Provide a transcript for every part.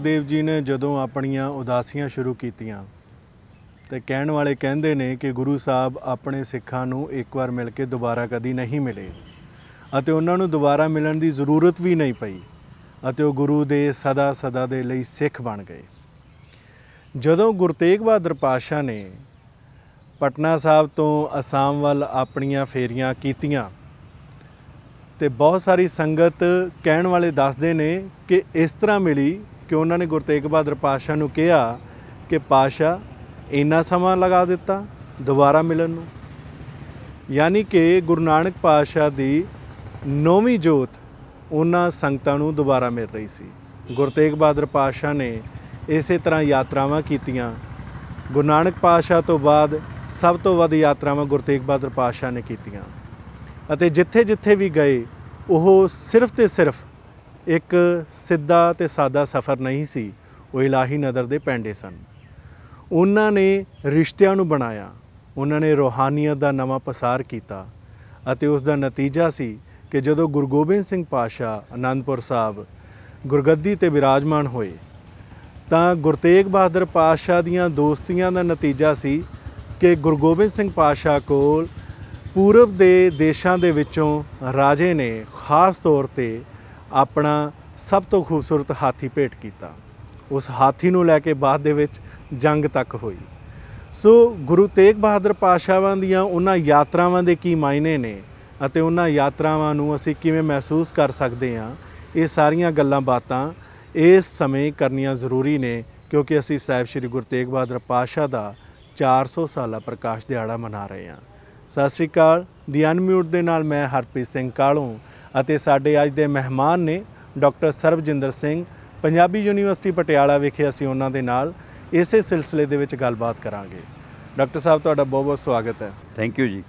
ਸੁਖਦੇਵ ਜੀ ਨੇ ਜਦੋਂ ਆਪਣੀਆਂ ਉਦਾਸੀਆਂ ਸ਼ੁਰੂ ਕੀਤੀਆਂ ਤੇ ਕਹਿਣ ਵਾਲੇ ਕਹਿੰਦੇ ਨੇ ਕਿ ਗੁਰੂ ਸਾਹਿਬ ਆਪਣੇ ਸਿੱਖਾਂ ਨੂੰ ਇੱਕ ਵਾਰ ਮਿਲ ਕੇ ਦੁਬਾਰਾ ਕਦੀ ਨਹੀਂ ਮਿਲੇ ਅਤੇ ਉਹਨਾਂ ਨੂੰ ਦੁਬਾਰਾ ਮਿਲਣ ਦੀ ਜ਼ਰੂਰਤ ਵੀ ਨਹੀਂ ਪਈ ਅਤੇ ਉਹ ਗੁਰੂ ਦੇ ਸਦਾ ਸਦਾ ਦੇ ਲਈ ਸਿੱਖ ਬਣ ਗਏ ਜਦੋਂ ਗੁਰਤੇਗ ਬਹਾਦਰ ਪਾਸ਼ਾ ਨੇ ਪਟਨਾ ਸਾਹਿਬ ਤੋਂ ਅਸਾਮ ਵੱਲ ਆਪਣੀਆਂ ਫੇਰੀਆਂ ਕੀਤੀਆਂ ਤੇ ਬਹੁਤ ਸਾਰੀ ਸੰਗਤ ਕਹਿਣ ਵਾਲੇ ਦੱਸਦੇ ਨੇ ਕਿ ਇਸ ਤਰ੍ਹਾਂ ਮਿਲੀ ਕਿ ਉਹਨਾਂ ਨੇ ਗੁਰਤੇਗ ਬਹਾਦਰ ਪਾਸ਼ਾ ਨੂੰ ਕਿਹਾ ਕਿ ਪਾਸ਼ਾ ਇੰਨਾ ਸਮਾਂ ਲਗਾ ਦਿੱਤਾ ਦੁਬਾਰਾ ਮਿਲਣ ਨੂੰ ਯਾਨੀ ਕਿ ਗੁਰੂ ਨਾਨਕ ਪਾਸ਼ਾ ਦੀ ਨੌਵੀਂ ਜੋਤ ਉਹਨਾਂ ਸੰਗਤਾਂ ਨੂੰ ਦੁਬਾਰਾ ਮਿਲ ਰਹੀ ਸੀ ਗੁਰਤੇਗ ਬਹਾਦਰ ਪਾਸ਼ਾ ਨੇ ਇਸੇ ਤਰ੍ਹਾਂ ਯਾਤਰਾਵਾਂ ਕੀਤੀਆਂ ਗੁਰੂ ਨਾਨਕ ਪਾਸ਼ਾ ਤੋਂ ਬਾਅਦ ਸਭ ਤੋਂ ਵੱਧ ਯਾਤਰਾਵਾਂ ਗੁਰਤੇਗ ਬਹਾਦਰ ਪਾਸ਼ਾ ਨੇ ਕੀਤੀਆਂ ਅਤੇ ਜਿੱਥੇ-ਜਿੱਥੇ ਵੀ ਗਏ ਉਹ ਸਿਰਫ ਤੇ ਸਿਰਫ ਇੱਕ ਸਿੱਧਾ ਤੇ ਸਾਦਾ ਸਫ਼ਰ ਨਹੀਂ ਸੀ ਉਹ ਇਲਾਹੀ ਨਦਰ ਦੇ ਪੈਂਡੇ ਸਨ ਉਹਨਾਂ ਨੇ ਰਿਸ਼ਤਿਆਂ ਨੂੰ ਬਣਾਇਆ ਉਹਨਾਂ ਨੇ ਰੋਹਾਨੀਅਤ ਦਾ ਨਵਾਂ ਪਸਾਰ ਕੀਤਾ ਅਤੇ ਉਸ ਦਾ ਨਤੀਜਾ ਸੀ ਕਿ ਜਦੋਂ ਗੁਰੂ ਗੋਬਿੰਦ ਸਿੰਘ ਪਾਸ਼ਾ ਆਨੰਦਪੁਰ ਸਾਹਿਬ ਗੁਰਗੱਦੀ ਤੇ ਵਿਰਾਜਮਾਨ ਹੋਏ ਤਾਂ ਗੁਰਤੇਗ ਬਹਾਦਰ ਪਾਸ਼ਾ ਦੀਆਂ ਦੋਸਤੀਆਂ ਦਾ ਨਤੀਜਾ ਸੀ ਕਿ ਗੁਰੂ ਗੋਬਿੰਦ ਸਿੰਘ ਪਾਸ਼ਾ ਕੋਲ ਪੂਰਬ ਦੇ ਦੇਸ਼ਾਂ ਦੇ ਵਿੱਚੋਂ ਰਾਜੇ ਨੇ ਖਾਸ ਤੌਰ ਤੇ ਆਪਣਾ ਸਭ ਤੋਂ ਖੂਬਸੂਰਤ ਹਾਥੀ ਭੇਟ ਕੀਤਾ ਉਸ ਹਾਥੀ ਨੂੰ ਲੈ ਕੇ ਬਾਅਦ ਦੇ ਵਿੱਚ ਜੰਗ ਤੱਕ ਹੋਈ ਸੋ ਗੁਰੂ ਤੇਗ ਬਹਾਦਰ ਪਾਸ਼ਾਵਾਂ ਦੀਆਂ ਉਹਨਾਂ ਯਾਤਰਾਵਾਂ ਦੇ ਕੀ ਮਾਇਨੇ ਨੇ ਅਤੇ ਉਹਨਾਂ ਯਾਤਰਾਵਾਂ ਨੂੰ ਅਸੀਂ ਕਿਵੇਂ ਮਹਿਸੂਸ ਕਰ ਸਕਦੇ ਹਾਂ ਇਹ ਸਾਰੀਆਂ ਗੱਲਾਂ ਬਾਤਾਂ ਇਸ ਸਮੇਂ ਕਰਨੀਆਂ ਜ਼ਰੂਰੀ ਨੇ ਕਿਉਂਕਿ ਅਸੀਂ ਸਾਹਿਬ ਸ੍ਰੀ ਗੁਰੂ ਤੇਗ ਬਹਾਦਰ ਪਾਸ਼ਾ ਦਾ 400 ਸਾਲਾ ਪ੍ਰਕਾਸ਼ ਦਿਹਾੜਾ ਮਨਾ ਰਹੇ ਹਾਂ ਸਤਿ ਸ੍ਰੀ ਅਕਾਲ ਦੀ ਅਨਮਿਊਟ ਦੇ ਨਾਲ ਮੈਂ ਹਰਪ੍ਰੀਤ ਸਿੰਘ ਕਾਲੋਂ ਅਤੇ ਸਾਡੇ ਅੱਜ ਦੇ ਮਹਿਮਾਨ ਨੇ ਡਾਕਟਰ ਸਰਬਜਿੰਦਰ ਸਿੰਘ ਪੰਜਾਬੀ ਯੂਨੀਵਰਸਿਟੀ ਪਟਿਆਲਾ ਵਿਖੇ ਅਸੀਂ ਉਹਨਾਂ ਦੇ ਨਾਲ ਇਸੇ ਸਿਲਸਿਲੇ ਦੇ ਵਿੱਚ ਗੱਲਬਾਤ ਕਰਾਂਗੇ ਡਾਕਟਰ ਸਾਹਿਬ ਤੁਹਾਡਾ ਬਹੁਤ ਬਹੁਤ ਸਵਾਗਤ ਹੈ ਥੈਂਕ ਯੂ ਜੀ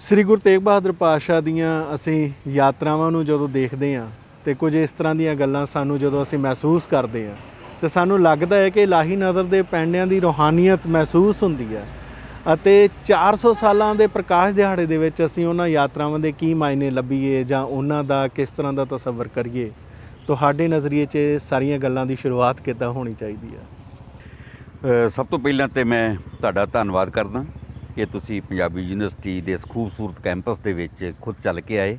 ਸ੍ਰੀ ਗੁਰੂ ਤੇਗ ਬਹਾਦਰ ਪਾਸ਼ਾ ਦੀਆਂ ਅਸੀਂ ਯਾਤਰਾਵਾਂ ਨੂੰ ਜਦੋਂ ਦੇਖਦੇ ਹਾਂ ਤੇ ਕੁਝ ਇਸ ਤਰ੍ਹਾਂ ਦੀਆਂ ਗੱਲਾਂ ਸਾਨੂੰ ਜਦੋਂ ਅਸੀਂ ਮਹਿਸੂਸ ਕਰਦੇ ਹਾਂ ਤੇ ਸਾਨੂੰ ਲੱਗਦਾ ਹੈ ਕਿ ਇਲਾਹੀ ਨਜ਼ਰ ਦੇ ਪੈਂਡਿਆਂ ਦੀ ਰੋਹਾਨੀਅਤ ਮਹਿਸੂਸ ਹੁੰਦੀ ਹੈ ਅਤੇ 400 ਸਾਲਾਂ ਦੇ ਪ੍ਰਕਾਸ਼ ਦਿਹਾੜੇ ਦੇ ਵਿੱਚ ਅਸੀਂ ਉਹਨਾਂ ਯਾਤਰਾਵਾਂ ਦੇ ਕੀ ਮਾਇਨੇ ਲੱਭੀਏ ਜਾਂ ਉਹਨਾਂ ਦਾ ਕਿਸ ਤਰ੍ਹਾਂ ਦਾ ਤਸੱਵਰ ਕਰੀਏ ਤੁਹਾਡੇ ਨਜ਼ਰੀਏ 'ਚ ਸਾਰੀਆਂ ਗੱਲਾਂ ਦੀ ਸ਼ੁਰੂਆਤ ਕਿੱਦਾਂ ਹੋਣੀ ਚਾਹੀਦੀ ਆ ਸਭ ਤੋਂ ਪਹਿਲਾਂ ਤੇ ਮੈਂ ਤੁਹਾਡਾ ਧੰਨਵਾਦ ਕਰਦਾ ਕਿ ਤੁਸੀਂ ਪੰਜਾਬੀ ਯੂਨੀਵਰਸਿਟੀ ਦੇ ਇਸ ਖੂਬਸੂਰਤ ਕੈਂਪਸ ਦੇ ਵਿੱਚ ਖੁਦ ਚੱਲ ਕੇ ਆਏ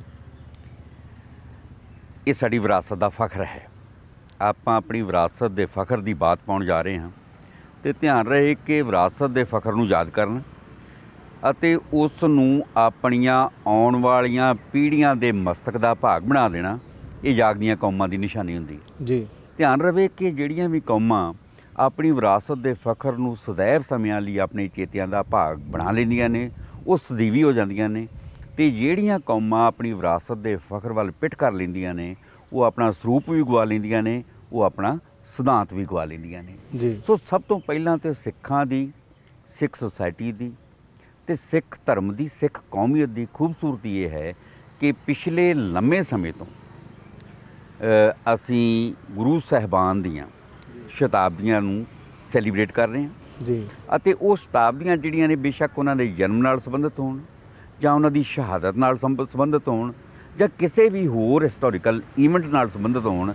ਇਹ ਸਾਡੀ ਵਿਰਾਸਤ ਦਾ ਫਖਰ ਹੈ ਆਪਾਂ ਆਪਣੀ ਵਿਰਾਸਤ ਦੇ ਫਖਰ ਦੀ ਬਾਤ ਪਾਉਣ ਜਾ ਰਹੇ ਹਾਂ ਤੇ ਧਿਆਨ ਰਹੇ ਕਿ ਵਿਰਾਸਤ ਦੇ ਫਖਰ ਨੂੰ ਯਾਦ ਕਰਨ ਅਤੇ ਉਸ ਨੂੰ ਆਪਣੀਆਂ ਆਉਣ ਵਾਲੀਆਂ ਪੀੜ੍ਹੀਆਂ ਦੇ ਮਸਤਕ ਦਾ ਭਾਗ ਬਣਾ ਦੇਣਾ ਇਹ ਜਾਗਦੀਆਂ ਕੌਮਾਂ ਦੀ ਨਿਸ਼ਾਨੀ ਹੁੰਦੀ ਹੈ ਜੀ ਧਿਆਨ ਰਵੇ ਕਿ ਜਿਹੜੀਆਂ ਵੀ ਕੌਮਾਂ ਆਪਣੀ ਵਿਰਾਸਤ ਦੇ ਫਖਰ ਨੂੰ ਸਦੈਵ ਸਮਿਆਂ ਲਈ ਆਪਣੇ ਚੇਤਿਆਂ ਦਾ ਭਾਗ ਬਣਾ ਲੈਂਦੀਆਂ ਨੇ ਉਹ ਸਦੀਵੀ ਹੋ ਜਾਂਦੀਆਂ ਨੇ ਤੇ ਜਿਹੜੀਆਂ ਕੌਮਾਂ ਆਪਣੀ ਵਿਰਾਸਤ ਦੇ ਫਖਰ ਵੱਲ ਪਿੱਟ ਕਰ ਲੈਂਦੀਆਂ ਨੇ ਉਹ ਆਪਣਾ ਸਰੂਪ ਵੀ ਗਵਾ ਲੈਂਦੀਆਂ ਨੇ ਉਹ ਆਪਣਾ ਸਿਧਾਂਤ ਵੀ ਗਵਾ ਲੈਂਦੀਆਂ ਨੇ ਜੀ ਸੋ ਸਭ ਤੋਂ ਪਹਿਲਾਂ ਤੇ ਸਿੱਖਾਂ ਦੀ ਸਿੱਖ ਸੋਸਾਇਟੀ ਦੀ ਤੇ ਸਿੱਖ ਧਰਮ ਦੀ ਸਿੱਖ ਕੌਮੀਅਤ ਦੀ ਖੂਬਸੂਰਤੀ ਇਹ ਹੈ ਕਿ ਪਿਛਲੇ ਲੰਮੇ ਸਮੇਂ ਤੋਂ ਅਸੀਂ ਗੁਰੂ ਸਹਿਬਾਨ ਦੀਆਂ ਸ਼ਤਾਬਦੀਆਂ ਨੂੰ ਸੈਲੀਬ੍ਰੇਟ ਕਰ ਰਹੇ ਹਾਂ ਜੀ ਅਤੇ ਉਹ ਸ਼ਤਾਬਦੀਆਂ ਜਿਹੜੀਆਂ ਨੇ ਬੇਸ਼ੱਕ ਉਹਨਾਂ ਦੇ ਜਨਮ ਨਾਲ ਸੰਬੰਧਿਤ ਹੋਣ ਜਾਂ ਉਹਨਾਂ ਦੀ ਸ਼ਹਾਦਤ ਨਾਲ ਸੰਬੰਧਿਤ ਹੋਣ ਜਾਂ ਕਿਸੇ ਵੀ ਹੋਰ ਹਿਸਟੋਰੀਕਲ ਇਵੈਂਟ ਨਾਲ ਸੰਬੰਧਿਤ ਹੋਣ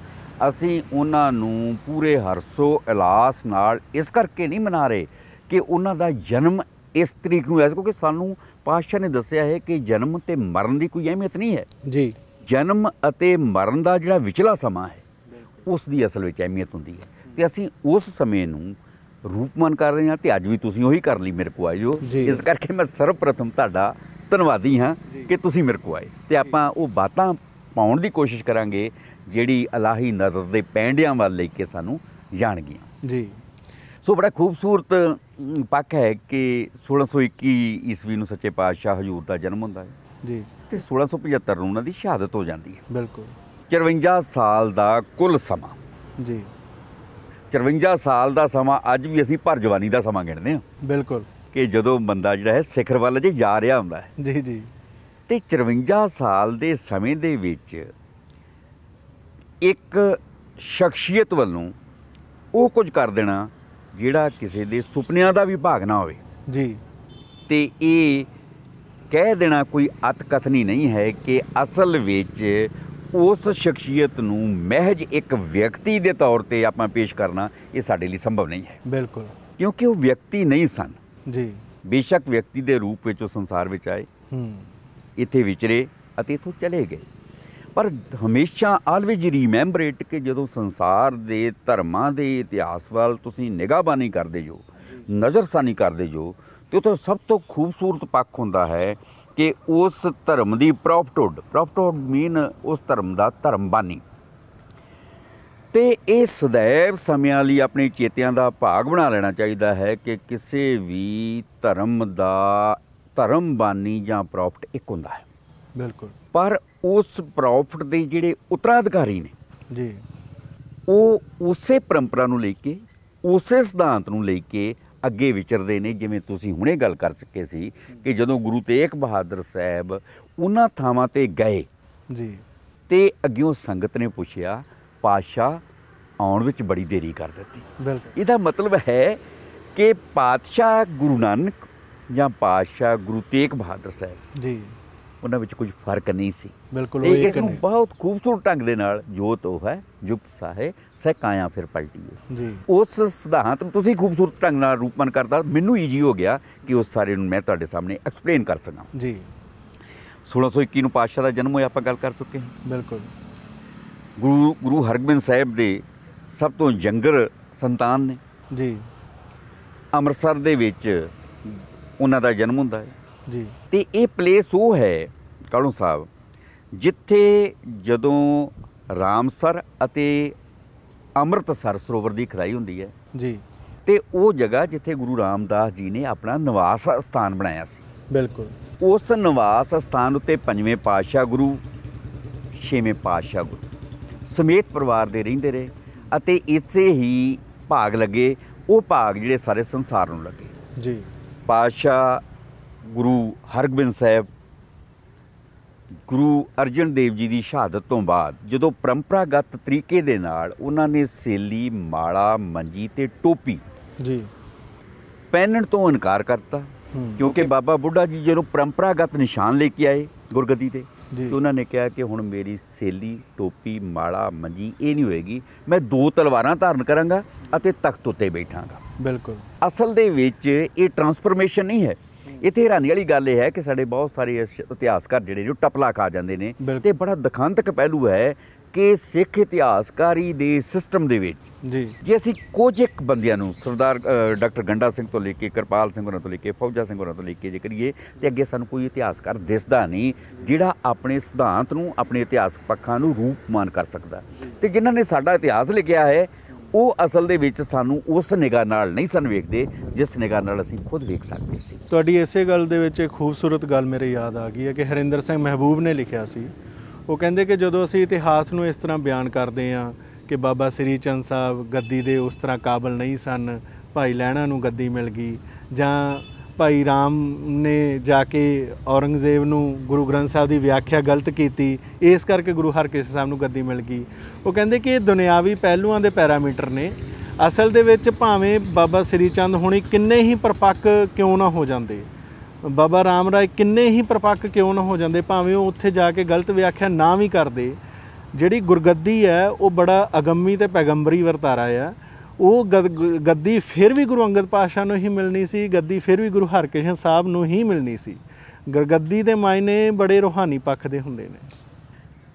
ਅਸੀਂ ਉਹਨਾਂ ਨੂੰ ਪੂਰੇ ਹਰਸੋ ਇਲਾਸ ਨਾਲ ਇਸ ਕਰਕੇ ਨਹੀਂ ਮਨਾ ਰਹੇ ਕਿ ਉਹਨਾਂ ਦਾ ਜਨਮ ਇਸ ਤਰੀਕ ਨੂੰ ਐਸ ਕਿਉਂਕਿ ਸਾਨੂੰ ਪਾਸ਼ਾ ਨੇ ਦੱਸਿਆ ਹੈ ਕਿ ਜਨਮ ਤੇ ਮਰਨ ਦੀ ਕੋਈ ਅਹਿਮੀਅਤ ਨਹੀਂ ਹੈ ਜੀ ਜਨਮ ਅਤੇ ਮਰਨ ਦਾ ਜਿਹੜਾ ਵਿਚਲਾ ਸਮਾਂ ਹੈ ਉਸ ਦੀ ਅਸਲ ਵਿੱਚ ਅਹਿਮੀਅਤ ਹੁੰਦੀ ਹੈ ਤੇ ਅਸੀਂ ਉਸ ਸਮੇਂ ਨੂੰ ਰੂਪਮਨ ਕਰ ਰਹੇ ਹਾਂ ਤੇ ਅੱਜ ਵੀ ਤੁਸੀਂ ਉਹੀ ਕਰ ਲਈ ਮੇਰੇ ਕੋ ਆਇਓ ਇਸ ਕਰਕੇ ਮੈਂ ਸਰਵਪ੍ਰਥਮ ਤੁਹਾਡਾ ਧੰਨਵਾਦੀ ਹਾਂ ਕਿ ਤੁਸੀਂ ਮੇਰੇ ਕੋ ਆਏ ਤੇ ਆਪਾਂ ਉਹ ਬਾਤਾਂ ਪਾਉਣ ਦੀ ਕੋਸ਼ਿਸ਼ ਕਰਾਂਗੇ ਜਿਹੜੀ ਅਲਾਹੀ ਨਜ਼ਰ ਦੇ ਪੈਂਡਿਆਂ ਵੱਲ ਲੈ ਕੇ ਸਾਨੂੰ ਜਾਣਗੀਆਂ ਜੀ ਸੋ ਬੜਾ ਖੂਬਸੂਰਤ ਪੱਖ ਹੈ ਕਿ 1621 ਈਸਵੀ ਨੂੰ ਸੱਚੇ ਪਾਤਸ਼ਾਹ ਹਜੂਰ ਦਾ ਜਨਮ ਹੁੰਦਾ ਹੈ ਜੀ ਤੇ 1675 ਨੂੰ ਉਹਨਾਂ ਦੀ ਸ਼ਹਾਦਤ ਹੋ ਜਾਂਦੀ ਹੈ ਬਿਲਕੁਲ 54 ਸਾਲ ਦਾ ਕੁੱਲ ਸਮਾਂ ਜੀ 54 ਸਾਲ ਦਾ ਸਮਾਂ ਅੱਜ ਵੀ ਅਸੀਂ ਭਰ ਜਵਾਨੀ ਦਾ ਸਮਾਂ ਗਿਣਦੇ ਹਾਂ ਬਿਲਕੁਲ ਕਿ ਜਦੋਂ ਬੰਦਾ ਜਿਹੜਾ ਹੈ ਸਿਖਰ ਵੱਲ ਜੇ ਜਾ ਰਿਹਾ ਹੁੰਦਾ ਹੈ ਜੀ ਜੀ ਤੇ 54 ਸਾਲ ਦੇ ਸਮੇਂ ਦੇ ਵਿੱਚ ਇੱਕ ਸ਼ਖਸੀਅਤ ਵੱਲੋਂ ਉਹ ਕੁਝ ਕਰ ਦੇਣਾ ਜਿਹੜਾ ਕਿਸੇ ਦੇ ਸੁਪਨਿਆਂ ਦਾ ਵੀ ਭਾਗ ਨਾ ਹੋਵੇ ਜੀ ਤੇ ਇਹ ਕਹਿ ਦੇਣਾ ਕੋਈ ਅਤਕਥਨੀ ਨਹੀਂ ਹੈ ਕਿ ਅਸਲ ਵਿੱਚ ਉਸ ਸ਼ਖਸੀਅਤ ਨੂੰ ਮਹਿਜ ਇੱਕ ਵਿਅਕਤੀ ਦੇ ਤੌਰ ਤੇ ਆਪਾਂ ਪੇਸ਼ ਕਰਨਾ ਇਹ ਸਾਡੇ ਲਈ ਸੰਭਵ ਨਹੀਂ ਹੈ ਬਿਲਕੁਲ ਕਿਉਂਕਿ ਉਹ ਵਿਅਕਤੀ ਨਹੀਂ ਸਨ ਜੀ ਬੇਸ਼ੱਕ ਵਿਅਕਤੀ ਦੇ ਰੂਪ ਵਿੱਚ ਉਹ ਸੰਸਾਰ ਵਿੱਚ ਆਏ ਹੂੰ ਇੱਥੇ ਵਿਚਰੇ ਅਤੇ ਇਥੋਂ ਚਲੇ ਗਏ ਪਰ ਹਮੇਸ਼ਾ ਆਲਵੇਜ ਰਿਮੈਂਬਰ ਇਟ ਕਿ ਜਦੋਂ ਸੰਸਾਰ ਦੇ ਧਰਮਾਂ ਦੇ ਇਤਿਹਾਸ ਵੱਲ ਤੁਸੀਂ ਨਿਗਾਹਬਾਨੀ ਕਰਦੇ ਜੋ ਨਜ਼ਰਸਾਨੀ ਕਰਦੇ ਜੋ ਤੇ ਉਥੇ ਸਭ ਤੋਂ ਖੂਬਸੂਰਤ ਪੱਖ ਹੁੰਦਾ ਹੈ ਕਿ ਉਸ ਧਰਮ ਦੀ ਪ੍ਰੋਫਟੋਡ ਪ੍ਰੋਫਟੋਡ ਮੀਨ ਉਸ ਧਰਮ ਦਾ ਧਰਮਬਾਨੀ ਤੇ ਇਹ ਸਦੈਵ ਸਮਿਆਂ ਲਈ ਆਪਣੇ ਚੇਤਿਆਂ ਦਾ ਭਾਗ ਬਣਾ ਲੈਣਾ ਚਾਹੀਦਾ ਹੈ ਕਿ ਕਿਸੇ ਵੀ ਧਰਮ ਦਾ ਧਰਮਬਾਨੀ ਜਾਂ ਪ੍ਰੋਫਟ ਇੱਕ ਹੁੰਦਾ ਹੈ ਬਿਲਕੁਲ ਪਰ ਉਸ ਪ੍ਰੋਫਿਟ ਦੇ ਜਿਹੜੇ ਉਤਰਾਧਿਕਾਰੀ ਨੇ ਜੀ ਉਹ ਉਸੇ ਪਰੰਪਰਾ ਨੂੰ ਲੈ ਕੇ ਉਸੇ ਸਿਧਾਂਤ ਨੂੰ ਲੈ ਕੇ ਅੱਗੇ ਵਿਚਰਦੇ ਨੇ ਜਿਵੇਂ ਤੁਸੀਂ ਹੁਣੇ ਗੱਲ ਕਰ ਚੁੱਕੇ ਸੀ ਕਿ ਜਦੋਂ ਗੁਰੂ ਤੇਗ ਬਹਾਦਰ ਸਾਹਿਬ ਉਹਨਾਂ ਥਾਵਾਂ ਤੇ ਗਏ ਜੀ ਤੇ ਅੱਗਿਓਂ ਸੰਗਤ ਨੇ ਪੁੱਛਿਆ ਪਾਸ਼ਾ ਆਉਣ ਵਿੱਚ ਬੜੀ ਦੇਰੀ ਕਰ ਦਿੱਤੀ ਇਹਦਾ ਮਤਲਬ ਹੈ ਕਿ ਪਾਤਸ਼ਾਹ ਗੁਰੂ ਨਾਨਕ ਜਾਂ ਪਾਤਸ਼ਾਹ ਗੁਰੂ ਤੇਗ ਬਹਾਦਰ ਸਾਹਿਬ ਜੀ ਉਹਨਾਂ ਵਿੱਚ ਕੁਝ ਫਰਕ ਨਹੀਂ ਸੀ ਬਿਲਕੁਲ ਇਹ ਇੱਕ ਨੂੰ ਬਹੁਤ ਖੂਬਸੂਰਤ ਢੰਗ ਦੇ ਨਾਲ ਜੋ ਤੋ ਹੈ ਜੁਗਤ ਸਾਹੇ ਕਾਇਆ ਫਿਰ ਪਲਟੀਏ ਜੀ ਉਸ ਸਿਧਾਂਤ ਨੂੰ ਤੁਸੀਂ ਖੂਬਸੂਰਤ ਢੰਗ ਨਾਲ ਰੂਪਮਨ ਕਰਦਾ ਮੈਨੂੰ ਈਜੀ ਹੋ ਗਿਆ ਕਿ ਉਸ ਸਾਰੇ ਨੂੰ ਮੈਂ ਤੁਹਾਡੇ ਸਾਹਮਣੇ ਐਕਸਪਲੇਨ ਕਰ ਸਕਾਂ ਜੀ 1621 ਨੂੰ ਪਾਤਸ਼ਾਹ ਦਾ ਜਨਮ ਹੋਇਆ ਆਪਾਂ ਗੱਲ ਕਰ ਚੁੱਕੇ ਹਾਂ ਬਿਲਕੁਲ ਗੁਰੂ ਗੁਰੂ ਹਰਗੋਬਿੰਦ ਸਾਹਿਬ ਦੇ ਸਭ ਤੋਂ ਜੰਗਰ ਸੰਤਾਨ ਨੇ ਜੀ ਅੰਮ੍ਰਿਤਸਰ ਦੇ ਵਿੱਚ ਉਹਨਾਂ ਦਾ ਜਨਮ ਹੁੰਦਾ ਹੈ ਜੀ ਤੇ ਇਹ ਪਲੇਸ ਉਹ ਹੈ ਕਾਲੂ ਸਾਹਿਬ ਜਿੱਥੇ ਜਦੋਂ ਰਾਮਸਰ ਅਤੇ ਅੰਮ੍ਰਿਤਸਰ ਸਰੋਵਰ ਦੀ ਖੜਾਈ ਹੁੰਦੀ ਹੈ ਜੀ ਤੇ ਉਹ ਜਗ੍ਹਾ ਜਿੱਥੇ ਗੁਰੂ ਰਾਮਦਾਸ ਜੀ ਨੇ ਆਪਣਾ ਨਿਵਾਸ ਸਥਾਨ ਬਣਾਇਆ ਸੀ ਬਿਲਕੁਲ ਉਸ ਨਿਵਾਸ ਸਥਾਨ ਉੱਤੇ ਪੰਜਵੇਂ ਪਾਤਸ਼ਾਹ ਗੁਰੂ ਛੇਵੇਂ ਪਾਤਸ਼ਾਹ ਗੁਰੂ ਸਮੇਤ ਪਰਿਵਾਰ ਦੇ ਰਹਿੰਦੇ ਰਹੇ ਅਤੇ ਇਸੇ ਹੀ ਭਾਗ ਲੱਗੇ ਉਹ ਭਾਗ ਜਿਹੜੇ ਸਾਰੇ ਸੰਸਾਰ ਨੂੰ ਲੱਗੇ ਜੀ ਪਾਤਸ਼ਾਹ ਗੁਰੂ ਹਰਗੋਬਿੰਦ ਸਾਹਿਬ ਗੁਰੂ ਅਰਜਨ ਦੇਵ ਜੀ ਦੀ ਸ਼ਹਾਦਤ ਤੋਂ ਬਾਅਦ ਜਦੋਂ ਪਰੰਪਰਾਗਤ ਤਰੀਕੇ ਦੇ ਨਾਲ ਉਹਨਾਂ ਨੇ ਸੇਲੀ ਮਾਲਾ ਮੰਜੀ ਤੇ ਟੋਪੀ ਜੀ ਪਹਿਨਣ ਤੋਂ ਇਨਕਾਰ ਕਰਤਾ ਕਿਉਂਕਿ ਬਾਬਾ ਬੁੱਢਾ ਜੀ ਜਦੋਂ ਪਰੰਪਰਾਗਤ ਨਿਸ਼ਾਨ ਲੈ ਕੇ ਆਏ ਗੁਰਗੱਦੀ ਤੇ ਤੇ ਉਹਨਾਂ ਨੇ ਕਿਹਾ ਕਿ ਹੁਣ ਮੇਰੀ ਸੇਲੀ ਟੋਪੀ ਮਾਲਾ ਮੰਜੀ ਇਹ ਨਹੀਂ ਹੋਏਗੀ ਮੈਂ ਦੋ ਤਲਵਾਰਾਂ ਧਾਰਨ ਕਰਾਂਗਾ ਅਤੇ ਤਖਤ ਉੱਤੇ ਬੈਠਾਂਗਾ ਬਿਲਕੁਲ ਅਸਲ ਦੇ ਵਿੱਚ ਇਹ ਟਰਾਂਸਫਰਮੇਸ਼ਨ ਨਹੀਂ ਹੈ ਇੱਥੇ ਹੈਰਾਨੀ ਵਾਲੀ ਗੱਲ ਇਹ ਹੈ ਕਿ ਸਾਡੇ ਬਹੁਤ ਸਾਰੇ ਇਤਿਹਾਸਕਾਰ ਜਿਹੜੇ ਨੇ ਟਪਲਾ ਖਾ ਜਾਂਦੇ ਨੇ ਤੇ ਬੜਾ ਦਖਾਂਤਕ ਪਹਿਲੂ ਹੈ ਕਿ ਸਿੱਖ ਇਤਿਹਾਸਕਾਰੀ ਦੇ ਸਿਸਟਮ ਦੇ ਵਿੱਚ ਜੀ ਜੇ ਅਸੀਂ ਕੁਝ ਇੱਕ ਬੰਦਿਆਂ ਨੂੰ ਸਰਦਾਰ ਡਾਕਟਰ ਗੰਡਾ ਸਿੰਘ ਤੋਂ ਲੈ ਕੇ ਕਿਰਪਾਲ ਸਿੰਘ ਹੋਰਾਂ ਤੋਂ ਲੈ ਕੇ ਫੌਜਾ ਸਿੰਘ ਹੋਰਾਂ ਤੋਂ ਲੈ ਕੇ ਜੇ ਕਰੀਏ ਤੇ ਅੱਗੇ ਸਾਨੂੰ ਕੋਈ ਇਤਿਹਾਸਕਾਰ ਦਿਸਦਾ ਨਹੀਂ ਜਿਹੜਾ ਆਪਣੇ ਸਿਧਾਂਤ ਨੂੰ ਆਪਣੇ ਇਤਿਹਾਸਕ ਪੱਖਾਂ ਨੂੰ ਰੂਪਮਾਨ ਕਰ ਸਕਦਾ ਤੇ ਜਿਨ੍ਹਾਂ ਨੇ ਸਾਡਾ ਇਤਿਹਾਸ ਲਿਖਿਆ ਹੈ ਉਹ ਅਸਲ ਦੇ ਵਿੱਚ ਸਾਨੂੰ ਉਸ ਨਿਗਾਹ ਨਾਲ ਨਹੀਂ ਸਨ ਵੇਖਦੇ ਜਿਸ ਨਿਗਾਹ ਨਾਲ ਅਸੀਂ ਖੁਦ ਵੇਖ ਸਕਦੇ ਸੀ ਤੁਹਾਡੀ ਇਸੇ ਗੱਲ ਦੇ ਵਿੱਚ ਇੱਕ ਖੂਬਸੂਰਤ ਗੱਲ ਮੇਰੇ ਯਾਦ ਆ ਗਈ ਹੈ ਕਿ ਹਰਿੰਦਰ ਸਿੰਘ ਮਹਿਬੂਬ ਨੇ ਲਿਖਿਆ ਸੀ ਉਹ ਕਹਿੰਦੇ ਕਿ ਜਦੋਂ ਅਸੀਂ ਇਤਿਹਾਸ ਨੂੰ ਇਸ ਤਰ੍ਹਾਂ ਬਿਆਨ ਕਰਦੇ ਆ ਕਿ ਬਾਬਾ ਸ੍ਰੀ ਚੰਦ ਸਾਹਿਬ ਗੱਦੀ ਦੇ ਉਸ ਤਰ੍ਹਾਂ ਕਾਬਲ ਨਹੀਂ ਸਨ ਭਾਈ ਲੈਣਾ ਨੂੰ ਗੱਦੀ ਮਿਲ ਗਈ ਜਾਂ ਭਾਈ ਰਾਮ ਨੇ ਜਾ ਕੇ ਔਰੰਗਜ਼ੇਬ ਨੂੰ ਗੁਰੂ ਗ੍ਰੰਥ ਸਾਹਿਬ ਦੀ ਵਿਆਖਿਆ ਗਲਤ ਕੀਤੀ ਇਸ ਕਰਕੇ ਗੁਰੂ ਹਰਕ੍ਰਿਸ਼ਨ ਸਾਹਿਬ ਨੂੰ ਗੱਦੀ ਮਿਲ ਗਈ ਉਹ ਕਹਿੰਦੇ ਕਿ ਇਹ ਦੁਨਿਆਵੀ ਪਹਿਲੂਆਂ ਦੇ ਪੈਰਾਮੀਟਰ ਨੇ ਅਸਲ ਦੇ ਵਿੱਚ ਭਾਵੇਂ ਬਾਬਾ ਸ੍ਰੀ ਚੰਦ ਹੁਣੇ ਕਿੰਨੇ ਹੀ ਪਰਪੱਕ ਕਿਉਂ ਨਾ ਹੋ ਜਾਂਦੇ ਬਾਬਾ ਰਾਮ ਰਾਏ ਕਿੰਨੇ ਹੀ ਪਰਪੱਕ ਕਿਉਂ ਨਾ ਹੋ ਜਾਂਦੇ ਭਾਵੇਂ ਉਹ ਉੱਥੇ ਜਾ ਕੇ ਗਲਤ ਵਿਆਖਿਆ ਨਾ ਵੀ ਕਰਦੇ ਜਿਹੜੀ ਗੁਰਗੱਦੀ ਹੈ ਉਹ ਬੜਾ ਅਗੰਮੀ ਤੇ ਪੈਗੰਬਰੀ ਵਰਤਾਰਾ ਹੈ ਉਹ ਗੱਦੀ ਫਿਰ ਵੀ ਗੁਰੂ ਅੰਗਦ ਪਾਸ਼ਾ ਨੂੰ ਹੀ ਮਿਲਣੀ ਸੀ ਗੱਦੀ ਫਿਰ ਵੀ ਗੁਰੂ ਹਰਕ੍ਰਿਸ਼ਨ ਸਾਹਿਬ ਨੂੰ ਹੀ ਮਿਲਣੀ ਸੀ ਗੱਦੀ ਦੇ ਮਾਇਨੇ ਬੜੇ ਰੋਹਾਨੀ ਪੱਖ ਦੇ ਹੁੰਦੇ ਨੇ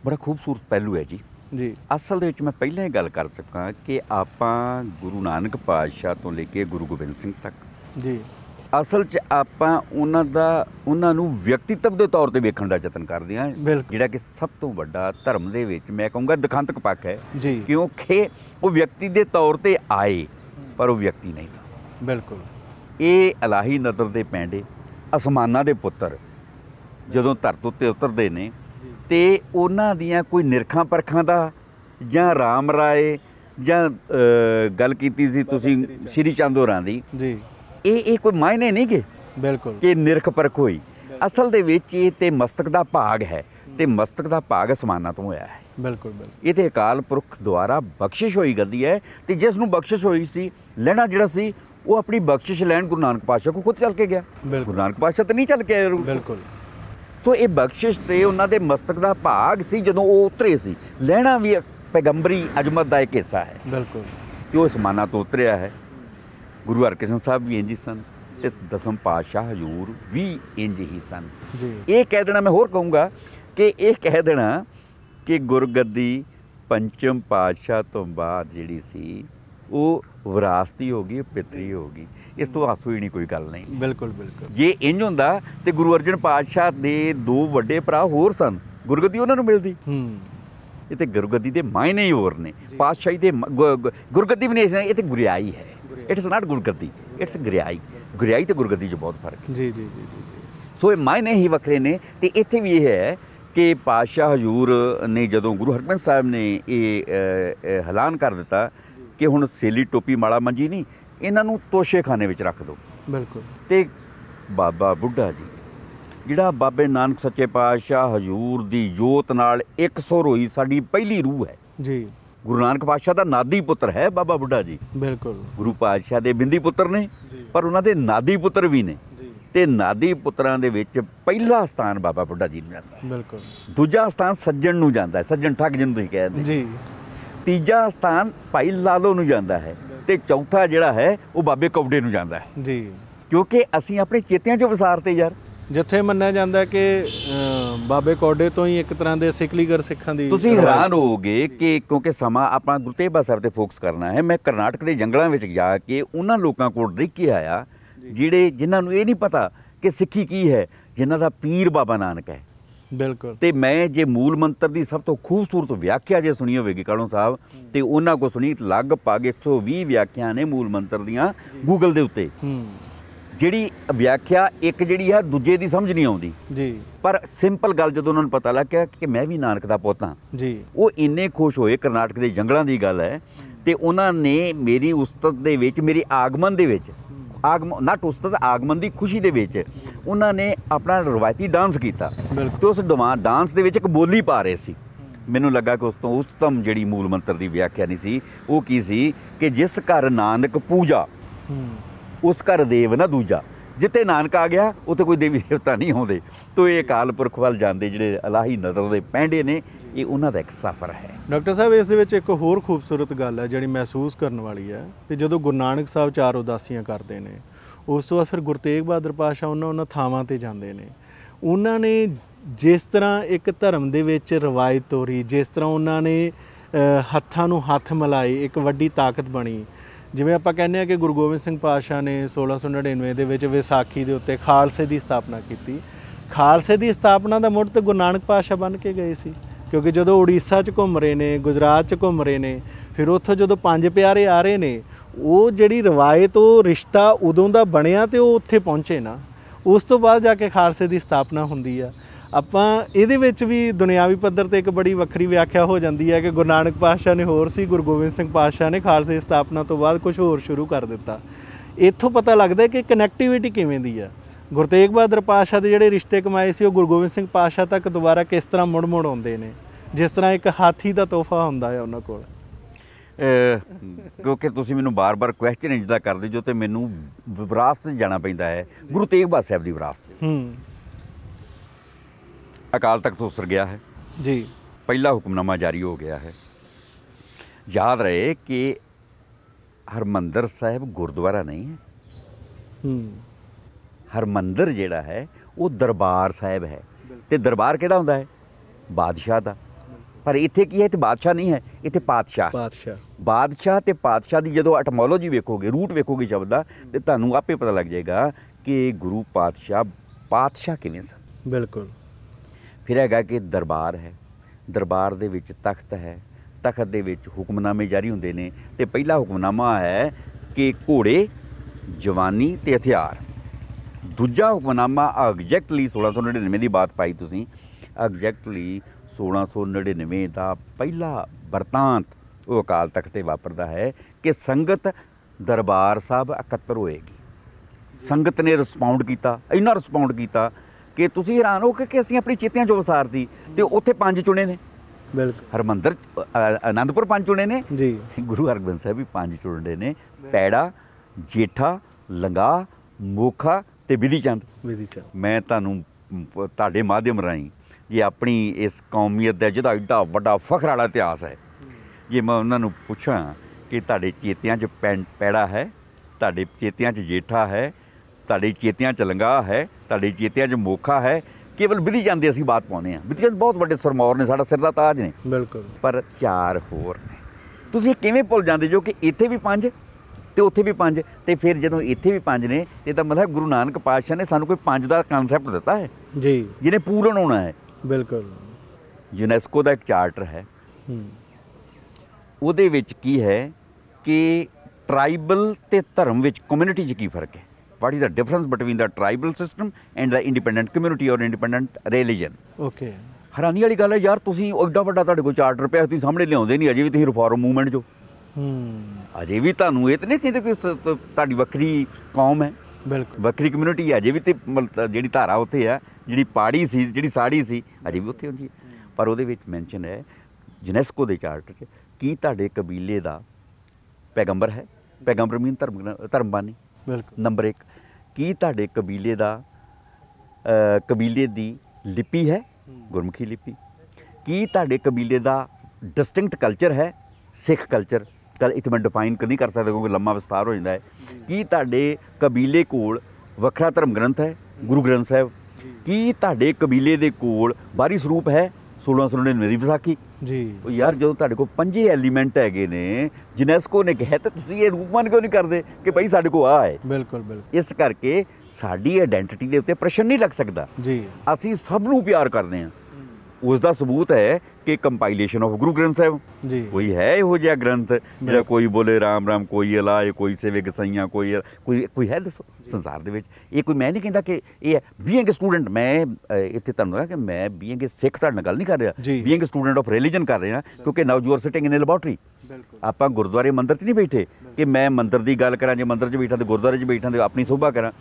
ਬੜਾ ਖੂਬਸੂਰਤ ਪਹਿਲੂ ਹੈ ਜੀ ਜੀ ਅਸਲ ਦੇ ਵਿੱਚ ਮੈਂ ਪਹਿਲਾਂ ਹੀ ਗੱਲ ਕਰ ਸਕਾਂ ਕਿ ਆਪਾਂ ਗੁਰੂ ਨਾਨਕ ਪਾਤਸ਼ਾਹ ਤੋਂ ਲੈ ਕੇ ਗੁਰੂ ਗੋਬਿੰਦ ਸਿੰਘ ਤੱਕ ਜੀ ਅਸਲ 'ਚ ਆਪਾਂ ਉਹਨਾਂ ਦਾ ਉਹਨਾਂ ਨੂੰ ਵਿਅਕਤੀਤਵ ਦੇ ਤੌਰ ਤੇ ਵੇਖਣ ਦਾ ਯਤਨ ਕਰਦੇ ਆ ਜਿਹੜਾ ਕਿ ਸਭ ਤੋਂ ਵੱਡਾ ਧਰਮ ਦੇ ਵਿੱਚ ਮੈਂ ਕਹੂੰਗਾ ਦਖੰਤਕ ਪੱਖ ਹੈ ਕਿਉਂਕਿ ਉਹ ਵਿਅਕਤੀ ਦੇ ਤੌਰ ਤੇ ਆਏ ਪਰ ਉਹ ਵਿਅਕਤੀ ਨਹੀਂ ਸਨ ਬਿਲਕੁਲ ਇਹ ਅਲਾਹੀ ਨਦਰ ਦੇ ਪੈਂਡੇ ਅਸਮਾਨਾਂ ਦੇ ਪੁੱਤਰ ਜਦੋਂ ਧਰਤ ਉੱਤੇ ਉਤਰਦੇ ਨੇ ਤੇ ਉਹਨਾਂ ਦੀਆਂ ਕੋਈ ਨਿਰਖਾਂ ਪਰਖਾਂ ਦਾ ਜਾਂ ਰਾਮ ਰਾਏ ਜਾਂ ਗੱਲ ਕੀਤੀ ਸੀ ਤੁਸੀਂ ਸ਼੍ਰੀ ਚੰਦ ਹੋਰਾਂ ਦੀ ਜੀ ਇਹ ਇਹ ਕੋਈ ਮਾਇਨੇ ਨਹੀਂ ਕਿ ਬਿਲਕੁਲ ਕਿ ਨਿਰਖ ਪਰ ਕੋਈ ਅਸਲ ਦੇ ਵਿੱਚ ਇਹ ਤੇ ਮਸਤਕ ਦਾ ਭਾਗ ਹੈ ਤੇ ਮਸਤਕ ਦਾ ਭਾਗ ਅਸਮਾਨਾਂ ਤੋਂ ਹੋਇਆ ਹੈ ਬਿਲਕੁਲ ਬਿਲਕੁਲ ਇਹ ਤੇ ਅਕਾਲ ਪੁਰਖ ਦੁਆਰਾ ਬਖਸ਼ਿਸ਼ ਹੋਈ ਕਰਦੀ ਹੈ ਤੇ ਜਿਸ ਨੂੰ ਬਖਸ਼ਿਸ਼ ਹੋਈ ਸੀ ਲੈਣਾ ਜਿਹੜਾ ਸੀ ਉਹ ਆਪਣੀ ਬਖਸ਼ਿਸ਼ ਲੈਣ ਗੁਰੂ ਨਾਨਕ ਪਾਤਸ਼ਾਹ ਕੋ ਖੁਦ ਚੱਲ ਕੇ ਗਿਆ ਗੁਰੂ ਨਾਨਕ ਪਾਤਸ਼ਾਹ ਤੇ ਨਹੀਂ ਚੱਲ ਕੇ ਆਇਆ ਬਿਲਕੁਲ ਸੋ ਇਹ ਬਖਸ਼ਿਸ਼ ਤੇ ਉਹਨਾਂ ਦੇ ਮਸਤਕ ਦਾ ਭਾਗ ਸੀ ਜਦੋਂ ਉਹ ਉਤਰੇ ਸੀ ਲੈਣਾ ਵੀ ਪੈਗੰਬਰੀ ਅਜਮਤ ਦਾ ਇੱਕ ਹਿੱਸਾ ਹੈ ਬਿਲਕੁਲ ਕਿ ਉਹ ਅਸਮਾਨਾਂ ਤੋਂ ਉਤਰਿਆ ਹੈ ਗੁਰੂ ਹਰਕ੍ਰਿਸ਼ਨ ਸਾਹਿਬ ਵੀ ਇੰਜ ਹੀ ਸਨ ਤੇ ਦਸਮ ਪਾਤਸ਼ਾਹ ਹਜੂਰ ਵੀ ਇੰਜ ਹੀ ਸਨ ਇਹ ਕਹਿ ਦੇਣਾ ਮੈਂ ਹੋਰ ਕਹੂੰਗਾ ਕਿ ਇਹ ਕਹਿ ਦੇਣਾ ਕਿ ਗੁਰਗੱਦੀ ਪੰਚਮ ਪਾਤਸ਼ਾਹ ਤੋਂ ਬਾਅਦ ਜਿਹੜੀ ਸੀ ਉਹ ਵਿਰਾਸਤੀ ਹੋ ਗਈ ਪਿਤਰੀ ਹੋ ਗਈ ਇਸ ਤੋਂ ਆਸੂ ਹੀ ਨਹੀਂ ਕੋਈ ਗੱਲ ਨਹੀਂ ਬਿਲਕੁਲ ਬਿਲਕੁਲ ਜੇ ਇੰਜ ਹੁੰਦਾ ਤੇ ਗੁਰੂ ਅਰਜਨ ਪਾਤਸ਼ਾਹ ਦੇ ਦੋ ਵੱਡੇ ਭਰਾ ਹੋਰ ਸਨ ਗੁਰਗੱਦੀ ਉਹਨਾਂ ਨੂੰ ਮਿਲਦੀ ਹੂੰ ਇਹ ਤੇ ਗੁਰਗੱਦੀ ਦੇ ਮਾਇਨੇ ਹੀ ਹੋਰ ਨੇ ਪਾਤਸ਼ਾਹੀ ਦੇ ਗੁਰਗੱਦੀ ਵੀ ਨਹੀਂ ਇਹ ਤੇ ਗੁਰਿਆਈ ਹੈ ਇਟਸ ਨਾਟ ਗੁਰਗੱਦੀ ਇਟਸ ਗ੍ਰਿਆਈ ਗ੍ਰਿਆਈ ਤੇ ਗੁਰਗੱਦੀ 'ਚ ਬਹੁਤ ਫਰਕ ਹੈ ਜੀ ਜੀ ਜੀ ਸੋ ਇਹ ਮਾਇਨੇ ਹੀ ਵੱਖਰੇ ਨੇ ਤੇ ਇੱਥੇ ਵੀ ਇਹ ਹੈ ਕਿ ਪਾਸ਼ਾ ਹਜੂਰ ਨੇ ਜਦੋਂ ਗੁਰੂ ਹਰਗੋਬਿੰਦ ਸਾਹਿਬ ਨੇ ਇਹ ਹਲਾਨ ਕਰ ਦਿੱਤਾ ਕਿ ਹੁਣ ਸੇਲੀ ਟੋਪੀ ਮਾਲਾ ਮੰਜੀ ਨਹੀਂ ਇਹਨਾਂ ਨੂੰ ਤੋਸ਼ੇਖਾਨੇ ਵਿੱਚ ਰੱਖ ਦਿਓ ਬਿਲਕੁਲ ਤੇ ਬਾਬਾ ਬੁੱਢਾ ਜੀ ਜਿਹੜਾ ਬਾਬੇ ਨਾਨਕ ਸੱਚੇ ਪਾਤਸ਼ਾਹ ਹਜੂਰ ਦੀ ਜੋਤ ਨਾਲ 100 ਰੋਈ ਸਾਡੀ ਪਹਿਲੀ ਰੂਹ ਹੈ ਜੀ ਗੁਰੂ ਨਾਨਕ ਪਾਤਸ਼ਾਹ ਦਾ ਨਾਦੀ ਪੁੱਤਰ ਹੈ ਬਾਬਾ ਬੁੱਢਾ ਜੀ ਬਿਲਕੁਲ ਗੁਰੂ ਪਾਤਸ਼ਾਹ ਦੇ ਬਿੰਦੀ ਪੁੱਤਰ ਨੇ ਪਰ ਉਹਨਾਂ ਦੇ ਨਾਦੀ ਪੁੱਤਰ ਵੀ ਨੇ ਤੇ ਨਾਦੀ ਪੁੱਤਰਾਂ ਦੇ ਵਿੱਚ ਪਹਿਲਾ ਸਥਾਨ ਬਾਬਾ ਬੁੱਢਾ ਜੀ ਨੂੰ ਜਾਂਦਾ ਹੈ ਬਿਲਕੁਲ ਦੂਜਾ ਸਥਾਨ ਸੱਜਣ ਨੂੰ ਜਾਂਦਾ ਹੈ ਸੱਜਣ ਠੱਗ ਜਿੰਨੂੰ ਤੁਸੀਂ ਕਹਿੰਦੇ ਜੀ ਤੀਜਾ ਸਥਾਨ ਭਾਈ ਲਾਲੋ ਨੂੰ ਜਾਂਦਾ ਹੈ ਤੇ ਚੌਥਾ ਜਿਹੜਾ ਹੈ ਉਹ ਬਾਬੇ ਕੌਡੇ ਨੂੰ ਜਾਂਦਾ ਹੈ ਜੀ ਕਿਉਂਕਿ ਅਸੀਂ ਆਪਣੇ ਚੇਤਿਆਂ 'ਚ ਵਿਸਾਰਤੇ ਯਾਰ ਜਿੱਥੇ ਮੰਨਿਆ ਜਾਂਦਾ ਕਿ ਬਾਬੇ ਕੋਡੇ ਤੋਂ ਹੀ ਇੱਕ ਤਰ੍ਹਾਂ ਦੇ ਸਿਕਲੀਗਰ ਸਿੱਖਾਂ ਦੀ ਤੁਸੀਂ ਹੈਰਾਨ ਹੋਗੇ ਕਿ ਕਿਉਂਕਿ ਸਮਾਂ ਆਪਾਂ ਗੁਰਤੇਬਾ ਤੇਗ ਸਾਹਿਬ ਤੇ ਫੋਕਸ ਕਰਨਾ ਹੈ ਮੈਂ ਕਰਨਾਟਕ ਦੇ ਜੰਗਲਾਂ ਵਿੱਚ ਜਾ ਕੇ ਉਹਨਾਂ ਲੋਕਾਂ ਕੋਲ ਡਿੱਗ ਕੇ ਆਇਆ ਜਿਹੜੇ ਜਿਨ੍ਹਾਂ ਨੂੰ ਇਹ ਨਹੀਂ ਪਤਾ ਕਿ ਸਿੱਖੀ ਕੀ ਹੈ ਜਿਨ੍ਹਾਂ ਦਾ ਪੀਰ ਬਾਬਾ ਨਾਨਕ ਹੈ ਬਿਲਕੁਲ ਤੇ ਮੈਂ ਜੇ ਮੂਲ ਮੰਤਰ ਦੀ ਸਭ ਤੋਂ ਖੂਬਸੂਰਤ ਵਿਆਖਿਆ ਜੇ ਸੁਣੀ ਹੋਵੇਗੀ ਕਾਲੋਂ ਸਾਹਿਬ ਤੇ ਉਹਨਾਂ ਕੋ ਸੁਣੀ ਲਗਭਗ 120 ਵਿਆਖਿਆ ਨੇ ਮੂਲ ਮੰਤਰ ਦੀਆਂ ਗੂਗਲ ਦੇ ਉੱਤੇ ਜਿਹੜੀ ਵਿਆਖਿਆ ਇੱਕ ਜਿਹੜੀ ਹੈ ਦੂਜੇ ਦੀ ਸਮਝ ਨਹੀਂ ਆਉਂਦੀ ਜੀ ਪਰ ਸਿੰਪਲ ਗੱਲ ਜਦੋਂ ਉਹਨਾਂ ਨੂੰ ਪਤਾ ਲੱਗਿਆ ਕਿ ਮੈਂ ਵੀ ਨਾਨਕ ਦਾ ਪੁੱਤ ਹਾਂ ਜੀ ਉਹ ਇੰਨੇ ਖੁਸ਼ ਹੋਏ ਕਰਨਾਟਕ ਦੇ ਜੰਗਲਾਂ ਦੀ ਗੱਲ ਹੈ ਤੇ ਉਹਨਾਂ ਨੇ ਮੇਰੀ ਉਸਤਤ ਦੇ ਵਿੱਚ ਮੇਰੀ ਆਗਮਨ ਦੇ ਵਿੱਚ ਆਗਮ ਨਾ ਉਸਤਤ ਆਗਮਨ ਦੀ ਖੁਸ਼ੀ ਦੇ ਵਿੱਚ ਉਹਨਾਂ ਨੇ ਆਪਣਾ ਰਵਾਇਤੀ ਡਾਂਸ ਕੀਤਾ ਤੇ ਉਸ ਡਾਂਸ ਦੇ ਵਿੱਚ ਇੱਕ ਬੋਲੀ ਪਾ ਰਹੇ ਸੀ ਮੈਨੂੰ ਲੱਗਾ ਕਿ ਉਸ ਤੋਂ ਉਸਤਮ ਜਿਹੜੀ ਮੂਲ ਮੰਤਰ ਦੀ ਵਿਆਖਿਆ ਨਹੀਂ ਸੀ ਉਹ ਕੀ ਸੀ ਕਿ ਜਿਸ ਘਰ ਨਾਨਕ ਪੂਜਾ ਉਸ ਘਰ ਦੇਵ ਨਾ ਦੂਜਾ ਜਿੱਥੇ ਨਾਨਕ ਆ ਗਿਆ ਉੱਥੇ ਕੋਈ ਦੇਵੀ ਦੇਵਤਾ ਨਹੀਂ ਹੁੰਦੇ ਤੋ ਇਹ ਅਕਾਲ ਪੁਰਖ ਵੱਲ ਜਾਂਦੇ ਜਿਹੜੇ ਅਲਾਹੀ ਨਦਰ ਦੇ ਪੈਂਡੇ ਨੇ ਇਹ ਉਹਨਾਂ ਦਾ ਇੱਕ ਸਫ਼ਰ ਹੈ ਡਾਕਟਰ ਸਾਹਿਬ ਇਸ ਦੇ ਵਿੱਚ ਇੱਕ ਹੋਰ ਖੂਬਸੂਰਤ ਗੱਲ ਹੈ ਜਿਹੜੀ ਮਹਿਸੂਸ ਕਰਨ ਵਾਲੀ ਹੈ ਕਿ ਜਦੋਂ ਗੁਰੂ ਨਾਨਕ ਸਾਹਿਬ ਚਾਰ ਉਦਾਸੀਆਂ ਕਰਦੇ ਨੇ ਉਸ ਤੋਂ ਬਾਅਦ ਫਿਰ ਗੁਰਤੇਗ ਬਹਾਦਰ ਪਾਸ਼ਾ ਉਹਨਾਂ ਉਹਨਾਂ ਥਾਵਾਂ ਤੇ ਜਾਂਦੇ ਨੇ ਉਹਨਾਂ ਨੇ ਜਿਸ ਤਰ੍ਹਾਂ ਇੱਕ ਧਰਮ ਦੇ ਵਿੱਚ ਰਵਾਇਤ ਤੋਰੀ ਜਿਸ ਤਰ੍ਹਾਂ ਉਹਨਾਂ ਨੇ ਹੱਥਾਂ ਨੂੰ ਹੱਥ ਮਿਲਾਏ ਇੱਕ ਵੱਡੀ ਤਾਕਤ ਬਣੀ ਜਿਵੇਂ ਆਪਾਂ ਕਹਿੰਦੇ ਆ ਕਿ ਗੁਰੂ ਗੋਬਿੰਦ ਸਿੰਘ ਪਾਤਸ਼ਾਹ ਨੇ 1699 ਦੇ ਵਿੱਚ ਵਿਸਾਖੀ ਦੇ ਉੱਤੇ ਖਾਲਸੇ ਦੀ ਸਥਾਪਨਾ ਕੀਤੀ ਖਾਲਸੇ ਦੀ ਸਥਾਪਨਾ ਦਾ ਮੁੱਢ ਤੇ ਗੁਰੂ ਨਾਨਕ ਪਾਤਸ਼ਾਹ ਬਣ ਕੇ ਗਏ ਸੀ ਕਿਉਂਕਿ ਜਦੋਂ ਉੜੀਸਾ 'ਚ ਘੁੰਮ ਰਹੇ ਨੇ ਗੁਜਰਾਤ 'ਚ ਘੁੰਮ ਰਹੇ ਨੇ ਫਿਰ ਉੱਥੋਂ ਜਦੋਂ ਪੰਜ ਪਿਆਰੇ ਆ ਰਹੇ ਨੇ ਉਹ ਜਿਹੜੀ ਰਵਾਇਤ ਉਹ ਰਿਸ਼ਤਾ ਉਦੋਂ ਦਾ ਬਣਿਆ ਤੇ ਉਹ ਉੱਥੇ ਪਹੁੰਚੇ ਨਾ ਉਸ ਤੋਂ ਬਾਅਦ ਜਾ ਕੇ ਖਾਲਸੇ ਦੀ ਸਥਾਪਨਾ ਹੁੰਦੀ ਆ ਆਪਾਂ ਇਹਦੇ ਵਿੱਚ ਵੀ ਦੁਨਿਆਵੀ ਪੱਧਰ ਤੇ ਇੱਕ ਬੜੀ ਵੱਖਰੀ ਵਿਆਖਿਆ ਹੋ ਜਾਂਦੀ ਹੈ ਕਿ ਗੁਰੂ ਨਾਨਕ ਪਾਤਸ਼ਾਹ ਨੇ ਹੋਰ ਸੀ ਗੁਰੂ ਗੋਬਿੰਦ ਸਿੰਘ ਪਾਤਸ਼ਾਹ ਨੇ ਖਾਲਸੇ ਸਥਾਪਨਾ ਤੋਂ ਬਾਅਦ ਕੁਝ ਹੋਰ ਸ਼ੁਰੂ ਕਰ ਦਿੱਤਾ ਇੱਥੋਂ ਪਤਾ ਲੱਗਦਾ ਕਿ ਕਨੈਕਟੀਵਿਟੀ ਕਿਵੇਂ ਦੀ ਹੈ ਗੁਰੂ ਤੇਗ ਬਹਾਦਰ ਪਾਤਸ਼ਾਹ ਦੇ ਜਿਹੜੇ ਰਿਸ਼ਤੇ ਕਮਾਏ ਸੀ ਉਹ ਗੁਰੂ ਗੋਬਿੰਦ ਸਿੰਘ ਪਾਤਸ਼ਾਹ ਤੱਕ ਦੁਬਾਰਾ ਕਿਸ ਤਰ੍ਹਾਂ ਮੁੜ ਮੁੜ ਆਉਂਦੇ ਨੇ ਜਿਸ ਤਰ੍ਹਾਂ ਇੱਕ ਹਾਥੀ ਦਾ ਤੋਹਫਾ ਹੁੰਦਾ ਹੈ ਉਹਨਾਂ ਕੋਲ ਕਿਉਂਕਿ ਤੁਸੀਂ ਮੈਨੂੰ ਬਾਰ-ਬਾਰ ਕੁਐਸਚਨ ਇੰਜ ਦਾ ਕਰਦੇ ਜੋ ਤੇ ਮੈਨੂੰ ਵਿਰਾਸਤ ਜਾਣਾ ਪੈਂਦਾ ਹੈ ਗੁਰੂ ਤੇਗ ਬਹਾਦਰ ਸਾਹਿਬ ਦੀ ਵਿਰਾਸਤ ਹੂੰ ਅਕਾਲ ਤਖਤ ਉਸਰ ਗਿਆ ਹੈ ਜੀ ਪਹਿਲਾ ਹੁਕਮਨਾਮਾ ਜਾਰੀ ਹੋ ਗਿਆ ਹੈ ਯਾਦ ਰਹੇ ਕਿ ਹਰਮੰਦਰ ਸਾਹਿਬ ਗੁਰਦੁਆਰਾ ਨਹੀਂ ਹੈ ਹੂੰ ਹਰਮੰਦਰ ਜਿਹੜਾ ਹੈ ਉਹ ਦਰਬਾਰ ਸਾਹਿਬ ਹੈ ਤੇ ਦਰਬਾਰ ਕਿਹੜਾ ਹੁੰਦਾ ਹੈ ਬਾਦਸ਼ਾਹ ਦਾ ਪਰ ਇੱਥੇ ਕੀ ਹੈ ਤੇ ਬਾਦਸ਼ਾਹ ਨਹੀਂ ਹੈ ਇੱਥੇ ਪਾਤਸ਼ਾਹ ਪਾਤਸ਼ਾਹ ਬਾਦਸ਼ਾਹ ਤੇ ਪਾਤਸ਼ਾਹ ਦੀ ਜਦੋਂ ਐਟਮੋਲੋਜੀ ਵੇਖੋਗੇ ਰੂਟ ਵੇਖੋਗੇ ਸ਼ਬਦ ਦਾ ਤੇ ਤੁਹਾਨੂੰ ਆਪੇ ਪਤਾ ਲੱਗ ਜਾਏਗਾ ਕਿ ਗੁਰੂ ਪਾਤਸ਼ਾਹ ਪਾਤਸ਼ਾਹ ਕਿਵੇਂ ਸਨ ਬਿਲਕੁਲ ਫਿਰ ਹੈਗਾ ਕਿ ਦਰਬਾਰ ਹੈ ਦਰਬਾਰ ਦੇ ਵਿੱਚ ਤਖਤ ਹੈ ਤਖਤ ਦੇ ਵਿੱਚ ਹੁਕਮਨਾਮੇ ਜਾਰੀ ਹੁੰਦੇ ਨੇ ਤੇ ਪਹਿਲਾ ਹੁਕਮਨਾਮਾ ਹੈ ਕਿ ਘੋੜੇ ਜਵਾਨੀ ਤੇ ਹਥਿਆਰ ਦੂਜਾ ਹੁਕਮਨਾਮਾ ਐਗਜ਼ੈਕਟਲੀ 1699 ਦੀ ਬਾਤ ਪਾਈ ਤੁਸੀਂ ਐਗਜ਼ੈਕਟਲੀ 1699 ਦਾ ਪਹਿਲਾ ਵਰਤਾਂਤ ਉਹ ਅਕਾਲ ਤਖਤ ਤੇ ਵਾਪਰਦਾ ਹੈ ਕਿ ਸੰਗਤ ਦਰਬਾਰ ਸਾਹਿਬ ਇਕੱਤਰ ਹੋਏਗੀ ਸੰਗਤ ਨੇ ਰਿਸਪੌਂਡ ਕੀਤਾ ਇੰਨਾ ਰਿਸਪੌਂਡ ਕੀਤਾ ਕਿ ਤੁਸੀਂ ਹੈਰਾਨ ਹੋ ਕਿ ਅਸੀਂ ਆਪਣੀ ਚੇਤਿਆਂ ਚੋਂ ਵਸਾਰਦੀ ਤੇ ਉੱਥੇ ਪੰਜ ਚੁਣੇ ਨੇ ਬਿਲਕੁਲ ਹਰਮੰਦਰ ਆਨੰਦਪੁਰ ਪੰਜ ਚੁਣੇ ਨੇ ਜੀ ਗੁਰੂ ਹਰਗੋਬਿੰਦ ਸਾਹਿਬ ਵੀ ਪੰਜ ਚੁਣਦੇ ਨੇ ਪੈੜਾ ਜੇਠਾ ਲੰਗਾ ਮੋਖਾ ਤੇ ਵਿਧੀ ਚੰਦ ਵਿਧੀ ਚੰਦ ਮੈਂ ਤੁਹਾਨੂੰ ਤੁਹਾਡੇ ਮਾਧਿਅਮ ਰਾਹੀਂ ਜੇ ਆਪਣੀ ਇਸ ਕੌਮੀਅਤ ਦਾ ਜਿਹਦਾ ਏਡਾ ਵੱਡਾ ਫਖਰ ਵਾਲਾ ਇਤਿਹਾਸ ਹੈ ਜੇ ਮੈਂ ਉਹਨਾਂ ਨੂੰ ਪੁੱਛਾਂ ਕਿ ਤੁਹਾਡੇ ਚੇਤਿਆਂ 'ਚ ਪੈੜਾ ਹੈ ਤੁਹਾਡੇ ਚੇਤਿਆਂ 'ਚ ਜੇਠਾ ਹੈ ਤੁਹਾਡੇ ਚੇਤਿਆਂ ਚ ਲੰਗਾ ਹੈ ਤੁਹਾਡੇ ਚੇਤਿਆਂ ਚ ਮੋਖਾ ਹੈ ਕੇਵਲ ਵਿਧੀ ਜਾਂਦੇ ਅਸੀਂ ਬਾਤ ਪਾਉਨੇ ਆ ਵਿਧੀ ਬਹੁਤ ਵੱਡੇ ਸਰਮੌਰ ਨੇ ਸਾਡਾ ਸਿਰ ਦਾ ਤਾਜ ਨੇ ਬਿਲਕੁਲ ਪਰ ਚਾਰ ਹੋਰ ਨੇ ਤੁਸੀਂ ਕਿਵੇਂ ਭੁੱਲ ਜਾਂਦੇ ਜੋ ਕਿ ਇੱਥੇ ਵੀ ਪੰਜ ਤੇ ਉੱਥੇ ਵੀ ਪੰਜ ਤੇ ਫਿਰ ਜਦੋਂ ਇੱਥੇ ਵੀ ਪੰਜ ਨੇ ਇਹ ਤਾਂ ਮਤਲਬ ਗੁਰੂ ਨਾਨਕ ਪਾਤਸ਼ਾਹ ਨੇ ਸਾਨੂੰ ਕੋਈ ਪੰਜ ਦਾ ਕਨਸੈਪਟ ਦਿੱਤਾ ਹੈ ਜੀ ਜਿਹਨੇ ਪੂਰਨ ਹੋਣਾ ਹੈ ਬਿਲਕੁਲ ਯੂਨੈਸਕੋ ਦਾ ਇੱਕ ਚਾਰਟਰ ਹੈ ਹੂੰ ਉਹਦੇ ਵਿੱਚ ਕੀ ਹੈ ਕਿ ਟ੍ਰਾਈਬਲ ਤੇ ਧਰਮ ਵਿੱਚ ਕਮਿਊਨਿਟੀ 'ਚ ਕੀ ਫਰਕ ਹੈ what is the difference between the tribal system and the independent community or independent religion okay ਹੈਰਾਨੀ ਵਾਲੀ ਗੱਲ ਹੈ ਯਾਰ ਤੁਸੀਂ ਐਡਾ ਵੱਡਾ ਤੁਹਾਡੇ ਕੋਲ ਚਾਰਟਰ ਪਿਆ ਤੁਸੀਂ ਸਾਹਮਣੇ ਲਿਆਉਂਦੇ ਨਹੀਂ ਅਜੇ ਵੀ ਤੁਸੀਂ ਰਿਫਾਰਮ ਮੂਵਮੈਂਟ ਜੋ ਹੂੰ ਅਜੇ ਵੀ ਤੁਹਾਨੂੰ ਇਹ ਤੇ ਨਹੀਂ ਕਹਿੰਦੇ ਕਿ ਤੁਹਾਡੀ ਵੱਖਰੀ ਕੌਮ ਹੈ ਬਿਲਕੁਲ ਵੱਖਰੀ ਕਮਿਊਨਿਟੀ ਹੈ ਅਜੇ ਵੀ ਤੇ ਜਿਹੜੀ ਧਾਰਾ ਉੱਥੇ ਹੈ ਜਿਹੜੀ ਪਾੜੀ ਸੀ ਜਿਹੜੀ ਸਾੜੀ ਸੀ ਅਜੇ ਵੀ ਉੱਥੇ ਹੁੰਦੀ ਹੈ ਪਰ ਉਹਦੇ ਵਿੱਚ ਮੈਂਸ਼ਨ ਹੈ ਯੂਨੈਸਕੋ ਦੇ ਚਾਰਟਰ 'ਚ ਕੀ ਤੁਹਾਡੇ ਕਬੀਲੇ ਦਾ ਪੈਗੰਬਰ ਹੈ ਪੈਗੰਬਰ ਮੀਨ ਧਰਮ ਧਰਮਬਾਨੀ ਬਿਲਕੁਲ ਨੰਬਰ 1 ਕੀ ਤੁਹਾਡੇ ਕਬੀਲੇ ਦਾ ਕਬੀਲੇ ਦੀ ਲਿਪੀ ਹੈ ਗੁਰਮੁਖੀ ਲਿਪੀ ਕੀ ਤੁਹਾਡੇ ਕਬੀਲੇ ਦਾ ਡਿਸਟਿੰਕਟ ਕਲਚਰ ਹੈ ਸਿੱਖ ਕਲਚਰ ਕੱਲ ਇਥੇ ਮੈਂ ਡਿਫਾਈਨ ਨਹੀਂ ਕਰ ਸਕਦਾ ਕਿਉਂਕਿ ਲੰਮਾ ਵਿਸਤਾਰ ਹੋ ਜਾਂਦਾ ਹੈ ਕੀ ਤੁਹਾਡੇ ਕਬੀਲੇ ਕੋਲ ਵੱਖਰਾ ਧਰਮ ਗ੍ਰੰਥ ਹੈ ਗੁਰੂ ਗ੍ਰੰਥ ਸਾਹਿਬ ਕੀ ਤੁਹਾਡੇ ਕਬੀਲੇ ਦੇ ਕੋਲ ਬਾਰੀ ਸਰੂਪ ਹੈ 1699 ਦੀ ਵਿਸਾਖੀ ਜੀ ਉਹ ਯਾਰ ਜਦੋਂ ਤੁਹਾਡੇ ਕੋਲ ਪੰਜੇ ਐਲੀਮੈਂਟ ਹੈਗੇ ਨੇ ਯੂਨੈਸਕੋ ਨੇ ਕਿਹਾ ਤਾਂ ਤੁਸੀਂ ਇਹ ਰੂਪਮਨ ਕਿਉਂ ਨਹੀਂ ਕਰਦੇ ਕਿ ਭਾਈ ਸਾਡੇ ਕੋਲ ਆ ਹੈ ਬਿਲਕੁਲ ਬਿਲਕੁਲ ਇਸ ਕਰਕੇ ਸਾਡੀ ਆਇਡੈਂਟੀਟੀ ਦੇ ਉੱਤੇ ਪ੍ਰਸ਼ਨ ਨਹੀਂ ਲੱਗ ਸਕਦਾ ਜੀ ਅਸੀਂ ਸਭ ਨੂੰ ਪਿਆਰ ਕਰਦੇ ਹਾਂ ਉਸ ਦਾ ਸਬੂਤ ਹੈ ਕੇ ਕੰਪਾਈਲੇਸ਼ਨ ਆਫ ਗੁਰੂ ਗ੍ਰੰਥ ਸਾਹਿਬ ਜੀ ਕੋਈ ਹੈ ਇਹੋ ਜਿਹਾ ਗ੍ਰੰਥ ਜਿਹੜਾ ਕੋਈ ਬੋਲੇ ਰਾਮ ਰਾਮ ਕੋਈ ਅਲਾਏ ਕੋਈ ਸੇਵੇ ਗਸਾਈਆਂ ਕੋਈ ਕੋਈ ਕੋਈ ਹੈ ਦੱਸੋ ਸੰਸਾਰ ਦੇ ਵਿੱਚ ਇਹ ਕੋਈ ਮੈਂ ਨਹੀਂ ਕਹਿੰਦਾ ਕਿ ਇਹ ਹੈ ਬੀਇੰਗ ਸਟੂਡੈਂਟ ਮੈਂ ਇੱਥੇ ਤੁਹਾਨੂੰ ਕਹਾਂ ਕਿ ਮੈਂ ਬੀਇੰਗ ਸਿੱਖ ਤੁਹਾਡੇ ਨਾਲ ਗੱਲ ਨਹੀਂ ਕਰ ਰਿਹਾ ਬੀਇੰਗ ਸਟੂਡੈਂਟ ਆਫ ਰਿਲੀਜੀਅਨ ਕਰ ਰਿਹਾ ਕਿਉਂਕਿ now you are sitting in a laboratory ਆਪਾਂ ਗੁਰਦੁਆਰੇ ਮੰਦਰ 'ਚ ਨਹੀਂ ਬੈਠੇ ਕਿ ਮੈਂ ਮੰਦਰ ਦੀ ਗੱਲ ਕਰਾਂ ਜੇ ਮੰਦਰ 'ਚ ਬੈਠਾ ਤੇ ਗੁਰਦੁਆਰੇ 'ਚ ਬੈਠਾ ਤੇ ਆਪਣੀ ਸੋਭਾ ਕਰਾਂ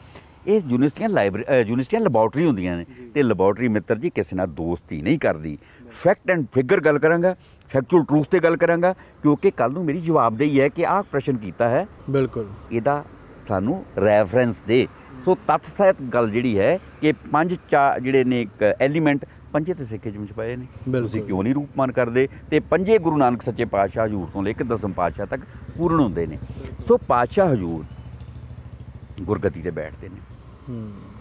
ਇਹ ਯੂਨੀਵਰਸਿਟੀਆਂ ਲਾਇਬ੍ਰੇਰੀ ਯੂਨੀਵਰਸਿਟੀਆਂ ਲੈਬੋਰਟਰੀ ਹੁੰਦੀਆਂ ਨੇ ਤੇ ਲੈਬੋਰਟਰੀ ਮਿੱਤਰ ਜੀ ਕਿਸੇ ਨਾਲ ਦੋਸਤੀ ਨਹੀਂ ਕਰਦੀ ਫੈਕਟ ਐਂਡ ਫਿਗਰ ਗੱਲ ਕਰਾਂਗਾ ਫੈਕਚੁਅਲ ਟਰੂਥ ਤੇ ਗੱਲ ਕਰਾਂਗਾ ਕਿਉਂਕਿ ਕੱਲ ਨੂੰ ਮੇਰੀ ਜਵਾਬਦੇਹੀ ਹੈ ਕਿ ਆਹ ਪ੍ਰਸ਼ਨ ਕੀਤਾ ਹੈ ਬਿਲਕੁਲ ਇਹਦਾ ਸਾਨੂੰ ਰੈਫਰੈਂਸ ਦੇ ਸੋ ਤੱਤ ਸਹਿਤ ਗੱਲ ਜਿਹੜੀ ਹੈ ਕਿ ਪੰਜ ਚਾ ਜਿਹੜੇ ਨੇ ਇੱਕ ਐਲੀਮੈਂਟ ਪੰਜੇ ਤੇ ਸਿੱਖੇ ਜਮਚ ਪਏ ਨੇ ਤੁਸੀਂ ਕਿਉਂ ਨਹੀਂ ਰੂਪਮਾਨ ਕਰਦੇ ਤੇ ਪੰਜੇ ਗੁਰੂ ਨਾਨਕ ਸੱਚੇ ਪਾਤਸ਼ਾਹ ਹਜੂਰ ਤੋਂ ਲੈ ਕੇ ਦਸਮ ਪਾਤਸ਼ਾਹ ਤੱਕ ਪੂਰਨ ਹੁੰਦੇ ਨੇ ਸੋ ਪਾਤਸ਼ਾਹ ਹਜੂਰ ਗੁਰਗਤੀ ਤੇ ਬੈਠਦੇ ਨੇ ਹੂੰ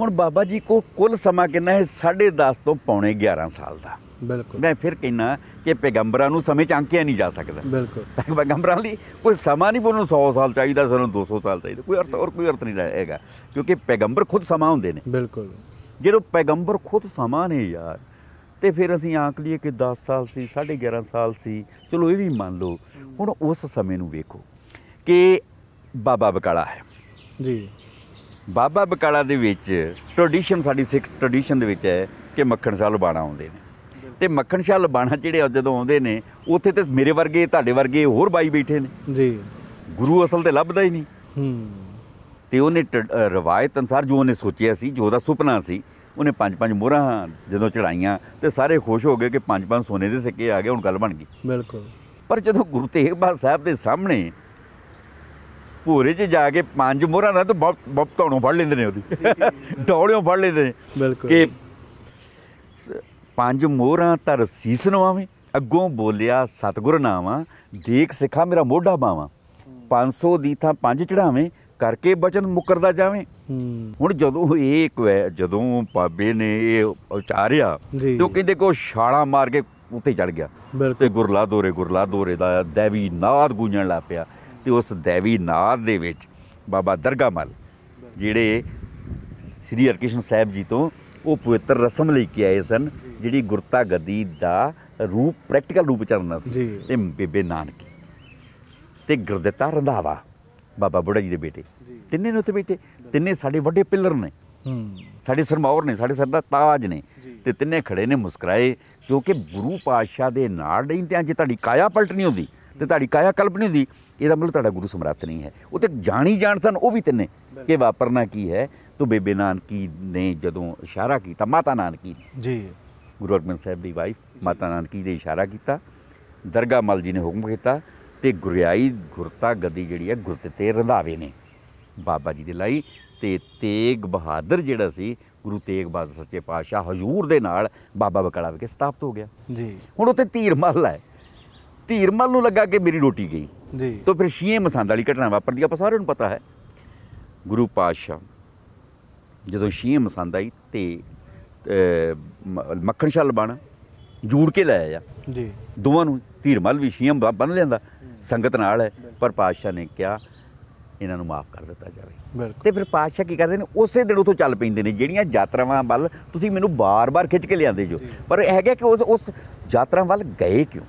ਹੁਣ ਬਾਬਾ ਜੀ ਕੋ ਕੁੱਲ ਸਮਾਂ ਕਿੰਨਾ ਹੈ 10.5 ਤੋਂ ਪੌਣੇ 11 ਸਾਲ ਦਾ ਬਿਲਕੁਲ ਮੈਂ ਫਿਰ ਕਹਿਣਾ ਕਿ ਪੈਗੰਬਰਾਂ ਨੂੰ ਸਮੇਂ ਚ ਅੰਕਿਆ ਨਹੀਂ ਜਾ ਸਕਦਾ ਬਿਲਕੁਲ ਪੈਗੰਬਰਾਂ ਲਈ ਕੋਈ ਸਮਾਂ ਨਹੀਂ ਬੋਲਣ 100 ਸਾਲ ਚਾਹੀਦਾ ਸਾਨੂੰ 200 ਸਾਲ ਚਾਹੀਦਾ ਕੋਈ ਅਰਥ ਹੋਰ ਕੋਈ ਅਰਥ ਨਹੀਂ ਰਹੇਗਾ ਕਿਉਂਕਿ ਪੈਗੰਬਰ ਖੁਦ ਸਮਾਂ ਹੁੰਦੇ ਨੇ ਬਿਲਕੁਲ ਜਦੋਂ ਪੈਗੰਬਰ ਖੁਦ ਸਮਾਂ ਨੇ ਯਾਰ ਤੇ ਫਿਰ ਅਸੀਂ ਆਂਕ ਲਈਏ ਕਿ 10 ਸਾਲ ਸੀ 11.5 ਸਾਲ ਸੀ ਚਲੋ ਇਹ ਵੀ ਮੰਨ ਲਓ ਹੁਣ ਉਸ ਸਮੇਂ ਨੂੰ ਵੇਖੋ ਕਿ ਬਾਬਾ ਬਕਾਲਾ ਹੈ ਜੀ ਬਾਬਾ ਬਕਾਲਾ ਦੇ ਵਿੱਚ ਟ੍ਰੈਡੀਸ਼ਨ ਸਾਡੀ ਸਿੱਖ ਟ੍ਰੈਡੀਸ਼ਨ ਦੇ ਵਿੱਚ ਹੈ ਕਿ ਮੱਖਣ ਸ਼ਾਹ ਲਬਾਣਾ ਆਉਂਦੇ ਨੇ ਤੇ ਮੱਖਣ ਸ਼ਾਹ ਲਬਾਣਾ ਜਿਹੜੇ ਜਦੋਂ ਆਉਂਦੇ ਨੇ ਉੱਥੇ ਤੇ ਮੇਰੇ ਵਰਗੇ ਤੁਹਾਡੇ ਵਰਗੇ ਹੋਰ ਬਾਈ ਬੈਠੇ ਨੇ ਜੀ ਗੁਰੂ ਅਸਲ ਤੇ ਲੱਭਦਾ ਹੀ ਨਹੀਂ ਹੂੰ ਤੇ ਉਹਨੇ ਰਵਾਇਤ ਅਨਸਾਰ ਜੋ ਉਹਨੇ ਸੋਚਿਆ ਸੀ ਜੋ ਉਹਦਾ ਸੁਪਨਾ ਸੀ ਉਹਨੇ ਪੰਜ ਪੰਜ ਮੋਹਰਾਂ ਜਦੋਂ ਚੜਾਈਆਂ ਤੇ ਸਾਰੇ ਖੁਸ਼ ਹੋ ਗਏ ਕਿ ਪੰਜ ਪੰਜ ਸੋਨੇ ਦੇ ਸਿੱਕੇ ਆ ਗਏ ਹੁਣ ਗੱਲ ਬਣ ਗਈ ਬਿਲਕੁਲ ਪਰ ਜਦੋਂ ਗੁਰੂ ਤੇਗ ਬਹਾਦਰ ਸਾਹਿਬ ਦੇ ਸਾਹਮਣੇ ਭੂਰੇ 'ਚ ਜਾ ਕੇ ਪੰਜ ਮੋਹਰਾਂ ਨਾਲ ਤਾਂ ਬਹੁਤ ਤੋਂ ਫੜ ਲੈਂਦੇ ਨੇ ਉਹਦੀ ਡੌਲਿਓਂ ਫੜ ਲੈਂਦੇ ਨੇ ਬਿਲਕੁਲ ਕਿ ਪੰਜ ਮੋਹਰਾਂ ਤਰ ਸੀਸ ਨਵਾਵੇਂ ਅੱਗੋਂ ਬੋਲਿਆ ਸਤਗੁਰ ਨਾਮਾ ਦੇਖ ਸਿਖਾ ਮੇਰਾ ਮੋਢਾ ਬਾਵਾ 500 ਦੀ ਥਾਂ ਪੰਜ ਚੜਾਵੇਂ ਕਰਕੇ ਬਚਨ ਮੁਕਰਦਾ ਜਾਵੇਂ ਹੁਣ ਜਦੋਂ ਇਹ ਜਦੋਂ ਪਾਬੇ ਨੇ ਇਹ ਉਚਾਰਿਆ ਤੇ ਉਹ ਕਹਿੰਦੇ ਕੋ ਛਾਲਾ ਮਾਰ ਕੇ ਉੱਤੇ ਚੜ ਗਿਆ ਤੇ ਗੁਰਲਾ ਦੋਰੇ ਗੁਰਲਾ ਦੋਰੇ ਦਾ ਦੇਵੀ ਨਾਦ ਗੂੰਜਣ ਲੱਪਿਆ ਤੇ ਉਸ ਦੇਵੀ ਨਾਰ ਦੇ ਵਿੱਚ ਬਾਬਾ ਦਰਗਾਮਲ ਜਿਹੜੇ ਸ੍ਰੀ ਹਰਕ੍ਰਿਸ਼ਨ ਸਾਹਿਬ ਜੀ ਤੋਂ ਉਹ ਪਵਿੱਤਰ ਰਸਮ ਲੈ ਕੇ ਆਏ ਸਨ ਜਿਹੜੀ ਗੁਰਤਾ ਗਦੀ ਦਾ ਰੂਪ ਪ੍ਰੈਕਟੀਕਲ ਰੂਪ ਚੜਨਾ ਸੀ ਤੇ ਬੇਬੇ ਨਾਨਕੀ ਤੇ ਗੁਰਦਿੱਤਾ ਰੰਧਾਵਾ ਬਾਬਾ ਬੁੱਢਾ ਜੀ ਦੇ ਬੇਟੇ ਤਿੰਨੇ ਨੇ ਉੱਥੇ ਬੈਠੇ ਤਿੰਨੇ ਸਾਡੇ ਵੱਡੇ ਪਿਲਰ ਨੇ ਸਾਡੇ ਸਰਮੌਰ ਨੇ ਸਾਡੇ ਸਰ ਦਾ ਤਾਜ ਨੇ ਤੇ ਤਿੰਨੇ ਖੜੇ ਨੇ ਮੁਸਕਰਾਏ ਕਿਉਂਕਿ ਗੁਰੂ ਪਾਤਸ਼ਾਹ ਦੇ ਨਾਲ ਰਹਿੰਦੇ ਆ ਜੇ ਤੁਹਾਡੀ ਕਾਇਆ ਪਲਟਣੀ ਹੁੰਦੀ ਤੇ ਤੁਹਾਡੀ ਕਾਇਆ ਕਲਪ ਨਹੀਂ ਹੁੰਦੀ ਇਹਦਾ ਮਤਲਬ ਤੁਹਾਡਾ ਗੁਰੂ ਸਮਰੱਥ ਨਹੀਂ ਹੈ ਉਹ ਤੇ ਜਾਣੀ ਜਾਣ ਸਨ ਉਹ ਵੀ ਤਿੰਨੇ ਕਿ ਵਾਪਰਨਾ ਕੀ ਹੈ ਤੋ ਬੇਬੇ ਨਾਨਕੀ ਨੇ ਜਦੋਂ ਇਸ਼ਾਰਾ ਕੀਤਾ ਮਾਤਾ ਨਾਨਕੀ ਜੀ ਗੁਰੂ ਅਰਜਨ ਸਾਹਿਬ ਦੀ ਵਾਈਫ ਮਾਤਾ ਨਾਨਕੀ ਨੇ ਇਸ਼ਾਰਾ ਕੀਤਾ ਦਰਗਾ ਮਲ ਜੀ ਨੇ ਹੁਕਮ ਕੀਤਾ ਤੇ ਗੁਰਿਆਈ ਗੁਰਤਾ ਗੱਦੀ ਜਿਹੜੀ ਹੈ ਗੁਰਤੇ ਤੇ ਰੰਧਾਵੇ ਨੇ ਬਾਬਾ ਜੀ ਦੇ ਲਈ ਤੇ ਤੇਗ ਬਹਾਦਰ ਜਿਹੜਾ ਸੀ ਗੁਰੂ ਤੇਗ ਬਹਾਦਰ ਸੱਚੇ ਪਾਤਸ਼ਾਹ ਹਜ਼ੂਰ ਦੇ ਨਾਲ ਬਾਬਾ ਬਕਾਲਾ ਵਿਖੇ ਸਥਾਪਿਤ ਹੋ ਗਿਆ ਜੀ ਹੁਣ ਉੱਤੇ ਤੀਰ ਮੱਲ ਹੈ ਧੀਰਮਲ ਨੂੰ ਲੱਗਾ ਕਿ ਮੇਰੀ ਰੋਟੀ ਗਈ ਜੀ ਤਾਂ ਫਿਰ ਸ਼ੀਏ ਮਸੰਦ ਵਾਲੀ ਘਟਨਾ ਵਾਪਰਦੀ ਆਪਾਂ ਸਾਰਿਆਂ ਨੂੰ ਪਤਾ ਹੈ ਗੁਰੂ ਪਾਤਸ਼ਾਹ ਜਦੋਂ ਸ਼ੀਏ ਮਸੰਦ ਆਈ ਤੇ ਮੱਖਣ ਛਲ ਬਣ ਜੂੜ ਕੇ ਲਾਇਆ ਜੀ ਦੋਵਾਂ ਨੂੰ ਧੀਰਮਲ ਵੀ ਸ਼ੀਏ ਬੰਨ ਲੈਂਦਾ ਸੰਗਤ ਨਾਲ ਹੈ ਪਰ ਪਾਤਸ਼ਾਹ ਨੇ ਕਿਹਾ ਇਹਨਾਂ ਨੂੰ ਮਾਫ ਕਰ ਦਿੱਤਾ ਜਾਵੇ ਤੇ ਫਿਰ ਪਾਤਸ਼ਾਹ ਕੀ ਕਰਦੇ ਨੇ ਉਸੇ ਦਿਨ ਉਥੋਂ ਚੱਲ ਪੈਂਦੇ ਨੇ ਜਿਹੜੀਆਂ ਯਾਤਰਾਵਾਂ ਵੱਲ ਤੁਸੀਂ ਮੈਨੂੰ ਬਾਰ-ਬਾਰ ਖਿੱਚ ਕੇ ਲਿਆਂਦੇ ਜੋ ਪਰ ਇਹ ਹੈਗਾ ਕਿ ਉਸ ਉਸ ਯਾਤਰਾ ਵੱਲ ਗਏ ਕਿਉਂ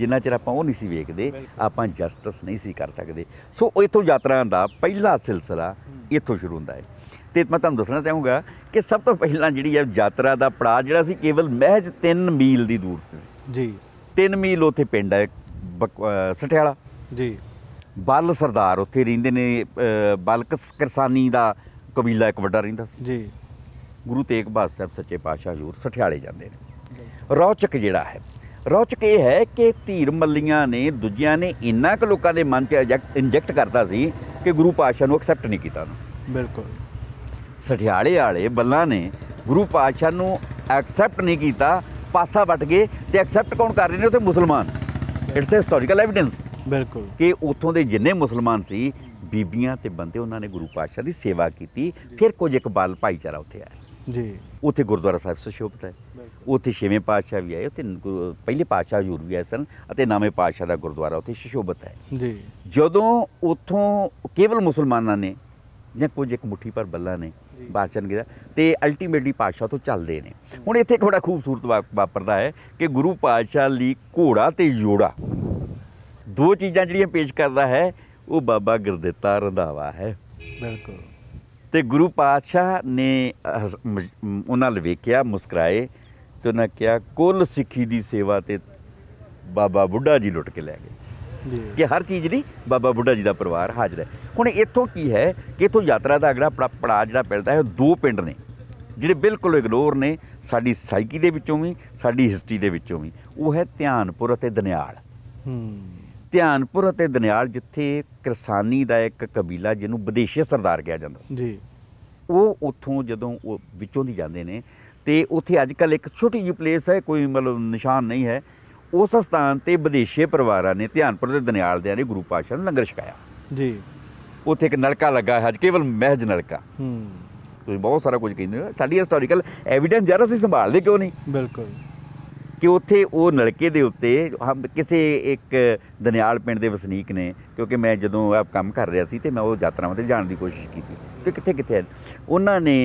ਜਿੰਨਾ ਚਿਰ ਆਪਾਂ ਉਹ ਨਹੀਂ ਸੀ ਵੇਖਦੇ ਆਪਾਂ ਜਸਟਿਸ ਨਹੀਂ ਸੀ ਕਰ ਸਕਦੇ ਸੋ ਇਥੋਂ ਯਾਤਰਾ ਦਾ ਪਹਿਲਾ ਸਿਲਸਿਲਾ ਇਥੋਂ ਸ਼ੁਰੂ ਹੁੰਦਾ ਹੈ ਤੇ ਮੈਂ ਤੁਹਾਨੂੰ ਦੱਸਣਾ ਚਾਹੂੰਗਾ ਕਿ ਸਭ ਤੋਂ ਪਹਿਲਾਂ ਜਿਹੜੀ ਹੈ ਯਾਤਰਾ ਦਾ ਪੜਾ ਜਿਹੜਾ ਸੀ ਕੇਵਲ ਮਹਿਜ 3 ਮੀਲ ਦੀ ਦੂਰ ਤੇ ਸੀ ਜੀ 3 ਮੀਲ ਉੱਥੇ ਪਿੰਡ ਹੈ ਸਠਿਆਲਾ ਜੀ ਬਲ ਸਰਦਾਰ ਉੱਥੇ ਰਹਿੰਦੇ ਨੇ ਬਲਕ ਕਿਰਸਾਨੀ ਦਾ ਕਬੀਲਾ ਇੱਕ ਵੱਡਾ ਰਹਿੰਦਾ ਸੀ ਜੀ ਗੁਰੂ ਤੇਗ ਬਹਾਦਰ ਸਾਹਿਬ ਸੱਚੇ ਪਾਤਸ਼ਾਹ ਹਜ਼ੂਰ ਸਠਿਆਲੇ ਜਾਂਦੇ ਨੇ ਰੌਚਕ ਜਿਹੜਾ ਹੈ ਰੌਚਕ ਇਹ ਹੈ ਕਿ ਧੀਰ ਮੱਲੀਆਂ ਨੇ ਦੂਜਿਆਂ ਨੇ ਇੰਨਾ ਕੁ ਲੋਕਾਂ ਦੇ ਮਨ 'ਚ ਇੰਜੈਕਟ ਕਰਤਾ ਸੀ ਕਿ ਗੁਰੂ ਪਾਤਸ਼ਾਹ ਨੂੰ ਐਕਸੈਪਟ ਨਹੀਂ ਕੀਤਾ ਉਹਨਾਂ ਬਿਲਕੁਲ ਸਠਿਆਲੇ ਵਾਲੇ ਬੱਲਾਂ ਨੇ ਗੁਰੂ ਪਾਤਸ਼ਾਹ ਨੂੰ ਐਕਸੈਪਟ ਨਹੀਂ ਕੀਤਾ ਪਾਸਾ ਵਟ ਗਏ ਤੇ ਐਕਸੈਪਟ ਕੌਣ ਕਰ ਰਹੇ ਨੇ ਉੱਥੇ ਮੁਸਲਮਾਨ ਇਟਸ ਅ ਹਿਸਟੋਰੀਕਲ ਐਵੀਡੈਂਸ ਬਿਲਕੁਲ ਕਿ ਉੱਥੋਂ ਦੇ ਜਿੰਨੇ ਮੁਸਲਮਾਨ ਸੀ ਬੀਬੀਆਂ ਤੇ ਬੰਦੇ ਉਹਨਾਂ ਨੇ ਗੁਰੂ ਪਾਤਸ਼ਾਹ ਦੀ ਸੇਵਾ ਕੀਤੀ ਫਿਰ ਕੁਝ ਇੱਕ ਬਲ ਭਾਈਚਾਰਾ ਉੱਥੇ ਆਇਆ ਜੀ ਉੱਥੇ ਗੁਰਦੁਆਰਾ ਸਾਹਿਬ ਸੁਸ਼ੋਭਿਤ ਹੈ ਉੱਥੇ ਛੇਵੇਂ ਪਾਤਸ਼ਾਹ ਵੀ ਆਏ ਉੱਥੇ ਪਹਿਲੇ ਪਾਤਸ਼ਾਹ ਹਜ਼ੂਰ ਵੀ ਆਏ ਸਨ ਅਤੇ ਨਾਮੇ ਪਾਤਸ਼ਾਹ ਦਾ ਗੁਰਦੁਆਰਾ ਉੱਥੇ ਸੁਸ਼ੋਭਿਤ ਹੈ ਜੀ ਜਦੋਂ ਉੱਥੋਂ ਕੇਵਲ ਮੁਸਲਮਾਨਾਂ ਨੇ ਜਾਂ ਕੁਝ ਇੱਕ ਮੁਠੀ ਪਰ ਬੱਲਾ ਨੇ ਬਾਚਨ ਗਿਆ ਤੇ ਅਲਟੀਮੇਟਲੀ ਪਾਤਸ਼ਾਹ ਤੋਂ ਚੱਲਦੇ ਨੇ ਹੁਣ ਇੱਥੇ ਇੱਕ ਬੜਾ ਖੂਬਸੂਰਤ ਵਾਪਰਦਾ ਹੈ ਕਿ ਗੁਰੂ ਪਾਤਸ਼ਾਹ ਲਈ ਘੋੜਾ ਤੇ ਜੋੜਾ ਦੋ ਚੀਜ਼ਾਂ ਜਿਹੜੀਆਂ ਪੇਸ਼ ਕਰਦਾ ਹੈ ਉਹ ਬਾਬਾ ਗੁਰਦਿੱਤਾ ਰੰਧਾਵਾ ਹੈ ਬਿਲਕੁਲ ਤੇ ਗੁਰੂ ਪਾਤਸ਼ਾਹ ਨੇ ਉਹਨਾਂ ਨੂੰ ਵੇਖਿਆ ਮੁਸਕਰਾਏ ਤੇ ਉਹਨਾਂ ਕਿਹਾ ਕੁੱਲ ਸਿੱਖੀ ਦੀ ਸੇਵਾ ਤੇ ਬਾਬਾ ਬੁੱਢਾ ਜੀ ਲੁੱਟ ਕੇ ਲੈ ਗਏ ਜੀ ਕਿ ਹਰ ਚੀਜ਼ ਲਈ ਬਾਬਾ ਬੁੱਢਾ ਜੀ ਦਾ ਪਰਿਵਾਰ ਹਾਜ਼ਰ ਹੈ ਹੁਣ ਇੱਥੋਂ ਕੀ ਹੈ ਕਿ ਇਥੋਂ ਯਾਤਰਾ ਦਾ ਅਗਲਾ ਪੜਾ ਜਿਹੜਾ ਪੈਂਦਾ ਹੈ ਦੋ ਪਿੰਡ ਨੇ ਜਿਹੜੇ ਬਿਲਕੁਲ ਇਗਨੋਰ ਨੇ ਸਾਡੀ ਸਾਈਕੀ ਦੇ ਵਿੱਚੋਂ ਵੀ ਸਾਡੀ ਹਿਸਟਰੀ ਦੇ ਵਿੱਚੋਂ ਵੀ ਉਹ ਹੈ ਧਿਆਨਪੁਰ ਅਤੇ ਦਨਿਆਲ ਹੂੰ ਧਿਆਨਪੁਰ ਅਤੇ ਦਨਿਆਲ ਜਿੱਥੇ ਕਿਰਸਾਨੀ ਦਾ ਇੱਕ ਕਬੀਲਾ ਜਿਹਨੂੰ ਵਿਦੇਸ਼ੀ ਸਰਦਾਰ ਕਿਹਾ ਜਾਂਦਾ ਸੀ ਜੀ ਉਹ ਉੱਥੋਂ ਜਦੋਂ ਉਹ ਵਿੱਚੋਂ ਦੀ ਜਾਂਦੇ ਨੇ ਤੇ ਉੱਥੇ ਅੱਜ ਕੱਲ ਇੱਕ ਛੋਟੀ ਜਿਹੀ ਪਲੇਸ ਹੈ ਕੋਈ ਮਤਲਬ ਨਿਸ਼ਾਨ ਨਹੀਂ ਹੈ ਉਸ ਸਥਾਨ ਤੇ ਵਿਦੇਸ਼ੀ ਪਰਿਵਾਰਾਂ ਨੇ ਧਿਆਨਪੁਰ ਦੇ ਦਨਿਆਲ ਦੇ ਨੇ ਗੁਰੂ ਪਾਸ਼ਾ ਨੂੰ ਲੰਗਰ ਛਕਾਇਆ ਜੀ ਉੱਥੇ ਇੱਕ ਨਲਕਾ ਲੱਗਾ ਹੈ ਅੱਜ ਕੇਵਲ ਮਹਿਜ ਨਲਕਾ ਹੂੰ ਤੁਸੀਂ ਬਹੁਤ ਸਾਰਾ ਕੁਝ ਕਹਿੰਦੇ ਹੋ ਸਾਡੀ ਹਿਸਟੋਰੀਕਲ ਐਵੀਡੈਂਸ ਜ਼ਰਾ ਸੀ ਸੰਭਾਲਦੇ ਕਿਉਂ ਨਹੀਂ ਬਿਲਕੁਲ ਕਿ ਉੱਥੇ ਉਹ ਨਲਕੇ ਦੇ ਉੱਤੇ ਕਿਸੇ ਇੱਕ ਦਨਿਆਲ ਪਿੰਡ ਦੇ ਵਸਨੀਕ ਨੇ ਕਿਉਂਕਿ ਮੈਂ ਜਦੋਂ ਆਪ ਕੰਮ ਕਰ ਰਿਹਾ ਸੀ ਤੇ ਮੈਂ ਉਹ ਯਾਤਰਾਵਾਂ ਤੇ ਜਾਣ ਦੀ ਕੋਸ਼ਿਸ਼ ਕੀਤੀ ਕਿ ਕਿੱਥੇ ਕਿੱਥੇ ਉਹਨਾਂ ਨੇ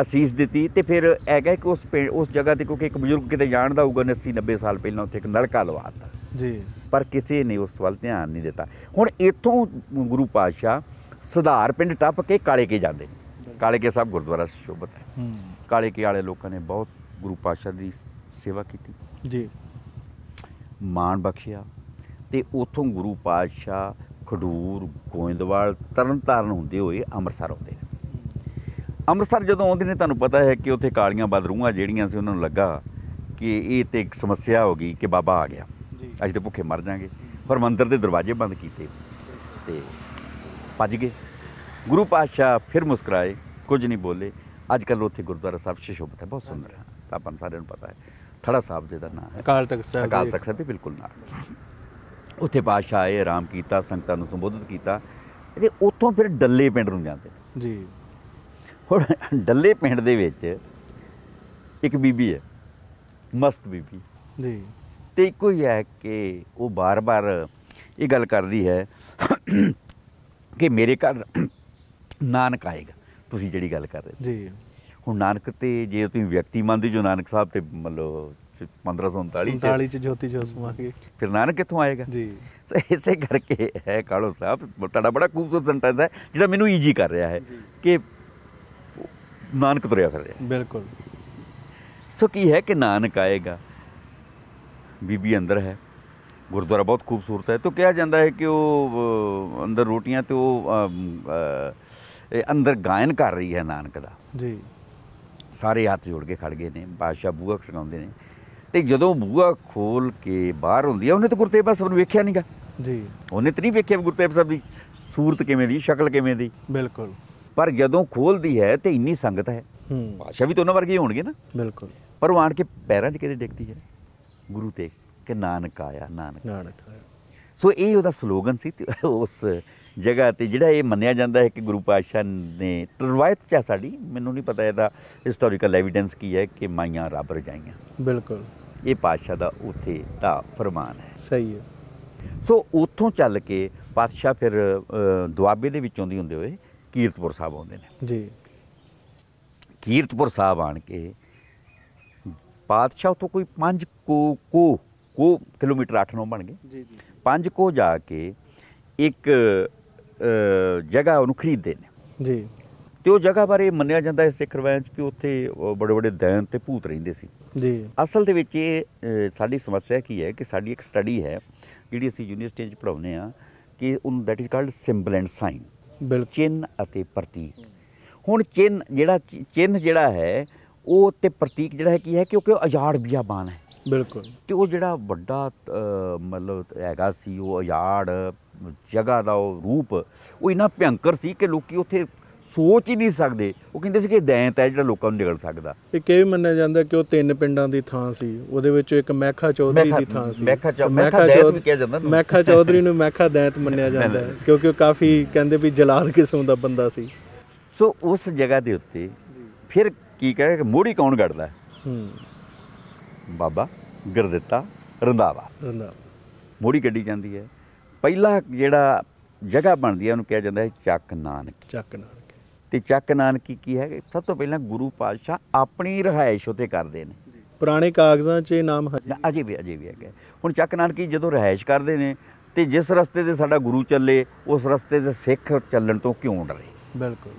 ਅਸੀਸ ਦਿੱਤੀ ਤੇ ਫਿਰ ਹੈਗਾ ਕਿ ਉਸ ਪਿੰਡ ਉਸ ਜਗ੍ਹਾ ਤੇ ਕਿਉਂਕਿ ਇੱਕ ਬਜ਼ੁਰਗ ਕਿਤੇ ਜਾਣਦਾ ਹੋਊਗਾ 80 90 ਸਾਲ ਪਹਿਲਾਂ ਉੱਥੇ ਇੱਕ ਨਲਕਾ ਲਵਾਤਾ ਜੀ ਪਰ ਕਿਸੇ ਨੇ ਉਸ ਵੱਲ ਧਿਆਨ ਨਹੀਂ ਦਿੱਤਾ ਹੁਣ ਇਥੋਂ ਗੁਰੂ ਪਾਤਸ਼ਾਹ ਸਧਾਰ ਪਿੰਡ ਟੱਪ ਕੇ ਕਾਲੇ ਕੇ ਜਾਂਦੇ ਨੇ ਕਾਲੇ ਕੇ ਸਾਹਿਬ ਗੁਰਦੁਆਰਾ ਸ਼ੋਭਤ ਹੈ ਕਾਲੇ ਕੇ ਵਾਲੇ ਲੋਕਾਂ ਨੇ ਬਹੁਤ ਗੁਰੂ ਪਾਤਸ਼ਾਹ ਦੀ ਸੇਵਾ ਕੀਤੀ ਜੀ ਮਾਣ ਬਖਸ਼ਿਆ ਤੇ ਉਥੋਂ ਗੁਰੂ ਪਾਤਸ਼ਾਹ ਖਡੂਰ ਗੋਇੰਦਵਾਲ ਤਰਨਤਾਰਨ ਹੁੰਦੇ ਹੋਏ ਅੰਮ੍ਰਿਤਸਰ ਆਉਂਦੇ ਨੇ ਅੰਮ੍ਰਿਤਸਰ ਜਦੋਂ ਆਉਂਦੇ ਨੇ ਤੁਹਾਨੂੰ ਪਤਾ ਹੈ ਕਿ ਉੱਥੇ ਕਾਲੀਆਂ ਬਦਰੂਆਂ ਜਿਹੜੀਆਂ ਸੀ ਉਹਨਾਂ ਨੂੰ ਲੱਗਾ ਕਿ ਇਹ ਤੇ ਇੱਕ ਸਮੱਸਿਆ ਹੋ ਗਈ ਕਿ ਬਾਬਾ ਆ ਗਿਆ ਅੱਜ ਤੇ ਭੁੱਖੇ ਮਰ ਜਾਾਂਗੇ ਫਿਰ ਮੰਦਿਰ ਦੇ ਦਰਵਾਜ਼ੇ ਬੰਦ ਕੀਤੇ ਤੇ ਭੱਜ ਗਏ ਗੁਰੂ ਪਾਤਸ਼ਾਹ ਫਿਰ ਮੁਸਕਰਾਏ ਕੁਝ ਨਹੀਂ ਬੋਲੇ ਅੱਜ ਕੱਲ ਉੱਥੇ ਗੁਰਦੁਆਰਾ ਸਾਹਿਬ ਸ਼ਿਸ਼ੋਭਤ ਹੈ ਬਹੁਤ ਸੁੰਦਰ ਹੈ ਤਾਂ ਆਪਾਂ ਸਾਰਿਆਂ ਨੂੰ ਪਤਾ ਹੈ ਥੜਾ ਸਾਹਿਬ ਜੀ ਦਾ ਨਾਮ ਹੈ ਅਕਾਲ ਤਖਤ ਸਾਹਿਬ ਅਕਾਲ ਤਖਤ ਸਾਹਿਬ ਦੇ ਬਿਲਕੁਲ ਨਾਲ ਉੱਥੇ ਪਾਸ਼ਾ ਆਏ ਆਰਾਮ ਕੀਤਾ ਸੰਗਤਾਂ ਨੂੰ ਸੰਬੋਧਿਤ ਕੀਤਾ ਤੇ ਉੱਥੋਂ ਫਿਰ ਡੱਲੇ ਪਿੰਡ ਨੂੰ ਜਾਂਦੇ ਜੀ ਹੁਣ ਡੱਲੇ ਪਿੰਡ ਦੇ ਵਿੱਚ ਇੱਕ ਬੀਬੀ ਹੈ ਮਸਤ ਬੀਬੀ ਜੀ ਤੇ ਇੱਕੋ ਹੀ ਹੈ ਕਿ ਉਹ ਬਾਰ-ਬਾਰ ਇਹ ਗੱਲ ਕਰਦੀ ਹੈ ਕਿ ਮੇਰੇ ਘਰ ਨਾਨਕ ਆਏਗਾ ਤੁਸੀਂ ਜਿਹੜੀ ਗੱਲ ਕਰ ਰਹੇ ਜੀ ਹੁਣ ਨਾਨਕ ਤੇ ਜੇ ਤੁਸੀਂ ਵਿਅਕਤੀ ਮੰਨਦੇ ਜੋ ਨਾਨਕ ਸਾਹਿਬ ਤੇ ਮਤਲਬ 1539 ਚ ਚ ਜੋਤੀ ਜੋ ਸਮਾਗੇ ਫਿਰ ਨਾਨਕ ਕਿੱਥੋਂ ਆਏਗਾ ਜੀ ਸੋ ਇਸੇ ਕਰਕੇ ਹੈ ਕਾਲੋ ਸਾਹਿਬ ਤੁਹਾਡਾ ਬੜਾ ਖੂਬਸੂਰਤ ਸੈਂਟੈਂਸ ਹੈ ਜਿਹੜਾ ਮੈਨੂੰ ਈਜੀ ਕਰ ਰਿਹਾ ਹੈ ਕਿ ਨਾਨਕ ਤੁਰਿਆ ਫਿਰ ਰਿਹਾ ਬਿਲਕੁਲ ਸੋ ਕੀ ਹੈ ਕਿ ਨਾਨਕ ਆਏਗਾ ਬੀਬੀ ਅੰਦਰ ਹੈ ਗੁਰਦੁਆਰਾ ਬਹੁਤ ਖੂਬਸੂਰਤ ਹੈ ਤੋ ਕਿਹਾ ਜਾਂਦਾ ਹੈ ਕਿ ਉਹ ਅੰਦਰ ਰੋਟੀਆਂ ਤੇ ਉਹ ਅੰਦਰ ਗਾਇਨ ਕਰ ਰਹੀ ਹੈ ਨਾਨਕ ਦਾ ਜੀ ਸਾਰੇ ਹੱਥ ਜੋੜ ਕੇ ਖੜ ਗਏ ਨੇ ਬਾਦਸ਼ਾਹ ਬੂਆ ਖੜਾਉਂਦੇ ਨੇ ਤੇ ਜਦੋਂ ਬੂਆ ਖੋਲ ਕੇ ਬਾਹਰ ਹੁੰਦੀ ਆ ਉਹਨੇ ਤਾਂ ਗੁਰਤੇਜ ਸਾਹਿਬ ਨੂੰ ਵੇਖਿਆ ਨਹੀਂਗਾ ਜੀ ਉਹਨੇ ਤਾਂ ਨਹੀਂ ਵੇਖਿਆ ਗੁਰਤੇਜ ਸਾਹਿਬ ਦੀ ਸੂਰਤ ਕਿਵੇਂ ਦੀ ਸ਼ਕਲ ਕਿਵੇਂ ਦੀ ਬਿਲਕੁਲ ਪਰ ਜਦੋਂ ਖੋਲਦੀ ਹੈ ਤੇ ਇੰਨੀ ਸੰਗਤ ਹੈ ਬਾਦਸ਼ਾਹ ਵੀ ਤਾਂ ਉਹਨਾਂ ਵਰਗੇ ਹੋਣਗੇ ਨਾ ਬਿਲਕੁਲ ਪਰ ਉਹ ਆਣ ਕੇ ਪੈਰਾਂ 'ਚ ਕਿਹਦੇ ਡਿੱਗਦੀ ਹੈ ਗੁਰੂ ਤੇ ਕਿ ਨਾਨਕ ਆਇਆ ਨਾਨਕ ਨਾਨਕ ਸੋ ਇਹ ਉਹਦਾ ਸਲੋਗਨ ਸੀ ਉਸ ਜਗ੍ਹਾ ਤੇ ਜਿਹੜਾ ਇਹ ਮੰਨਿਆ ਜਾਂਦਾ ਹੈ ਕਿ ਗੁਰੂ ਪਾਤਸ਼ਾਹ ਨੇ ਰਵਾਇਤ ਚ ਸਾਡੀ ਮੈਨੂੰ ਨਹੀਂ ਪਤਾ ਇਹਦਾ ਹਿਸਟੋਰੀਕਲ ਐਵੀਡੈਂਸ ਕੀ ਹੈ ਕਿ ਮਾਈਆਂ ਰੱਬ ਰਜਾਈਆਂ ਬਿਲਕੁਲ ਇਹ ਪਾਤਸ਼ਾਹ ਦਾ ਉਥੇ ਦਾ ਫਰਮਾਨ ਹੈ ਸਹੀ ਹੈ ਸੋ ਉਥੋਂ ਚੱਲ ਕੇ ਪਾਤਸ਼ਾਹ ਫਿਰ ਦੁਆਬੇ ਦੇ ਵਿੱਚੋਂ ਦੀ ਹੁੰਦੇ ਹੋਏ ਕੀਰਤਪੁਰ ਸਾਹਿਬ ਆਉਂਦੇ ਨੇ ਜੀ ਕੀਰਤਪੁਰ ਸਾਹਿਬ ਆਣ ਕੇ ਪਾਤਸ਼ਾਹ ਤੋਂ ਕੋਈ 5 ਕੋ ਕੋ ਕੋ ਕਿਲੋਮੀਟਰ 8 9 ਬਣ ਗਏ ਜੀ ਜੀ 5 ਕੋ ਜਾ ਕੇ ਇੱਕ ਜਗ੍ਹਾ ਉਹਨੂੰ ਖਰੀਦਦੇ ਨੇ ਜੀ ਤੇ ਉਹ ਜਗ੍ਹਾ ਬਾਰੇ ਮੰਨਿਆ ਜਾਂਦਾ ਹੈ ਸਿੱਖ ਰਵਾਇਤ ਕਿ ਉੱਥੇ ਬੜੇ ਬੜੇ ਦੈਨ ਤੇ ਭੂਤ ਰਹਿੰਦੇ ਸੀ ਜੀ ਅਸਲ ਦੇ ਵਿੱਚ ਇਹ ਸਾਡੀ ਸਮੱਸਿਆ ਕੀ ਹੈ ਕਿ ਸਾਡੀ ਇੱਕ ਸਟੱਡੀ ਹੈ ਜਿਹੜੀ ਅਸੀਂ ਯੂਨੀਵਰਸਿਟੀ 'ਚ ਪੜਾਉਂਦੇ ਆ ਕਿ ਉਹ that is called symbol and sign ਚਿੰਨ ਅਤੇ ਪ੍ਰਤੀਕ ਹੁਣ ਚਿੰਨ ਜਿਹੜਾ ਚਿੰਨ ਜਿਹੜਾ ਹੈ ਉਹ ਤੇ ਪ੍ਰਤੀਕ ਜਿਹੜਾ ਹੈ ਕੀ ਹੈ ਕਿਉਂਕਿ ਉਹ ਅਜਾੜ ਬਿਆਬਾਨ ਹੈ ਬਿਲਕੁਲ ਤੇ ਉਹ ਜਿਹੜਾ ਵੱਡਾ ਮਤਲਬ ਹੈਗਾ ਸੀ ਉਹ ਅਜਾੜ ਜਗ੍ਹਾ ਦਾ ਉਹ ਰੂਪ ਉਹ ਇਨਾ ਭਿਆੰਕਰ ਸੀ ਕਿ ਲੋਕੀ ਉੱਥੇ ਸੋਚ ਹੀ ਨਹੀਂ ਸਕਦੇ ਉਹ ਕਹਿੰਦੇ ਸੀ ਕਿ ਦੈਂਤ ਹੈ ਜਿਹੜਾ ਲੋਕਾਂ ਨੂੰ ਨਿਗਲ ਸਕਦਾ ਇਹ ਕਿਵੇਂ ਮੰਨਿਆ ਜਾਂਦਾ ਕਿ ਉਹ ਤਿੰਨ ਪਿੰਡਾਂ ਦੀ ਥਾਂ ਸੀ ਉਹਦੇ ਵਿੱਚੋਂ ਇੱਕ ਮੈਖਾ ਚੌਧਰੀ ਦੀ ਥਾਂ ਸੀ ਮੈਖਾ ਚੌਧਰੀ ਕਿਹਾ ਜਾਂਦਾ ਮੈਖਾ ਚੌਧਰੀ ਨੂੰ ਮੈਖਾ ਦੈਂਤ ਮੰਨਿਆ ਜਾਂਦਾ ਹੈ ਕਿਉਂਕਿ ਉਹ ਕਾਫੀ ਕਹਿੰਦੇ ਵੀ ਜਲਾਲ ਕਿਸਮ ਦਾ ਬੰਦਾ ਸੀ ਸੋ ਉਸ ਜਗ੍ਹਾ ਦੇ ਉੱਤੇ ਫਿਰ ਕੀ ਕਹੇ ਕਿ ਮੋੜੀ ਕੌਣ ਗੜਦਾ ਹੂੰ ਬਾਬਾ ਗਰਦਿੱਤਾ ਰੰਦਾਵਾ ਰੰਦਾਵਾ ਮੋੜੀ ਗੱਡੀ ਜਾਂਦੀ ਹੈ ਪਹਿਲਾ ਜਿਹੜਾ ਜਗ੍ਹਾ ਬਣਦੀ ਹੈ ਉਹਨੂੰ ਕਿਹਾ ਜਾਂਦਾ ਹੈ ਚੱਕ ਨਾਨਕ ਚੱਕ ਨਾਨਕ ਤੇ ਚੱਕ ਨਾਨਕੀ ਕੀ ਹੈ ਸਭ ਤੋਂ ਪਹਿਲਾਂ ਗੁਰੂ ਪਾਤਸ਼ਾਹ ਆਪਣੀ ਰਹਾਇਸ਼ ਉਤੇ ਕਰਦੇ ਨੇ ਪੁਰਾਣੇ ਕਾਗਜ਼ਾਂ 'ਚ ਇਹ ਨਾਮ ਹੈ ਅਜੇ ਵੀ ਅਜੇ ਵੀ ਹੈਗਾ ਹੁਣ ਚੱਕ ਨਾਨਕੀ ਜਦੋਂ ਰਹਾਇਸ਼ ਕਰਦੇ ਨੇ ਤੇ ਜਿਸ ਰਸਤੇ ਤੇ ਸਾਡਾ ਗੁਰੂ ਚੱਲੇ ਉਸ ਰਸਤੇ ਤੇ ਸਿੱਖ ਚੱਲਣ ਤੋਂ ਕਿਉਂ ਡਰੇ ਬਿਲਕੁਲ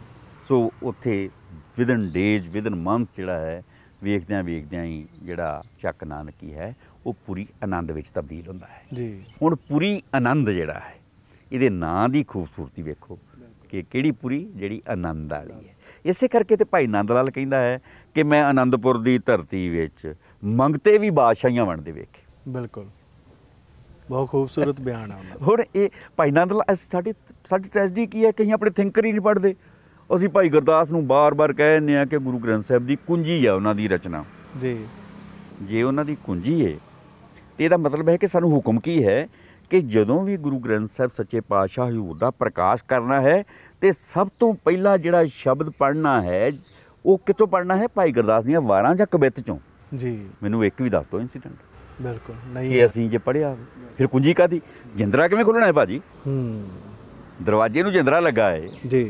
ਸੋ ਉੱਥੇ ਵਿਦਨ ਡੇਜ ਵਿਦਨ ਮੰਥ ਜਿਹੜਾ ਹੈ ਵੇਖਦਿਆਂ ਵੇਖਦਿਆਂ ਹੀ ਜਿਹੜਾ ਚੱਕ ਨਾਨਕੀ ਹੈ ਉਹ ਪੂਰੀ ਆਨੰਦ ਵਿੱਚ ਤਬਦੀਲ ਹੁੰਦਾ ਹੈ ਜੀ ਹੁਣ ਪੂਰੀ ਆਨੰਦ ਜਿਹੜਾ ਹੈ ਇਹਦੇ ਨਾਂ ਦੀ ਖੂਬਸੂਰਤੀ ਵੇਖੋ ਕਿ ਕਿਹੜੀ ਪੂਰੀ ਜਿਹੜੀ ਆਨੰਦ ਵਾਲੀ ਹੈ ਇਸੇ ਕਰਕੇ ਤੇ ਭਾਈ ਆਨੰਦ ਲਾਲ ਕਹਿੰਦਾ ਹੈ ਕਿ ਮੈਂ ਆਨੰਦਪੁਰ ਦੀ ਧਰਤੀ ਵਿੱਚ ਮੰਗਤੇ ਵੀ ਬਾਦਸ਼ਾਹੀਆਂ ਬਣਦੇ ਵੇਖੇ ਬਿਲਕੁਲ ਬਹੁਤ ਖੂਬਸੂਰਤ ਬਿਆਨ ਆ ਉਹਨਾਂ ਹੁਣ ਇਹ ਭਾਈ ਆਨੰਦ ਲਾਲ ਸਾਡੀ ਸਾਡੀ ਟ੍ਰੈਜਡੀ ਕੀ ਹੈ ਕਈ ਆਪਣੇ ਥਿੰਕਰ ਹੀ ਨਹੀਂ ਪੜਦੇ ਅਸੀਂ ਭਾਈ ਗੁਰਦਾਸ ਨੂੰ ਬਾਰ-ਬਾਰ ਕਹਿੰਦੇ ਆ ਕਿ ਗੁਰੂ ਗ੍ਰੰਥ ਸਾਹਿਬ ਦੀ ਕੁੰਜੀ ਹੈ ਉਹਨਾਂ ਦੀ ਰਚਨਾ ਜੀ ਜੇ ਉਹਨਾਂ ਦੀ ਕੁੰਜੀ ਹੈ ਤੇ ਇਹਦਾ ਮਤਲਬ ਹੈ ਕਿ ਸਾਨੂੰ ਹੁਕਮ ਕੀ ਹੈ ਕਿ ਜਦੋਂ ਵੀ ਗੁਰੂ ਗ੍ਰੰਥ ਸਾਹਿਬ ਸੱਚੇ ਪਾਤਸ਼ਾਹ ਹਜ਼ੂਰ ਦਾ ਪ੍ਰਕਾਸ਼ ਕਰਨਾ ਹੈ ਤੇ ਸਭ ਤੋਂ ਪਹਿਲਾਂ ਜਿਹੜਾ ਸ਼ਬਦ ਪੜ੍ਹਨਾ ਹੈ ਉਹ ਕਿੱਥੋਂ ਪੜ੍ਹਨਾ ਹੈ ਭਾਈ ਗੁਰਦਾਸ ਦੀਆਂ ਵਾਰਾਂ ਜਾਂ ਕਵਿਤ ਚੋਂ ਜੀ ਮੈਨੂੰ ਇੱਕ ਵੀ ਦੱਸ ਦਿਓ ਇਨਸੀਡੈਂਟ ਬਿਲਕੁਲ ਨਹੀਂ ਕਿ ਅਸੀਂ ਜੇ ਪੜਿਆ ਫਿਰ ਕੁੰਜੀ ਕਾਦੀ ਜਿੰਦਰਾ ਕਿਵੇਂ ਖੋਲਣਾ ਹੈ ਭਾਜੀ ਹੂੰ ਦਰਵਾਜ਼ੇ ਨੂੰ ਜਿੰਦਰਾ ਲੱਗਾ ਹੈ ਜੀ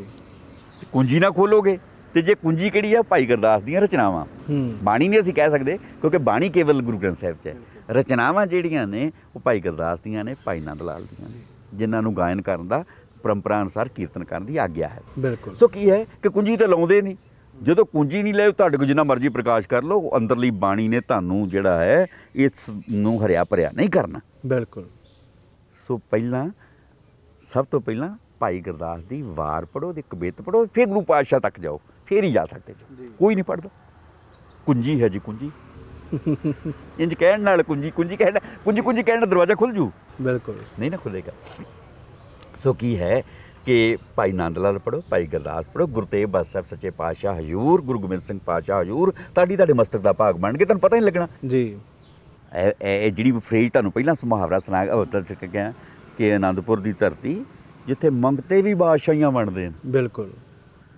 ਕੁੰਜੀ ਨਾ ਖੋਲੋਗੇ ਤੇ ਜੇ ਕੁੰਜੀ ਕਿਹੜੀ ਆ ਭਾਈ ਗੁਰਦਾਸ ਦੀਆਂ ਰਚਨਾਵਾਂ ਹੂੰ ਬਾਣੀ ਨਹੀਂ ਅਸੀਂ ਕਹਿ ਸਕਦੇ ਕਿਉਂਕਿ ਬਾਣੀ ਕੇਵਲ ਗੁਰੂ ਗ੍ਰੰਥ ਸਾਹਿਬ 'ਚ ਹੈ ਰਚਨਾਵਾਂ ਜਿਹੜੀਆਂ ਨੇ ਉਹ ਭਾਈ ਗੁਰਦਾਸ ਦੀਆਂ ਨੇ ਭਾਈ ਨੰਦ ਲਾਲ ਦੀਆਂ ਨੇ ਜਿਨ੍ਹਾਂ ਨੂੰ ਗਾਇਨ ਕਰਨ ਦਾ ਪਰੰਪਰਾ ਅਨੁਸਾਰ ਕੀਰਤਨ ਕਰਨ ਦੀ ਆਗਿਆ ਹੈ ਬਿਲਕੁਲ ਸੋ ਕੀ ਹੈ ਕਿ ਕੁੰਜੀ ਤੇ ਲਾਉਂਦੇ ਨਹੀਂ ਜਦੋਂ ਕੁੰਜੀ ਨਹੀਂ ਲੈ ਤੁਹਾਡੇ ਕੋ ਜਿੰਨਾ ਮਰਜ਼ੀ ਪ੍ਰਕਾਸ਼ ਕਰ ਲਓ ਅੰਦਰਲੀ ਬਾਣੀ ਨੇ ਤੁਹਾਨੂੰ ਜਿਹੜਾ ਹੈ ਇਸ ਨੂੰ ਹਰਿਆ ਭਰਿਆ ਨਹੀਂ ਕਰਨਾ ਬਿਲਕੁਲ ਸੋ ਪਹਿਲਾਂ ਸਭ ਤੋਂ ਪਹਿਲਾਂ ਭਾਈ ਗੁਰਦਾਸ ਦੀ ਵਾਰ ਪੜੋ ਤੇ ਕਵਿਤ ਪੜੋ ਫਿਰ ਗੁਰੂ ਪਾਤਸ਼ਾਹ ਤੱਕ ਜਾਓ ਫੇਰ ਹੀ ਜਾ ਸਕਦੇ ਜੀ ਕੋਈ ਨਹੀਂ ਪੜਦਾ ਕੁੰਜੀ ਹੈ ਜੀ ਕੁੰਜੀ ਇੰਜ ਕਹਿਣ ਨਾਲ ਕੁੰਜੀ ਕੁੰਜੀ ਕਹਿਣ ਕੁੰਜੀ ਕੁੰਜੀ ਕਹਿਣ ਨਾਲ ਦਰਵਾਜ਼ਾ ਖੁੱਲ ਜੂ ਬਿਲਕੁਲ ਨਹੀਂ ਨਾ ਖੁੱਲੇਗਾ ਸੋ ਕੀ ਹੈ ਕਿ ਭਾਈ ਨੰਦ ਲਾਲ ਪੜੋ ਭਾਈ ਗਰਦਾਸ ਪੜੋ ਬਸ ਸਾਹਿਬ ਸੱਚੇ ਪਾਤਸ਼ਾਹ ਹਜੂਰ ਗੁਰੂ ਗੋਬਿੰਦ ਸਿੰਘ ਪਾਤਸ਼ਾਹ ਹਜੂਰ ਤੁਹਾਡੀ ਤੁਹਾਡੇ ਮਸਤਕ ਦਾ ਭਾਗ ਬਣ ਕੇ ਤੁਹਾਨੂੰ ਪਤਾ ਹੀ ਲੱਗਣਾ ਜੀ ਇਹ ਜਿਹੜੀ ਫਰੇਜ਼ ਤੁਹਾਨੂੰ ਪਹਿਲਾਂ ਸੁਮਹਾਵਰਾ ਸੁਣਾ ਚੱਕ ਗਿਆ ਕਿ ਆਨੰਦਪੁਰ ਦੀ ਧਰਤੀ ਜਿੱਥੇ ਮੰਗਤੇ ਵੀ ਬਾਦਸ਼ਾਹੀਆਂ ਬਣਦੇ ਨੇ ਬਿਲਕੁਲ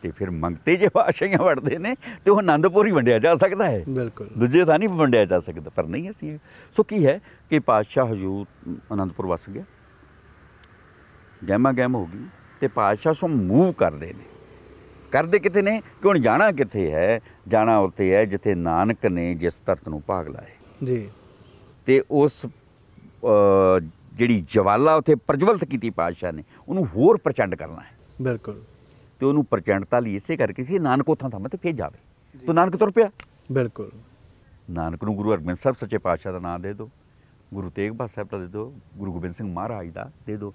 ਤੇ ਫਿਰ ਮੰਗਤੇ ਜੇ ਬਾਸ਼ੀਆਂ ਵੜਦੇ ਨੇ ਤੇ ਉਹ ਆਨੰਦਪੁਰ ਹੀ ਵੰਡਿਆ ਜਾ ਸਕਦਾ ਹੈ ਬਿਲਕੁਲ ਦੂਜੇ ਤਾਂ ਨਹੀਂ ਵੰਡਿਆ ਜਾ ਸਕਦਾ ਪਰ ਨਹੀਂ ਅਸੀਂ ਸੋ ਕੀ ਹੈ ਕਿ ਪਾਸ਼ਾ ਹਜੂਰ ਆਨੰਦਪੁਰ ਵਸ ਗਿਆ ਗੈਮਾ ਗੈਮ ਹੋ ਗਈ ਤੇ ਪਾਸ਼ਾ ਸੋ ਮੂਵ ਕਰਦੇ ਨੇ ਕਰਦੇ ਕਿਤੇ ਨੇ ਕਿ ਹੁਣ ਜਾਣਾ ਕਿੱਥੇ ਹੈ ਜਾਣਾ ਉੱਥੇ ਹੈ ਜਿੱਥੇ ਨਾਨਕ ਨੇ ਜਿਸ ਤਰਤ ਨੂੰ ਭਾਗ ਲਾਏ ਜੀ ਤੇ ਉਸ ਜਿਹੜੀ ਜਵਾਲਾ ਉੱਥੇ ਪ੍ਰਜਵਲਤ ਕੀਤੀ ਪਾਤਸ਼ਾਹ ਨੇ ਉਹਨੂੰ ਹੋਰ ਪ੍ਰਚੰਡ ਕਰਨਾ ਹੈ ਬਿਲਕੁਲ ਤੇ ਉਹਨੂੰ ਪ੍ਰਚੰਡਤਾ ਲਈ ਇਸੇ ਕਰਕੇ ਕਿ ਨਾਨਕ ਉਥਾਂ ਥਾਂ ਤੇ ਫੇਰ ਜਾਵੇ ਤੋ ਨਾਨਕ ਤੁਰ ਪਿਆ ਬਿਲਕੁਲ ਨਾਨਕ ਨੂੰ ਗੁਰੂ ਅਰਜਨ ਸਾਹਿਬ ਸੱਚੇ ਪਾਤਸ਼ਾਹ ਦਾ ਨਾਮ ਦੇ ਦਿਓ ਗੁਰੂ ਤੇਗ ਬਹਾਦਰ ਸਾਹਿਬ ਦਾ ਦੇ ਦਿਓ ਗੁਰੂ ਗੋਬਿੰਦ ਸਿੰਘ ਮਹਾਰਾਜ ਦਾ ਦੇ ਦਿਓ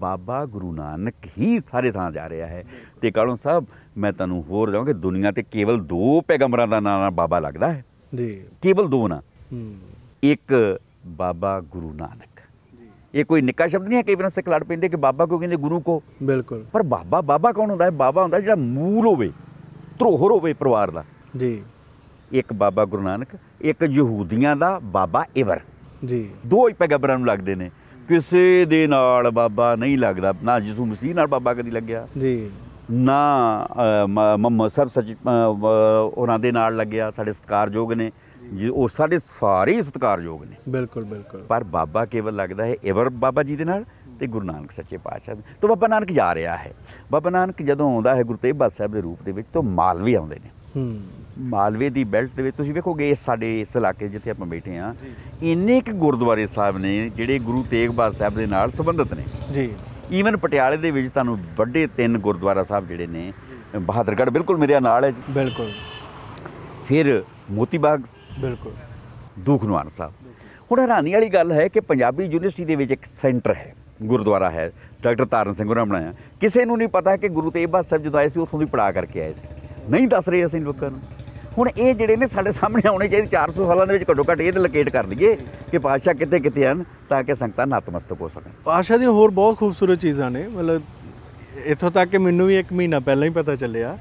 ਬਾਬਾ ਗੁਰੂ ਨਾਨਕ ਹੀ ਸਾਰੇ ਥਾਂ ਜਾ ਰਿਹਾ ਹੈ ਤੇ ਕਾਲੋਂ ਸਾਹਿਬ ਮੈਂ ਤੁਹਾਨੂੰ ਹੋਰ ਜਾਵਾਂ ਕਿ ਦੁਨੀਆ ਤੇ ਕੇਵਲ ਦੋ ਪੈਗੰਬਰਾਂ ਦਾ ਨਾਮ ਬਾਬਾ ਲੱਗਦਾ ਹੈ ਜੀ ਕੇਵਲ ਦੋ ਨਾ ਇੱਕ ਬਾਬਾ ਗੁਰੂ ਨਾਨਕ ਇਹ ਕੋਈ ਨਿੱਕਾ ਸ਼ਬਦ ਨਹੀਂ ਹੈ ਕਈ ਵਾਰ ਸਿੱਖ ਲੜ ਪੈਂਦੇ ਕਿ ਬਾਬਾ ਕੋ ਕਹਿੰਦੇ ਗੁਰੂ ਕੋ ਬਿਲਕੁਲ ਪਰ ਬਾਬਾ ਬਾਬਾ ਕੌਣ ਹੁੰਦਾ ਹੈ ਬਾਬਾ ਹੁੰਦਾ ਜਿਹੜਾ ਮੂਲ ਹੋਵੇ ਧਰੋਹਰ ਹੋਵੇ ਪਰਿਵਾਰ ਦਾ ਜੀ ਇੱਕ ਬਾਬਾ ਗੁਰੂ ਨਾਨਕ ਇੱਕ ਯਹੂਦੀਆਂ ਦਾ ਬਾਬਾ ਇਵਰ ਜੀ ਦੋ ਹੀ ਪੈਗੰਬਰਾਂ ਨੂੰ ਲੱਗਦੇ ਨੇ ਕਿਸੇ ਦੇ ਨਾਲ ਬਾਬਾ ਨਹੀਂ ਲੱਗਦਾ ਨਾ ਯਿਸੂ ਮਸੀਹ ਨਾਲ ਬਾਬਾ ਕਦੀ ਲੱਗਿਆ ਜੀ ਨਾ ਮਮ ਸਾਹਿਬ ਸੱਚ ਉਹਨਾਂ ਦੇ ਨਾਲ ਲੱਗਿਆ ਸਾਡੇ ਸਤਕਾਰਯੋਗ ਨੇ ਜੀ ਉਹ ਸਾਡੇ ਸਾਰੇ ਸਤਕਾਰਯੋਗ ਸਤਿਕਾਰਯੋਗ ਨੇ ਬਿਲਕੁਲ ਬਿਲਕੁਲ ਪਰ ਬਾਬਾ ਕੇਵਲ ਲੱਗਦਾ ਹੈ ਇਵਰ ਬਾਬਾ ਜੀ ਦੇ ਨਾਲ ਤੇ ਗੁਰੂ ਨਾਨਕ ਸੱਚੇ ਪਾਤਸ਼ਾਹ ਤੋਂ ਬਾਬਾ ਨਾਨਕ ਜਾ ਰਿਹਾ ਹੈ ਬਾਬਾ ਨਾਨਕ ਜਦੋਂ ਆਉਂਦਾ ਹੈ ਗੁਰੂ ਤੇਗ ਸਾਹਿਬ ਦੇ ਰੂਪ ਦੇ ਵਿੱਚ ਤੋਂ ਮਾਲਵੇ ਆਉਂਦੇ ਨੇ ਹੂੰ ਮਾਲਵੇ ਦੀ ਬੈਲਟ ਦੇ ਵਿੱਚ ਤੁਸੀਂ ਵੇਖੋਗੇ ਸਾਡੇ ਇਸ ਇਲਾਕੇ ਜਿੱਥੇ ਆਪਾਂ ਬੈਠੇ ਆ ਇੰਨੇ ਕਿ ਗੁਰਦੁਆਰੇ ਸਾਹਿਬ ਨੇ ਜਿਹੜੇ ਗੁਰੂ ਤੇਗ ਬਹਾਦਰ ਸਾਹਿਬ ਦੇ ਨਾਲ ਸੰਬੰਧਿਤ ਨੇ ਜੀ ਈਵਨ ਪਟਿਆਲੇ ਦੇ ਵਿੱਚ ਤੁਹਾਨੂੰ ਵੱਡੇ ਤਿੰਨ ਗੁਰਦੁਆਰਾ ਸਾਹਿਬ ਜਿਹੜੇ ਨੇ ਬਹਾਦਰਗੜ੍ਹ ਬਿਲਕੁਲ ਮੇਰੇ ਨਾਲ ਹੈ ਜੀ ਬਿਲਕੁਲ ਫਿਰ ਮੋਤੀਬਾਗ ਬਿਲਕੁਲ ਦੁਖਨਵਾਨ ਸਾਹਿਬ ਹੁਣ ਹੈਰਾਨੀ ਵਾਲੀ ਗੱਲ ਹੈ ਕਿ ਪੰਜਾਬੀ ਯੂਨੀਵਰਸਿਟੀ ਦੇ ਵਿੱਚ ਇੱਕ ਸੈਂਟਰ ਹੈ ਗੁਰਦੁਆਰਾ ਹੈ ਡਾਕਟਰ ਤਾਰਨ ਸਿੰਘ ਹੋਰਾਂ ਬਣਾਇਆ ਕਿਸੇ ਨੂੰ ਨਹੀਂ ਪਤਾ ਕਿ ਗੁਰੂ ਤੇਗ ਬਹਾਦਰ ਸਾਹਿਬ ਜਦੋਂ ਆਏ ਸੀ ਉਥੋਂ ਦੀ ਪੜਾ ਕਰਕੇ ਆਏ ਸੀ ਨਹੀਂ ਦੱਸ ਰਹੇ ਅਸੀਂ ਲੋਕਾਂ ਨੂੰ ਹੁਣ ਇਹ ਜਿਹੜੇ ਨੇ ਸਾਡੇ ਸਾਹਮਣੇ ਆਉਣੇ ਚਾਹੀਦੇ 400 ਸਾਲਾਂ ਦੇ ਵਿੱਚ ਘੱਟੋ ਘੱਟ ਇਹ ਤੇ ਲੋਕੇਟ ਕਰ ਲਈਏ ਕਿ ਪਾਸ਼ਾ ਕਿੱਥੇ ਕਿੱਥੇ ਹਨ ਤਾਂ ਕਿ ਸੰਗਤਾਂ ਨਤਮਸਤਕ ਹੋ ਸਕਣ ਪਾਸ਼ਾ ਦੀ ਹੋਰ ਬਹੁਤ ਖੂਬਸੂਰਤ ਚੀਜ਼ਾਂ ਨੇ ਮਤਲਬ ਇੱਥੋਂ ਤੱਕ ਕਿ ਮੈਨੂੰ ਵੀ 1 ਮਹੀਨਾ ਪਹਿਲਾਂ ਹੀ ਪਤਾ ਚੱਲਿਆ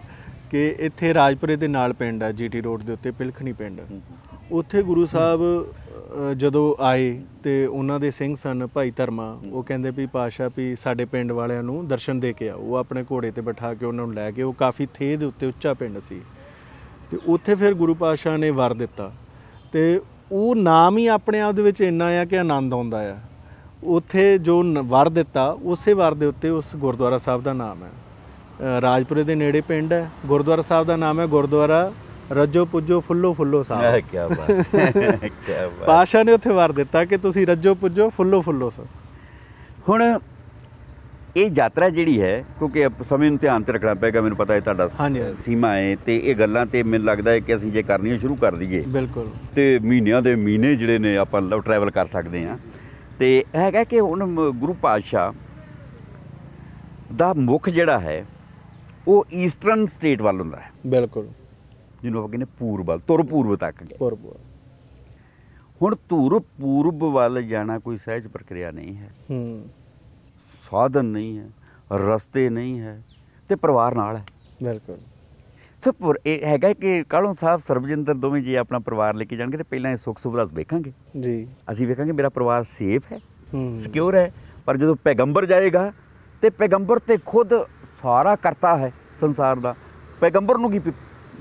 ਕਿ ਇੱਥੇ ਰਾਜਪੁਰੇ ਦੇ ਨਾਲ ਪਿੰਡ ਆ ਜੀਟੀ ਰੋਡ ਦੇ ਉੱਤੇ ਪਿਲਖਣੀ ਪਿੰਡ ਉੱਥੇ ਗੁਰੂ ਸਾਹਿਬ ਜਦੋਂ ਆਏ ਤੇ ਉਹਨਾਂ ਦੇ ਸਿੰਘ ਸਨ ਭਾਈ ਧਰਮਾ ਉਹ ਕਹਿੰਦੇ ਵੀ ਪਾਸ਼ਾ ਵੀ ਸਾਡੇ ਪਿੰਡ ਵਾਲਿਆਂ ਨੂੰ ਦਰਸ਼ਨ ਦੇ ਕੇ ਆ ਉਹ ਆਪਣੇ ਘੋੜੇ ਤੇ ਬਿਠਾ ਕੇ ਉਹਨਾਂ ਨੂੰ ਲੈ ਕੇ ਉਹ ਕਾਫੀ ਥੇ ਦੇ ਉੱਤੇ ਉੱਚਾ ਪਿੰਡ ਸੀ ਤੇ ਉੱਥੇ ਫਿਰ ਗੁਰੂ ਪਾਸ਼ਾ ਨੇ ਵਰ ਦਿੱਤਾ ਤੇ ਉਹ ਨਾਮ ਹੀ ਆਪਣੇ ਆਪ ਦੇ ਵਿੱਚ ਇੰਨਾ ਆ ਕਿ ਆਨੰਦ ਆਉਂਦਾ ਆ ਉੱਥੇ ਜੋ ਵਰ ਦਿੱਤਾ ਉਸੇ ਵਰ ਦੇ ਉੱਤੇ ਉਸ ਗੁਰਦੁਆਰਾ ਸਾਹਿਬ ਦਾ ਨਾਮ ਹੈ ਰਾਜਪੁਰੇ ਦੇ ਨੇੜੇ ਪਿੰਡ ਹੈ ਗੁਰਦੁਆਰਾ ਸਾਹਿਬ ਦਾ ਨਾਮ ਹੈ ਗੁਰਦੁਆਰਾ ਰੱਜੋ ਪੁੱਜੋ ਫੁੱਲੋ ਫੁੱਲੋ ਸਾਹਿਬ ਇਹ ਕੀ ਬਾਤ ਕੀ ਬਾਤ ਪਾਸ਼ਾ ਨੇ ਉੱਥੇ ਵਾਰ ਦਿੱਤਾ ਕਿ ਤੁਸੀਂ ਰੱਜੋ ਪੁੱਜੋ ਫੁੱਲੋ ਫੁੱਲੋ ਸਾਹਿਬ ਹੁਣ ਇਹ ਯਾਤਰਾ ਜਿਹੜੀ ਹੈ ਕਿਉਂਕਿ ਸਮੇਂ ਨੂੰ ਧਿਆਨ ਤੇ ਰੱਖਣਾ ਪੈਗਾ ਮੈਨੂੰ ਪਤਾ ਹੈ ਤੁਹਾਡਾ ਸੀਮਾ ਹੈ ਤੇ ਇਹ ਗੱਲਾਂ ਤੇ ਮੈਨੂੰ ਲੱਗਦਾ ਹੈ ਕਿ ਅਸੀਂ ਜੇ ਕਰਨੀਆਂ ਸ਼ੁਰੂ ਕਰ ਦਈਏ ਬਿਲਕੁਲ ਤੇ ਮਹੀਨਿਆਂ ਦੇ ਮਹੀਨੇ ਜਿਹੜੇ ਨੇ ਆਪਾਂ ਟਰੈਵਲ ਕਰ ਸਕਦੇ ਆ ਤੇ ਹੈਗਾ ਕਿ ਹੁਣ ਗੁਰੂ ਪਾਤਸ਼ਾਹ ਦਾ ਮੁਖ ਜਿਹੜਾ ਹੈ ਉਹ ਈਸਟਰਨ ਸਟੇਟ ਵੱਲ ਹੁੰਦਾ ਹੈ ਬਿਲਕੁਲ ਜਿਹਨੂੰ ਆਪਾਂ ਕਹਿੰਦੇ ਪੂਰਬ ਵੱਲ ਤੁਰ ਪੂਰਬ ਤੱਕ ਗਏ ਪੂਰਬ ਹੁਣ ਤੁਰ ਪੂਰਬ ਵੱਲ ਜਾਣਾ ਕੋਈ ਸਹਿਜ ਪ੍ਰਕਿਰਿਆ ਨਹੀਂ ਹੈ ਹੂੰ ਸਾਧਨ ਨਹੀਂ ਹੈ ਰਸਤੇ ਨਹੀਂ ਹੈ ਤੇ ਪਰਿਵਾਰ ਨਾਲ ਹੈ ਬਿਲਕੁਲ ਸਪੁਰ ਇਹ ਹੈਗਾ ਕਿ ਕਾਲੋਂ ਸਾਹਿਬ ਸਰਬਜਿੰਦਰ ਦੋਵੇਂ ਜੀ ਆਪਣਾ ਪਰਿਵਾਰ ਲੈ ਕੇ ਜਾਣਗੇ ਤੇ ਪਹਿਲਾਂ ਇਹ ਸੁੱਖ ਸੁਭਰਾਸ ਵੇਖਾਂਗੇ ਜੀ ਅਸੀਂ ਵੇਖਾਂਗੇ ਮੇਰਾ ਪਰਿਵਾਰ ਸੇਫ ਹੈ ਸਿਕਿਉਰ ਹੈ ਪਰ ਜਦੋਂ ਪੈਗੰਬਰ ਜਾਏਗਾ ਤੇ ਪੈਗੰਬਰ ਤੇ ਖੁਦ ਸਾਰਾ ਕਰਤਾ ਹੈ ਸੰਸਾਰ ਦਾ ਪੈਗੰਬਰ ਨੂੰ ਕੀ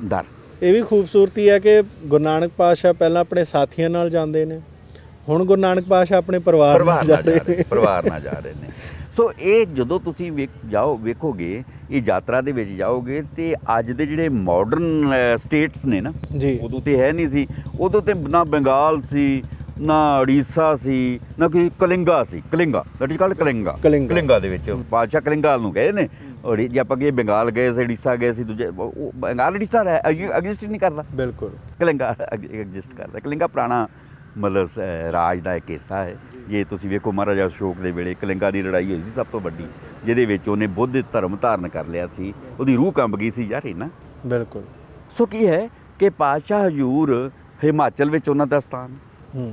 ਡਰ ਇਹ ਵੀ ਖੂਬਸੂਰਤੀ ਹੈ ਕਿ ਗੁਰੂ ਨਾਨਕ ਪਾਤਸ਼ਾਹ ਪਹਿਲਾਂ ਆਪਣੇ ਸਾਥੀਆਂ ਨਾਲ ਜਾਂਦੇ ਨੇ ਹੁਣ ਗੁਰੂ ਨਾਨਕ ਪਾਤਸ਼ਾਹ ਆਪਣੇ ਪਰਿਵਾਰ ਨਾਲ ਜਾ ਰਹੇ ਨੇ ਪਰਿਵਾਰ ਨਾਲ ਜਾ ਰਹੇ ਨੇ ਸੋ ਇਹ ਜਦੋਂ ਤੁਸੀਂ ਜਾਓ ਵੇਖੋਗੇ ਇਹ ਯਾਤਰਾ ਦੇ ਵਿੱਚ ਜਾਓਗੇ ਤੇ ਅੱਜ ਦੇ ਜਿਹੜੇ ਮਾਡਰਨ ਸਟੇਟਸ ਨੇ ਨਾ ਉਦੋਂ ਤੇ ਹੈ ਨਹੀਂ ਸੀ ਉਦੋਂ ਤੇ ਨਾ ਬੰਗਾਲ ਸੀ ਨਾ ਓਡੀਸ਼ਾ ਸੀ ਨਾ ਕੋਈ ਕਲਿੰਗਾ ਸੀ Kalinga that is called Kalinga Kalinga ਦੇ ਵਿੱਚ ਪਾਸ਼ਾ ਕਲਿੰਗਾ ਨੂੰ ਕਹਿੰਦੇ ਨੇ और ये आप ये बंगाल गए थे उड़ीसा गए थे तुझे बंगाल उड़ीसा रहा एग्जिस्ट नहीं करता बिल्कुल कलिंगा एग्जिस्ट करता ਕਲਿੰਗਾ ਪੁਰਾਣਾ ਮਤਲਬ ਰਾਜ ਦਾ ਇੱਕ ਹਿੱਸਾ ਹੈ ਜੇ ਤੁਸੀਂ ਵੇਖੋ ਮਹਾਰਾਜਾ ਅਸ਼ੋਕ ਦੇ ਵੇਲੇ ਕਲਿੰਗਾ ਦੀ ਲੜਾਈ ਹੋਈ ਸੀ ਸਭ ਤੋਂ ਵੱਡੀ ਜਿਹਦੇ ਵਿੱਚ ਉਹਨੇ ਬੁੱਧ ਧਰਮ ਧਾਰਨ ਕਰ ਲਿਆ ਸੀ ਉਹਦੀ ਰੂਹ ਕੰਬ ਗਈ ਸੀ ਯਾਰ ਇਹ ਨਾ ਬਿਲਕੁਲ ਸੋ ਕੀ ਹੈ ਕਿ ਪਾਸ਼ਾ ਹਜੂਰ ਹਿਮਾਚਲ ਵਿੱਚ ਉਹਨਾਂ ਦਾ ਸਥਾਨ ਹੂੰ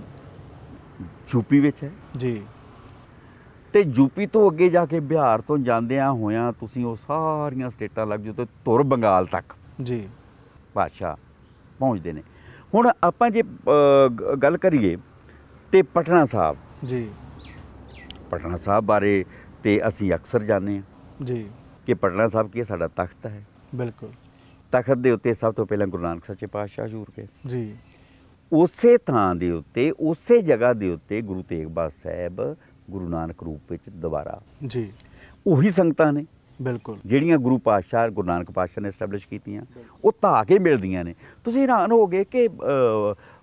ਯੂਪੀ ਵਿੱਚ ਹੈ ਜੀ ਤੇ ਯੂਪੀ ਤੋਂ ਅੱਗੇ ਜਾ ਕੇ ਬਿਹਾਰ ਤੋਂ ਜਾਂਦਿਆਂ ਹੋਇਆਂ ਤੁਸੀਂ ਉਹ ਸਾਰੀਆਂ ਸਟੇਟਾਂ ਲੱਗ ਜੂ ਤੇ ਤੁਰ ਬੰਗਾਲ ਤੱਕ ਜੀ ਬਾਦਸ਼ਾਹ ਪਹੁੰਚਦੇ ਨੇ ਹੁਣ ਆਪਾਂ ਜੇ ਗੱਲ ਕਰੀਏ ਤੇ ਪਟਨਾ ਸਾਹਿਬ ਜੀ ਪਟਨਾ ਸਾਹਿਬ ਬਾਰੇ ਤੇ ਅਸੀਂ ਅਕਸਰ ਜਾਣਦੇ ਹਾਂ ਜੀ ਕਿ ਪਟਨਾ ਸਾਹਿਬ ਕੀ ਸਾਡਾ ਤਖਤ ਹੈ ਬਿਲਕੁਲ ਤਖਤ ਦੇ ਉੱਤੇ ਸਭ ਤੋਂ ਪਹਿਲਾਂ ਗੁਰੂ ਨਾਨਕ ਸੱਚੇ ਪਾਤਸ਼ਾਹ ਹਜ਼ੂਰ ਕੇ ਜੀ ਉਸੇ ਥਾਂ ਦੇ ਉੱਤੇ ਉਸੇ ਜਗ੍ਹਾ ਦੇ ਉੱਤੇ ਗੁਰੂ ਤੇਗ ਬਹਾਦਰ ਸਾਹਿਬ ਗੁਰੂ ਨਾਨਕ ਰੂਪ ਵਿੱਚ ਦੁਬਾਰਾ ਜੀ ਉਹੀ ਸੰਗਤਾਂ ਨੇ ਬਿਲਕੁਲ ਜਿਹੜੀਆਂ ਗੁਰੂ ਪਾਤਸ਼ਾਹ ਗੁਰੂ ਨਾਨਕ ਪਾਤਸ਼ਾਹ ਨੇ ਐਸਟੈਬਲਿਸ਼ ਕੀਤੀਆਂ ਉਹ ਆ ਕੇ ਮਿਲਦੀਆਂ ਨੇ ਤੁਸੀਂ ਹੈਰਾਨ ਹੋਗੇ ਕਿ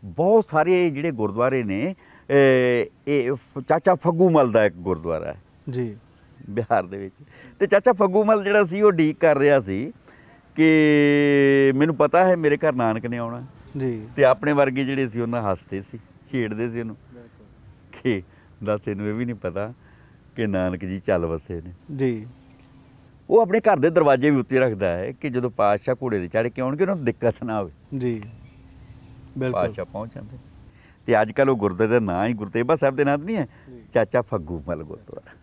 ਬਹੁਤ ਸਾਰੇ ਜਿਹੜੇ ਗੁਰਦੁਆਰੇ ਨੇ ਇਹ ਚਾਚਾ ਫੱਗੂ ਮਲ ਦਾ ਇੱਕ ਗੁਰਦੁਆਰਾ ਹੈ ਜੀ ਬਿਹਾਰ ਦੇ ਵਿੱਚ ਤੇ ਚਾਚਾ ਫੱਗੂ ਮਲ ਜਿਹੜਾ ਸੀ ਉਹ ਡੀਕ ਕਰ ਰਿਹਾ ਸੀ ਕਿ ਮੈਨੂੰ ਪਤਾ ਹੈ ਮੇਰੇ ਘਰ ਨਾਨਕ ਨੇ ਆਉਣਾ ਜੀ ਤੇ ਆਪਣੇ ਵਰਗੇ ਜਿਹੜੇ ਸੀ ਉਹਨਾਂ ਹੱਸਦੇ ਸੀ ਛੇੜਦੇ ਸੀ ਉਹਨੂੰ ਕਿ ਦੱਸ ਇਹਨੂੰ ਇਹ ਵੀ ਨਹੀਂ ਪਤਾ ਕਿ ਨਾਨਕ ਜੀ ਚੱਲ ਵਸੇ ਨੇ ਜੀ ਉਹ ਆਪਣੇ ਘਰ ਦੇ ਦਰਵਾਜ਼ੇ ਵੀ ਉੱਤੇ ਰੱਖਦਾ ਹੈ ਕਿ ਜਦੋਂ ਪਾਤਸ਼ਾਹ ਘੋੜੇ ਦੇ ਚੜ੍ਹ ਕੇ ਆਉਣਗੇ ਉਹਨਾਂ ਨੂੰ ਦਿੱਕਤ ਨਾ ਆਵੇ ਜੀ ਬਿਲਕੁਲ ਪਾਤਸ਼ਾਹ ਪਹੁੰਚ ਜਾਂਦੇ ਤੇ ਅੱਜ ਕੱਲ ਉਹ ਗੁਰਦੇ ਦਾ ਨਾਂ ਹੀ ਗੁਰਤੇਬਾ ਸਾਹਿਬ ਦੇ ਨਾਂ ਤੇ ਨਹੀਂ ਹੈ ਚਾਚਾ ਫੱਗੂ ਮਲ ਗੁਰਦੁਆਰਾ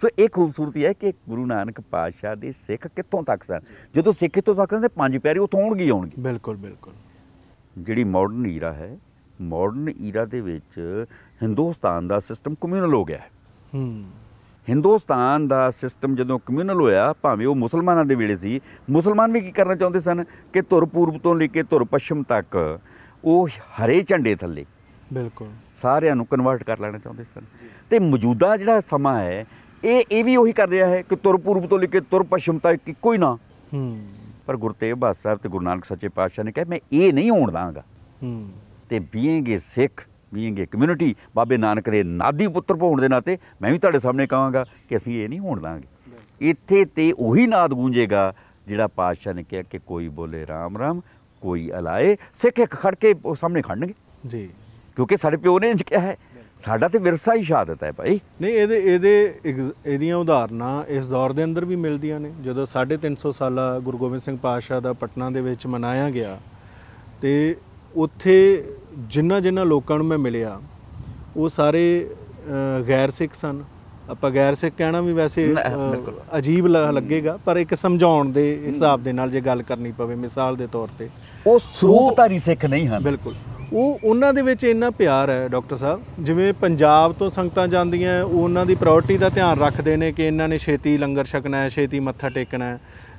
ਸੋ ਇਹ ਖੂਬਸੂਰਤੀ ਹੈ ਕਿ ਗੁਰੂ ਨਾਨਕ ਪਾਤਸ਼ਾਹ ਦੇ ਸਿੱਖ ਕਿੱਥੋਂ ਤੱਕ ਸਨ ਜਦੋਂ ਸਿੱਖ ਕਿੱਥੋਂ ਤੱਕ ਸਨ ਤੇ ਪੰਜ ਪਿਆਰੀ ਉਥੋਂ ਆਉਣਗੇ ਆਉਣਗੇ ਬਿਲਕੁਲ ਬਿਲਕੁਲ ਜਿਹੜੀ ਮਾਡਰਨ ਈਰਾ ਹੈ ਮਾਡਰਨ ਈਰਾ ਦੇ ਵਿੱਚ ਹਿੰਦੁਸਤਾਨ ਦਾ ਸਿਸਟਮ ਕਮਿਊਨਲ ਹੋ ਗਿਆ ਹੈ ਹੂੰ ਹਿੰਦੁਸਤਾਨ ਦਾ ਸਿਸਟਮ ਜਦੋਂ ਕਮਿਊਨਲ ਹੋਇਆ ਭਾਵੇਂ ਉਹ ਮੁਸਲਮਾਨਾਂ ਦੇ ਵੇਲੇ ਸੀ ਮੁਸਲਮਾਨ ਵੀ ਕੀ ਕਰਨਾ ਚਾਹੁੰਦੇ ਸਨ ਕਿ ਧੁਰ ਪੂਰਬ ਤੋਂ ਲੈ ਕੇ ਧੁਰ ਪੱਛਮ ਤੱਕ ਉਹ ਹਰੇ ਝੰਡੇ ਥੱਲੇ ਬਿਲਕੁਲ ਸਾਰਿਆਂ ਨੂੰ ਕਨਵਰਟ ਕਰ ਲੈਣਾ ਚਾਹੁੰਦੇ ਸਨ ਤੇ ਮੌਜੂਦਾ ਜਿਹੜਾ ਸਮਾਂ ਹੈ ਇਹ ਇਹ ਵੀ ਉਹੀ ਕਰ ਰਿਹਾ ਹੈ ਕਿ ਧੁਰ ਪੂਰਬ ਤੋਂ ਲੈ ਕੇ ਧੁਰ ਪੱਛਮ ਤੱਕ ਕੋਈ ਨਾ ਹੂੰ ਪਰ ਗੁਰਤੇਵ ਬਾਦ ਸਾਹਿਬ ਤੇ ਗੁਰੂ ਨਾਨਕ ਸੱਚੇ ਪਾਤਸ਼ਾਹ ਨੇ ਕਿਹਾ ਮੈਂ ਇਹ ਨਹੀਂ ਹੋਣ ਦਾਂਗਾ ਹੂੰ ਤੇ ਬੀਏਗੇ ਸਿੱਖ ਬੀਏਗੇ ਕਮਿਊਨਿਟੀ ਬਾਬੇ ਨਾਨਕ ਦੇ ਨਾਦੀ ਪੁੱਤਰ ਹੋਣ ਦੇ ਨਾਤੇ ਮੈਂ ਵੀ ਤੁਹਾਡੇ ਸਾਹਮਣੇ ਕਹਾਂਗਾ ਕਿ ਅਸੀਂ ਇਹ ਨਹੀਂ ਹੋਣ ਦਾਂਗੇ ਇੱਥੇ ਤੇ ਉਹੀ ਨਾਦ ਗੂੰਜੇਗਾ ਜਿਹੜਾ ਪਾਤਸ਼ਾਹ ਨੇ ਕਿਹਾ ਕਿ ਕੋਈ ਬੋਲੇ ਰਾਮ ਰਾਮ ਕੋਈ ਅਲਾਏ ਸਿੱਖ ਇੱਕ ਖੜ ਕੇ ਉਹ ਸਾਹਮਣੇ ਖੜਨਗੇ ਜੀ ਕਿਉਂਕਿ ਸਾਡੇ ਪਿਓ ਨੇ ਇੰਜ ਕਿਹਾ ਹੈ ਸਾਡਾ ਤੇ ਵਿਰਸਾ ਹੀ ਸ਼ਾਦਤ ਹੈ ਭਾਈ ਨਹੀਂ ਇਹਦੇ ਇਹਦੇ ਇਹਦੀਆਂ ਉਦਾਹਰਨਾਂ ਇਸ ਦੌਰ ਦੇ ਅੰਦਰ ਵੀ ਮਿਲਦੀਆਂ ਨੇ ਜਦੋਂ 350 ਸਾਲਾ ਗੁਰੂ ਗੋਬਿੰਦ ਸਿੰਘ ਪਾਤਸ਼ਾਹ ਦਾ ਪਟਨਾ ਦੇ ਵਿੱਚ ਮਨਾਇਆ ਗਿਆ ਤੇ ਉੱਥੇ ਜਿੰਨਾ ਜਿੰਨਾ ਲੋਕਾਂ ਨੂੰ ਮੈਂ ਮਿਲਿਆ ਉਹ ਸਾਰੇ ਗੈਰ ਸਿੱਖ ਸਨ ਆਪਾਂ ਗੈਰ ਸਿੱਖ ਕਹਿਣਾ ਵੀ ਵੈਸੇ ਅਜੀਬ ਲੱਗੇਗਾ ਪਰ ਇੱਕ ਸਮਝਾਉਣ ਦੇ ਹਿਸਾਬ ਦੇ ਨਾਲ ਜੇ ਗੱਲ ਕਰਨੀ ਪਵੇ ਮਿਸਾਲ ਦੇ ਤੌਰ ਤੇ ਉਹ ਸਰੂਪਤਾਰੀ ਸਿੱਖ ਨਹੀਂ ਹਨ ਬਿਲਕੁਲ ਉਹ ਉਹਨਾਂ ਦੇ ਵਿੱਚ ਇੰਨਾ ਪਿਆਰ ਹੈ ਡਾਕਟਰ ਸਾਹਿਬ ਜਿਵੇਂ ਪੰਜਾਬ ਤੋਂ ਸੰਗਤਾਂ ਜਾਂਦੀਆਂ ਉਹਨਾਂ ਦੀ ਪ੍ਰਾਇੋਰਟੀ ਦਾ ਧਿਆਨ ਰੱਖਦੇ ਨੇ ਕਿ ਇਹਨਾਂ ਨੇ ਛੇਤੀ ਲੰਗਰ ਛਕਣਾ ਹੈ ਛੇਤੀ ਮੱਥਾ ਟੇਕਣਾ ਹੈ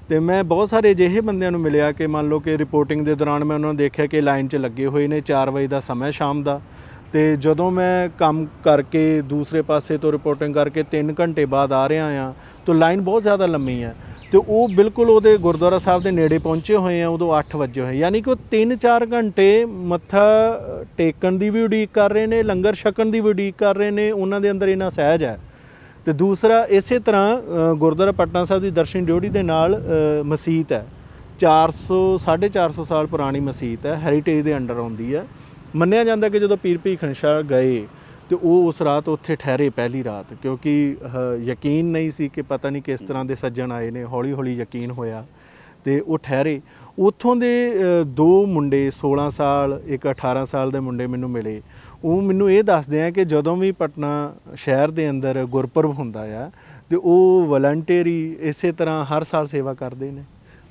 ਤੇ ਮੈਂ ਬਹੁਤ ਸਾਰੇ ਅਜਿਹੇ ਬੰਦਿਆਂ ਨੂੰ ਮਿਲਿਆ ਕਿ ਮੰਨ ਲਓ ਕਿ ਰਿਪੋਰਟਿੰਗ ਦੇ ਦੌਰਾਨ ਮੈਂ ਉਹਨਾਂ ਨੂੰ ਦੇਖਿਆ ਕਿ ਲਾਈਨ 'ਚ ਲੱਗੇ ਹੋਏ ਨੇ 4 ਵਜੇ ਦਾ ਸਮਾਂ ਸ਼ਾਮ ਦਾ ਤੇ ਜਦੋਂ ਮੈਂ ਕੰਮ ਕਰਕੇ ਦੂਸਰੇ ਪਾਸੇ ਤੋਂ ਰਿਪੋਰਟਿੰਗ ਕਰਕੇ 3 ਘੰਟੇ ਬਾਅਦ ਆ ਰਿਹਾ ਆ ਤਾਂ ਲਾਈਨ ਬਹੁਤ ਜ਼ਿਆਦਾ ਲੰਮੀ ਹੈ ਤੇ ਉਹ ਬਿਲਕੁਲ ਉਹਦੇ ਗੁਰਦੁਆਰਾ ਸਾਹਿਬ ਦੇ ਨੇੜੇ ਪਹੁੰਚੇ ਹੋਏ ਆ ਉਦੋਂ 8 ਵਜੇ ਹੋਏ ਯਾਨੀ ਕਿ ਉਹ 3-4 ਘੰਟੇ ਮੱਥਾ ਟੇਕਣ ਦੀ ਵੀ ਉਡੀਕ ਕਰ ਰਹੇ ਨੇ ਲੰਗਰ ਛਕਣ ਦੀ ਵੀ ਉਡੀਕ ਕਰ ਰਹੇ ਨੇ ਉਹਨਾਂ ਦੇ ਅੰਦਰ ਇਹਨਾਂ ਸਹਿਜ ਹੈ ਤੇ ਦੂਸਰਾ ਇਸੇ ਤਰ੍ਹਾਂ ਗੁਰਦੁਆਰਾ ਪਟਨਾ ਸਾਹਿਬ ਦੀ ਦਰਸ਼ਨ ਡਿਊਟੀ ਦੇ ਨਾਲ ਮਸਜਿਦ ਹੈ 400 450 ਸਾਲ ਪੁਰਾਣੀ ਮਸਜਿਦ ਹੈ ਹੈਰੀਟੇਜ ਦੇ ਅੰਡਰ ਆਉਂਦੀ ਹੈ ਮੰਨਿਆ ਜਾਂਦਾ ਕਿ ਜਦੋਂ ਪੀਰ ਭੀਖਣ ਸ਼ਾਹ ਗਏ ਤੇ ਉਹ ਉਸ ਰਾਤ ਉੱਥੇ ਠਹਿਰੇ ਪਹਿਲੀ ਰਾਤ ਕਿਉਂਕਿ ਯਕੀਨ ਨਹੀਂ ਸੀ ਕਿ ਪਤਾ ਨਹੀਂ ਕਿਸ ਤਰ੍ਹਾਂ ਦੇ ਸੱਜਣ ਆਏ ਨੇ ਹੌਲੀ ਹੌਲੀ ਯਕੀਨ ਹੋਇਆ ਤੇ ਉਹ ਠਹਿਰੇ ਉੱਥੋਂ ਦੇ ਦੋ ਮੁੰਡੇ 16 ਸਾਲ ਇੱਕ 18 ਸਾਲ ਦੇ ਮੁੰਡੇ ਮੈਨੂੰ ਮਿਲੇ ਉਹ ਮੈਨੂੰ ਇਹ ਦੱਸਦੇ ਆ ਕਿ ਜਦੋਂ ਵੀ ਪਟਨਾ ਸ਼ਹਿਰ ਦੇ ਅੰਦਰ ਗੁਰਪੁਰਬ ਹੁੰਦਾ ਆ ਤੇ ਉਹ ਵਲੰਟੇਰੀ ਇਸੇ ਤਰ੍ਹਾਂ ਹਰ ਸਾਲ ਸੇਵਾ ਕਰਦੇ ਨੇ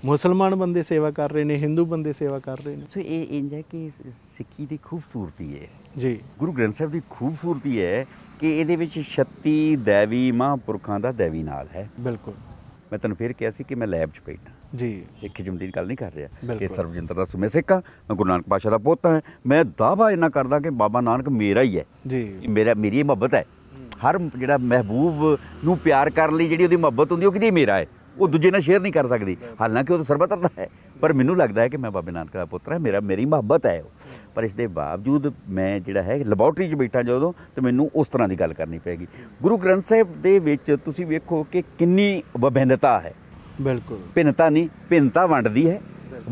ਮੁਸਲਮਾਨ ਬੰਦੇ ਸੇਵਾ ਕਰ ਰਹੇ ਨੇ ਹਿੰਦੂ ਬੰਦੇ ਸੇਵਾ ਕਰ ਰਹੇ ਨੇ ਸੋ ਇਹ ਇੰਜ ਹੈ ਕਿ ਸਿੱਖੀ ਦੀ ਖੂਬਸੂਰਤੀ ਹੈ ਜੀ ਗੁਰੂ ਗ੍ਰੰਥ ਸਾਹਿਬ ਦੀ ਖੂਬਸੂਰਤੀ ਹੈ ਕਿ ਇਹਦੇ ਵਿੱਚ 36 ਦੇਵੀ ਮਹਾਂਪੁਰਖਾਂ ਦਾ ਦੇਵੀ ਨਾਲ ਹੈ ਬਿਲਕੁਲ ਮੈਂ ਤੁਹਾਨੂੰ ਫਿਰ ਕਿਹਾ ਸੀ ਕਿ ਮੈਂ ਲੈਬ 'ਚ ਬੈਠਾ ਜੀ ਸਿੱਖੀ ਜਮਦੀਦ ਗੱਲ ਨਹੀਂ ਕਰ ਰਿਹਾ ਕਿ ਸਰਬਜਿੰਦਰ ਦਾ ਸੁਮੇ ਸਿੱਖਾ ਮੈਂ ਗੁਰੂ ਨਾਨਕ ਪਾਸ਼ਾ ਦਾ ਪੁੱਤ ਹਾਂ ਮੈਂ ਦਾਵਾ ਇਹਨਾਂ ਕਰਦਾ ਕਿ ਬਾਬਾ ਨਾਨਕ ਮੇਰਾ ਹੀ ਹੈ ਜੀ ਮੇਰਾ ਮੇਰੀ ਹੀ ਮੁਹੱਬਤ ਹੈ ਹਰ ਜਿਹੜਾ ਮਹਿਬੂਬ ਨੂੰ ਪਿਆਰ ਕਰਨ ਲਈ ਜਿਹੜੀ ਉਹਦੀ ਮੁਹੱਬਤ ਹੁੰਦੀ ਉਹ ਕਿਹਦੀ ਮੇਰਾ ਹੈ ਉਹ ਦੂਜੇ ਨਾਲ ਸ਼ੇਅਰ ਨਹੀਂ ਕਰ ਸਕਦੀ ਹਾਲਾਂਕਿ ਉਹ ਤਾਂ ਸਰਬਤਰ ਦਾ ਹੈ ਪਰ ਮੈਨੂੰ ਲੱਗਦਾ ਹੈ ਕਿ ਮੈਂ ਬਾਬੇ ਨਾਨਕ ਦਾ ਪੁੱਤਰ ਹਾਂ ਮੇਰਾ ਮੇਰੀ ਮੁਹੱਬਤ ਹੈ ਪਰ ਇਸ ਦੇ ਬਾਵਜੂਦ ਮੈਂ ਜਿਹੜਾ ਹੈ ਲੈਬੋਰਟਰੀ 'ਚ ਬੈਠਾ ਜਦੋਂ ਤੇ ਮੈਨੂੰ ਉਸ ਤਰ੍ਹਾਂ ਦੀ ਗੱਲ ਕਰਨੀ ਪੈਗੀ ਗੁਰੂ ਗ੍ਰੰਥ ਸਾਹਿਬ ਦੇ ਵਿੱਚ ਤੁਸੀਂ ਵੇਖੋ ਕਿ ਕਿੰਨੀ ਵਿਭਿੰਨਤਾ ਹੈ ਬਿਲਕੁਲ ਭਿੰਨਤਾ ਨਹੀਂ ਭਿੰਨਤਾ ਵੰਡਦੀ ਹੈ